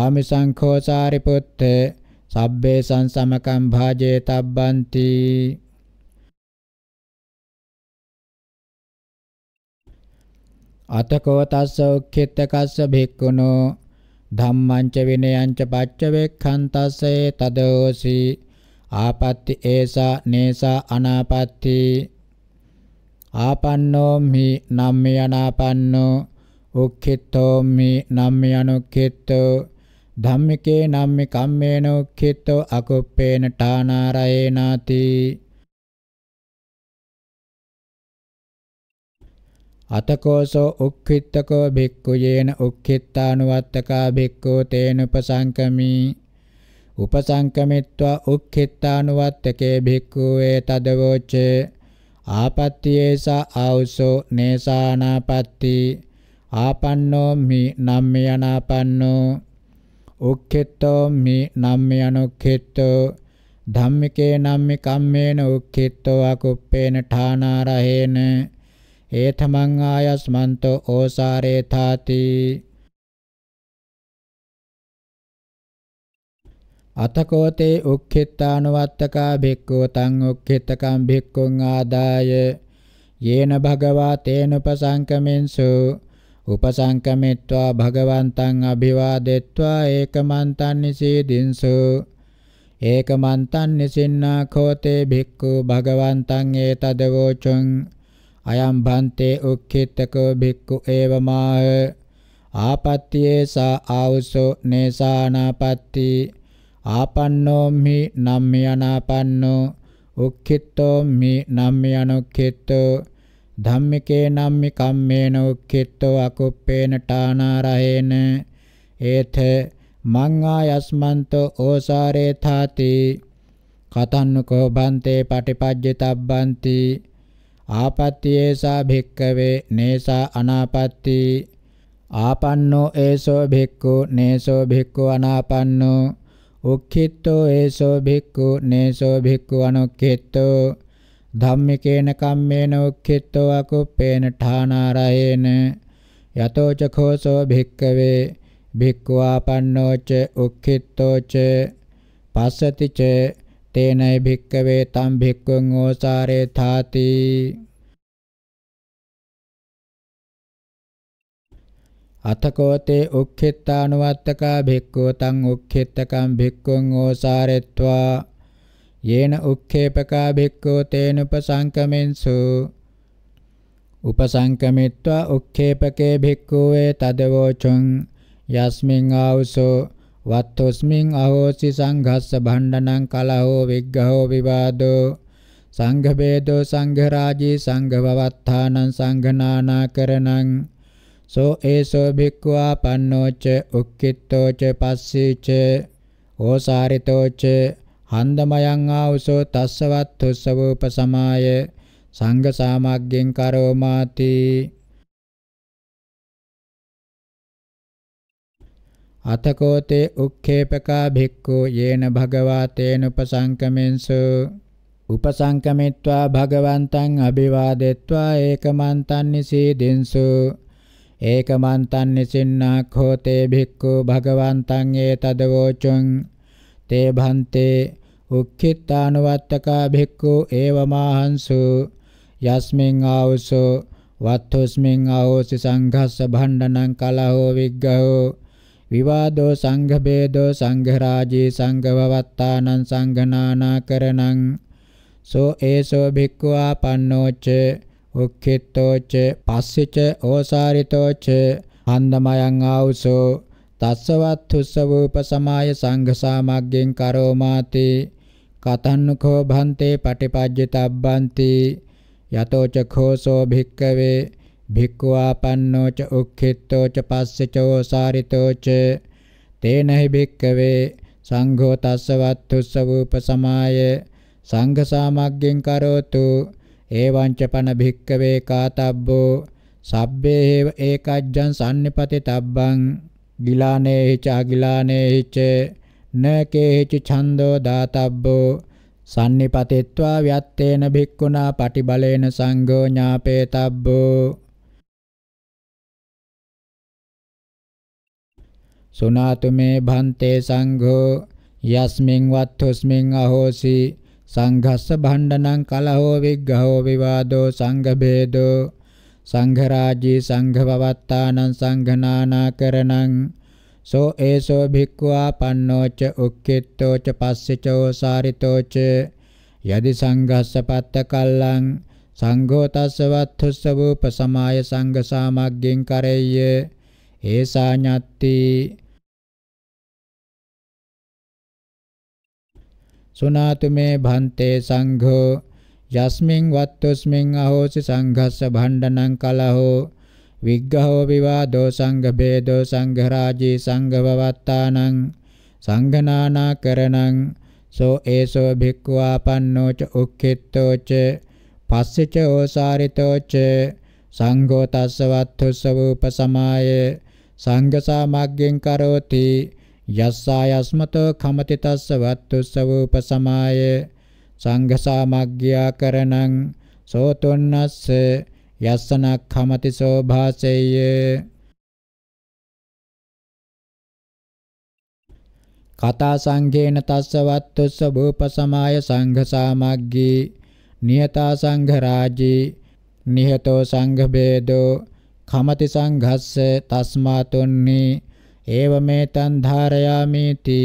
ආමිසං කෝසාරි පුත්ත සබ්බේ සංසමකම් භාජේතබ්බන්ති අතකෝ තස්ස උක්ඛිතකස්ස භික්ඛුනෝ ධම්මං ච විනයං ච පච්ච වේක්ඛන්තස්සේ තදෝසි ආපත්‍ති ඒසා නේසා අනාපත්‍ති ආපන්නෝම්හි නම්මේ අනාපන්නෝ උක්ඛිතෝම්හි නම්මේ අනුක්ඛිතෝ ධම්මිකේ නම්මේ කම්මේන උක්ඛිතෝ අකුප්පේන ඨානාරයේනාති අතකෝසෝ උක්ඛිත්තකෝ භික්ඛු යේන උක්ඛිත්තානුවත්තකා භික්ඛෝ තේන උපසංකමී උපසංකමිත්වා උක්ඛිතානුවත්තකේ භික්ඛු ඒතදවෝච්චේ ආපත්‍යේසා ආවසෝ නේසානාපත්ති ආපන්නෝ මි නම්මේ අනාපන්නෝ උක්ඛිතෝ මි නම්මේ අනුක්ඛිතෝ ධම්මිකේ නම්මි කම්මේන උක්ඛිතෝ අකුප්පේන ඨානාරහේන ඒතමං ආයස්මන්තෝ ඕසාරේ තාති අතකෝතේ උක්ඛිතානුවත්තකා භික්ඛෝ තං උක්ඛිතකම් භික්ඛුං ආදාය යේන භගවා තේන උපසංකමෙන්සු උපසංකමෙත්වා භගවන්තං අභිවාදෙත්වා ඒකමන්තං නිසීදින්සු ඒකමන්තං නිසින්නා කෝතේ භික්ඛු භගවන්තං ඒතදවෝචං අයම් භන්තේ උක්ඛිතකෝ භික්ඛු ඒවමාහ ආපත්‍යේසා ආවුසෝ නේසානාපත්‍ති ආපන්නෝ මි නම්මේ අනාපන්නෝ උක්ඛිතෝ මි නම්මේ අනුක්ඛිතෝ ධම්මිකේ නම්මි කම්මේන උක්ඛිතෝ අකුප්පේන ඨානාරහේන ඒත මං ආයස්මන්තෝ ඕසාරේ තාති කතන්නකෝ බන්තේ පටිපජ්ජිතබ්බන්ති ආපත්‍යේසා භික්කවේ නේසා අනාපත්‍ති ආපන්නෝ ඒසෝ භික්ඛු නේසෝ භික්ඛු අනාපන්නෝ උක්ඛිතෝ ඒසෝ භික්ඛු නේසෝ භික්ඛු අනුක්ඛිතෝ ධම්මිකේන කම්මේන උක්ඛිතෝ අකුප්පේන ඨානාරහේන යතෝ චඛෝසෝ භික්ඛවේ භික්ඛු ආපන්නෝ ච උක්ඛිතෝ ච පස්සති ච තේනයි භික්ඛවේ තම් භික්ඛුං ඕසාරේ ථාති අතකෝතේ උක්ඛිතානුවත්තකා භික්ඛෝ තං උක්ඛිතකම් භික්ඛුං ඕසාරෙත්වා යේන උක්ඛේපකා භික්ඛෝ තේන උපසංකමෙන්සු උපසංකමිත්වා උක්ඛේපකේ භික්ඛුවේ තදවෝචං යස්මින් ආවුසෝ වත්තොස්මින් අහෝසි සංඝස්ස භණ්ඩනං කලහෝ විග්ගහෝ විවාදෝ සංඝ ભેදෝ සංඝ රාජී සංඝ වවත්තානං සංඝ නානාකරණං සෝ ඒසෝ භික්ඛවා පන්නෝච උක්කිට්ඨෝච පස්සීච ඕසාරිතෝච හන්දමයං ආවසෝ තස්සවත් උස්සවූප සමාය සංඝ සාමග්ගෙන් කරෝමාති අතකෝතේ උක්ඛේපකා භික්ඛු යේන භගවා තේන උපසංකමෙන්සු උපසංකමිත්වා භගවන්තං අභිවාදෙත්වා ඒකමන්තං නිසීදෙන්සු ඒකමන්තං නිසින්නාඛෝ තේ භික්ඛු භගවන්තං ඒතදවෝචං තේ භන්තේ උක්ඛිතානුවත්තකා භික්ඛු ඒවමාහංසු යස්මින් ආවුසෝ වත්තුස්මින් ආවෝසි සංඝස්ස භණ්ඩනං කලහෝ විග්ගහෝ විවාදෝ සංඝ බේදෝ සංඝ රාජී සංඝ වවත්තානං සංඝ නානාකරණං සෝ ඒසෝ භික්ඛු ආපන්නෝච්චේ උක්ඛිට්ඨෝච පස්සිච ඕසාරිතෝච හන්දමයං ආවුසෝ තස්සවත්තුස්සවූප සමාය සංඝ සාමග්ගෙන් කරෝමාති කතන්නුකෝ භන්තේ පටිපජ්ජිතබ්බන්ති යතෝච ඛෝසෝ භික්කවේ භික්ඛුආපන්නෝච උක්ඛිට්ඨෝච පස්සිච ඕසාරිතෝච තේනහි භික්කවේ සංඝෝ තස්සවත්තුස්සවූප සමාය සංඝ සාමග්ගෙන් කරෝතු ඒවංච පන භික්කවේ කාතබ්බෝ සබ්බේ ඒකජ්ජං සම්නිපති තබ්බං ගිලානේහිච අගිලානේහිච නකේහිච ඡන්தோ දාතබ්බෝ සම්නිපතිත්වා ව්‍යත්තේන භික්ඛුනා පටිබලේන සංඝෝ ඥාපේතබ්බෝ සුනාතුමේ භන්තේ සංඝෝ යස්මින් වත්තුස්මින් අහෝසි සංඝස්ස භණ්ඩනං කලහෝ විග්ඝහෝ විවාදෝ සංඝ භේදෝ සංඝ රාජී සංඝ වවත්තානං සංඝනානාකරණං සෝ ඒසෝ භික්ඛුවා පන්නෝ ච උක්කිට්ඨෝ ච පස්සචෝ සාරිතෝ ච යදි සංඝස්ස පත්ත කල්ලං සංඝෝ තස්ස වත්ථස්ස වූප සමාය සංඝ සාමග්ගෙන් කරෙය්‍ය ඒසා ඤත්ති සුනාතු මේ භන්තේ සංඝෝ යස්මින් වත්තුස්මින් අහෝසි සංඝස්ස භණ්ඩනං කලහෝ විග්ගහෝ විවාදෝ සංඝ ભેදෝ සංඝ රාජී සංඝ වවත්තානං සංඝනානා කරණං සෝ ඒසෝ භික්ඛවා පන්නෝ ච උක්ඛිත්තෝ ච පස්සෙච ඕසාරිතෝ ච සංඝෝ තස්ස වත්තුස්ස වූප සමාය සංඝ සාමග්ගෙන් කරෝති යස්සායස්මතෝ කමති තස්ස වත්තුස්සවූප සමාය සංඝ සාමග්ගියා කරණං සෝතුන්නස්ස යස්සනක් කමති සෝභාසෙය කතා සංඝේන තස්ස වත්තුස්ස භූප සමාය සංඝ සාමග්ගී නියතා සංඝ රාජී නිහතෝ සංඝ බේදෝ කමති සංඝස්ස තස්මාතුන්නේ ඒවමෙතං ධාරයාමිති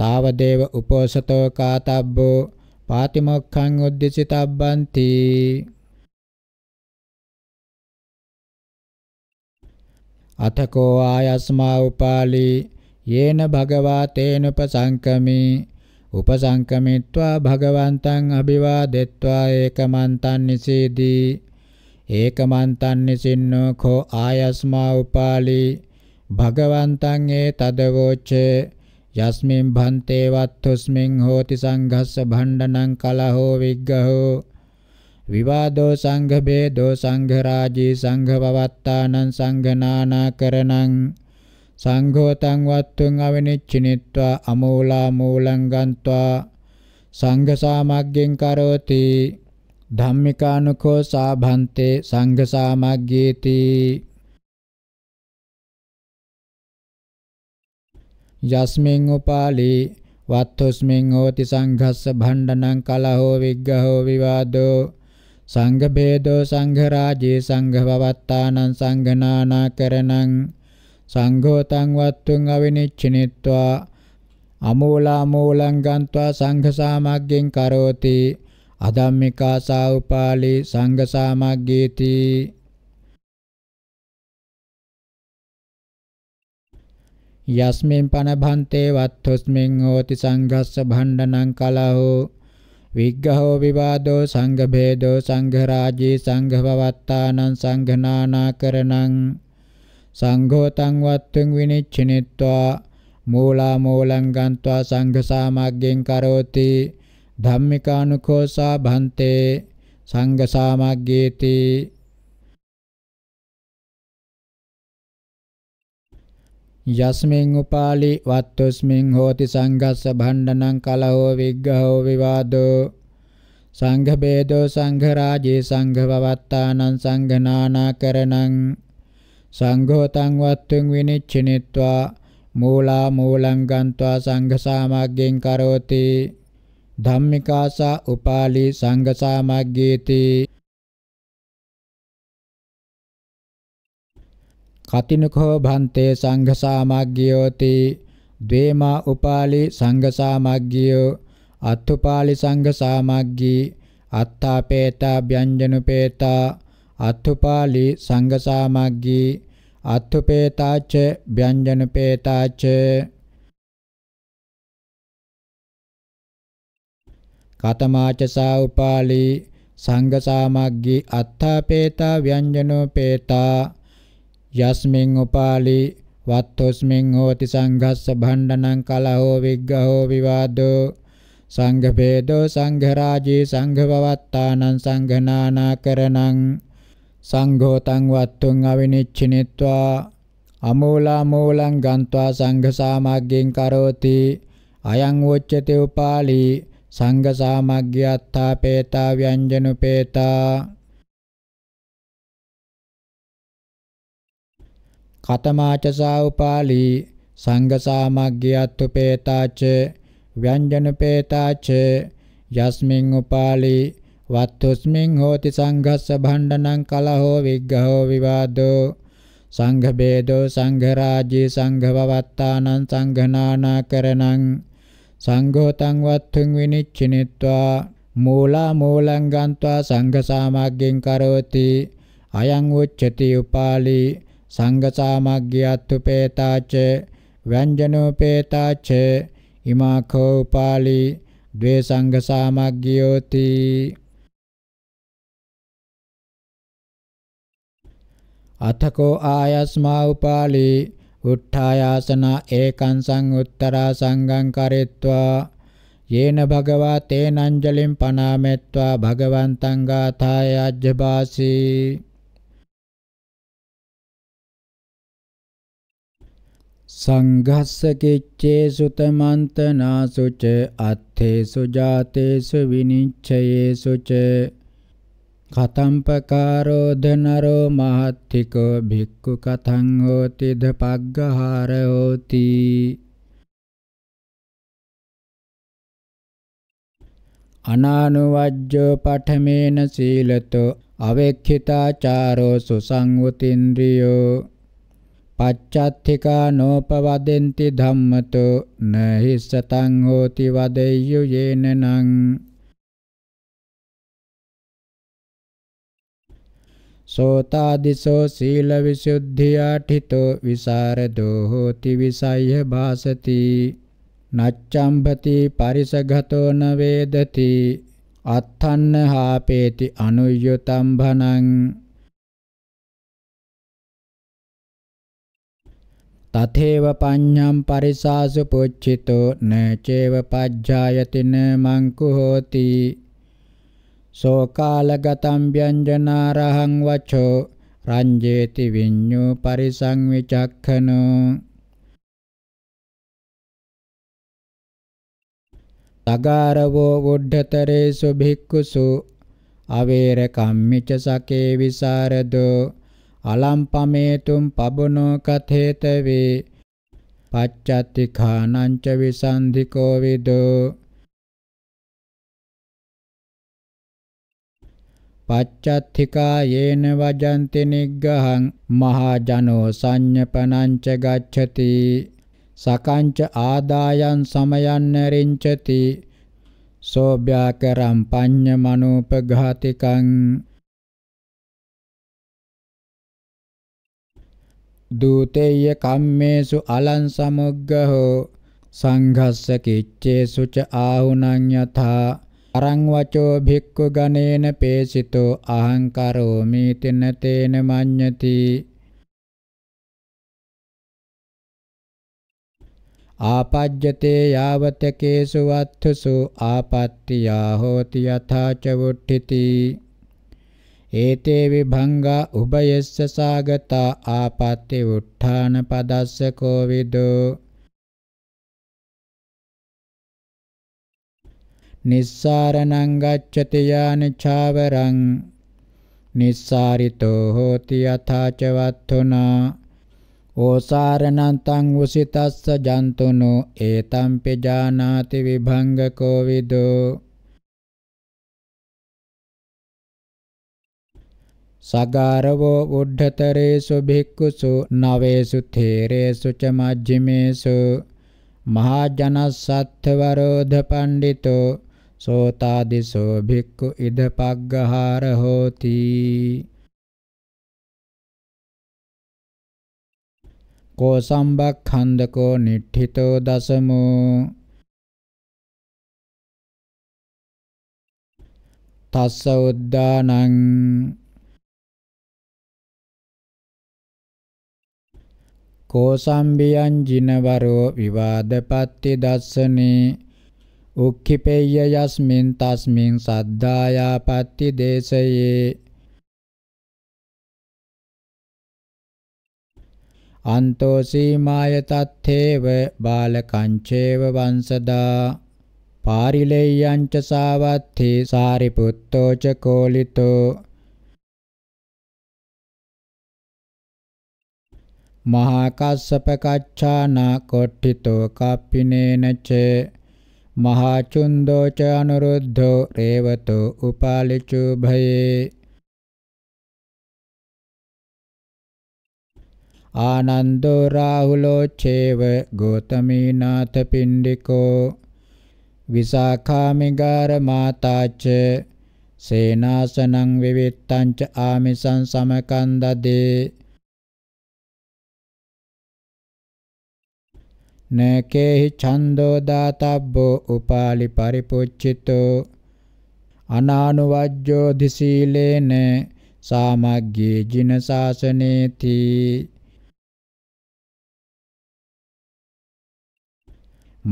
තාවදේව උපෝසතෝ කාතබ්බෝ පාතිමොක්ඛං උද්දිසිතබ්බන්ති අතකෝ ආයස්මා උපාලි යේන භගවා තේන උපසංකමි උපසංකමිත්වා භගවන්තං අභිවාදෙත්වා ඒකමන්තං නිසීදී ඒකමන්තං නිසින්නෝ කෝ ආයස්මා උපාලි භගවන්තං ඒ තදවෝච යස්මින් භන්තේ වත්තුස්මින් හෝති සංඝස්ස භණ්ඩනං කලහෝ විග්ගහෝ විවාදෝ සංඝ බේදෝ සංඝ රාජී සංඝ පවත්තානං සංඝ නානාකරණං සංඝෝ තං වත්තුං අවිනිච්චිනිත්වා අමූලා මූලං ගන්්වා සංඝ සාමග්ගෙන් කරෝති ධම්මිකානුකෝ සාභන්තේ සංඝ සාමග්ගේති යස්මින් උපාලී වත්තුස්මින් හෝති සංඝස්ස භණ්ඩනං කලහෝ විග්ගහෝ විවාදෝ සංඝ භේදෝ සංඝ රාජේ සංඝ වවත්තානං සංඝනානා කරණං සංඝෝ තං වත්තුං අවිනිච්චිනිත්වා අමූලා මූලං ගන්त्वा සංඝ සාමග්ගෙන් කරෝති අදම්මිකා සා උපාලි සංඝ සාමග්ගේති යස්මින් පන භන්තේ වත්තුස්මින් හෝති සංඝස්ස භණ්ඩනං කලහෝ විග්ගහෝ විවාදෝ සංඝ භේදෝ සංඝ රාජී සංඝ පවත්තානං සංඝනානාකරණං සංඝෝ තං වත්තුං විනිච්ඡිනිත්වා මූලා මූලං ගන්त्वा සංඝ සාමග්ගෙන් කරෝති ධම්මිකානුකෝසා භන්තේ සංඝ සාමග්ගේති යස්මින් උපාලි වත්තුස්මින් හෝති සංඝස්ස භණ්ඩනං කලහෝ විග්ගහෝ විවාදෝ සංඝ බේදෝ සංඝ රාජේ සංඝ වවත්තානං සංඝ නානාකරණං සංඝෝ තං වත්තුං විනිච්ඡිනිත්වා මූලා මූලං ගන්त्वा සංඝ සාමග්ගෙන් කරෝති ධම්මිකාසා උපාලි සංඝ සාමග්ගේති කතිනකෝ භන්තේ සංඝ සාමග්ගියෝති ද්වේමා උපාලි සංඝ සාමග්ගියෝ අත්තුපාලි සංඝ සාමග්ගී අත්තාපේතා ව්‍යංජනුපේතා අත්තුපාලි සංඝ සාමග්ගී අත්තුපේතාච ව්‍යංජනුපේතාච කතමාච සා උපාලි සංඝ සාමග්ගී අත්තාපේතා ව්‍යංජනුපේතා යස්මින් උපාලි වත්තොස්මින් හෝති සංඝස්ස භණ්ඩනං කලහෝ විග්ගහෝ විවාදෝ සංඝ ભેදෝ සංඝ රාජී සංඝ වවත්තානං සංඝනානාකරණං සංඝෝ තං වත්තුං අවිනිච්චිනිත්වා අමූලා මූලං ගන්්වා සංඝ සාමග්ගෙන් කරෝති අයං වොච්චති උපාලි සංඝ සාමග්ගයත්තා පේතා ව්‍යංජනුපේතා කතමාච සාඋපාලි සංඝ සාමග්ගියත්තු පේතාච ව්‍යංජන පේතාච යස්මින් උපාලි වත්තුස්මින් හෝති සංඝස්ස භණ්ඩනං කලහෝ විග්ගහෝ විවාදෝ සංඝ බේදෝ සංඝ රාජී සංඝ වවත්තානං සංඝනානා කරණං සංඝෝ තං වත්තුං විනිච්චිනිත්වා මූලා මූලං ගන්්වා සංඝ සාමග්ගෙන් කරෝති අයං උච්චති උපාලි සංගසාමග්ගියත්තුපේතාච ව්‍යංජනෝපේතාච ඉමාඛෝ උපාලි ද්වේ සංගසාමග්ගියෝති අතකෝ ආයස්මා උපාලි උත්ථායාසන ඒකං සං උත්තරා සංගං කරෙත්වා යේන භගවා තේනංජලින් පනාමෙත්වා භගවන්තං ගාථාය අජ්ජබාසී සංඝස්ස කිච්චේසු තමන්තනාසු ච අත්තේසු ජාතේසු විනිච්ඡයේසු ච කතම්පකාරෝ ධනරෝ මහත්තිකෝ භික්ඛු කතං හෝති දපග්ගහාර හෝති අනානුවජ්ජෝ පඨමේන සීලතෝ අවෙක්ඛිතාචාරෝ සුසංවතින්ද්‍රියෝ පච්චත්තිකා නෝපවදෙන්ති ධම්මතෝ නහිස්සතං හෝති වදෙය්‍යු යේනනං සෝතාදිසෝ සීල විසුද්ධියාඨිතෝ විසරදෝ හෝති විසය්‍ය භාසති නච්ඡම්භති පරිසඝතෝ න වේදති අත්ථන්න හාපේති අනුය්‍යතම් භනං තතේව පඤ්ඤම් පරිසාසු පුච්චිතෝ න චේව පජ්ජායති න මංකු හෝති සෝකාලගතම් ව්‍යංජනාරහං වචෝ රංජේති විඤ්ඤෝ පරිසං විචක්ඛනෝ තගාරවෝ වුද්ධතරේසු භික්ඛුසු අවේර කම්මිච සකේ විසරදෝ අලම්පමේතුම් පබුනෝ කතේතවේ පච්චත්තිඛානංච විසන්ධිකෝ විදෝ පච්චත්තිකා යේන වජන්ති නිග්ගහං මහජනෝ සංඤපනංච ගච්ඡති සකංච ආදායන් සමයන් නරින්චති සෝභ්‍යාකරම් පඤ්ඤ මනෝපඝාතිකං දූතේය කම්මේසු අලං සමුග්ගහෝ සංඝස්ස කිච්චේසු ච ආහුණං යථා අරං වචෝ භික්ඛු ගණේන පේසිතෝ අහං කරෝමි තෙන තේන මඤ්ඤති ආපජ්ජතේ යාවත කේසු වත්තුසු ආපත්‍තියා හෝති යථා ච වුට්ඨිති ඒතේ විභංගා උභයස්ස සාගතා ආපත්‍ති උත්ථාන පදස්ස කෝවිදෝ නිස්සාරණං ගච්ඡති යාන ඡාවරං නිස්සාරිතෝ හෝති යථාච වත්තුනා ඕසාරණං තං උසිතස්ස ජන්තුනෝ ඒතම්පි ජානාති විභංග කෝවිදෝ සගාරවෝ උද්ධතරේසු භික්ඛුසු නවේසු තේරේසු ච මජ්ජිමේසු මහා ජනසත්ත්වරෝධ පණ්ඩිතෝ සෝතාදිසෝ භික්ඛු ඉද පග්ගහාර හෝති කෝ සම්බක්ඛන්දකෝ නිට්ඨිතෝ දසමෝ තස්ස උද්දානං කෝසම්බියං ජිනවරෝ විවාදපත්ති දස්සනේ උක්ඛිපේය යස්මින් තස්මින් සද්ධායාපත්ති දේශයේ අන්තෝ සීමාය තත්තේව බාලකංචේව වංශදා පාරිලෙය්‍යං ච සාවත්ථේ සාරිපුත්තෝ ච කෝලිතෝ මහා කස්සප කච්චානා කොට්ඨිතෝ කප්පිනේනච මහා චුන්දෝ ච අනුරුද්ධෝ රේවතෝ උපාලිචු භයේ ආනන්දෝ රාහුලෝ චේව ගෝතමීනාථ පින්ඩිකෝ විසාඛාමිගාර මාතාච සේනාසනං විවිත්තං ච ආමිසං සමකන්දදේ නකේහි ඡන්தோ දාතබ්බෝ උපාලි පරිපුච්චිතෝ අනානුවජ්ජෝ දිසීලේන සාමග්ගේ ජින සාසනේති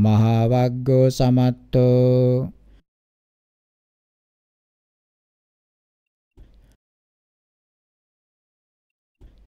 මහා වග්ගෝ සමත්තෝ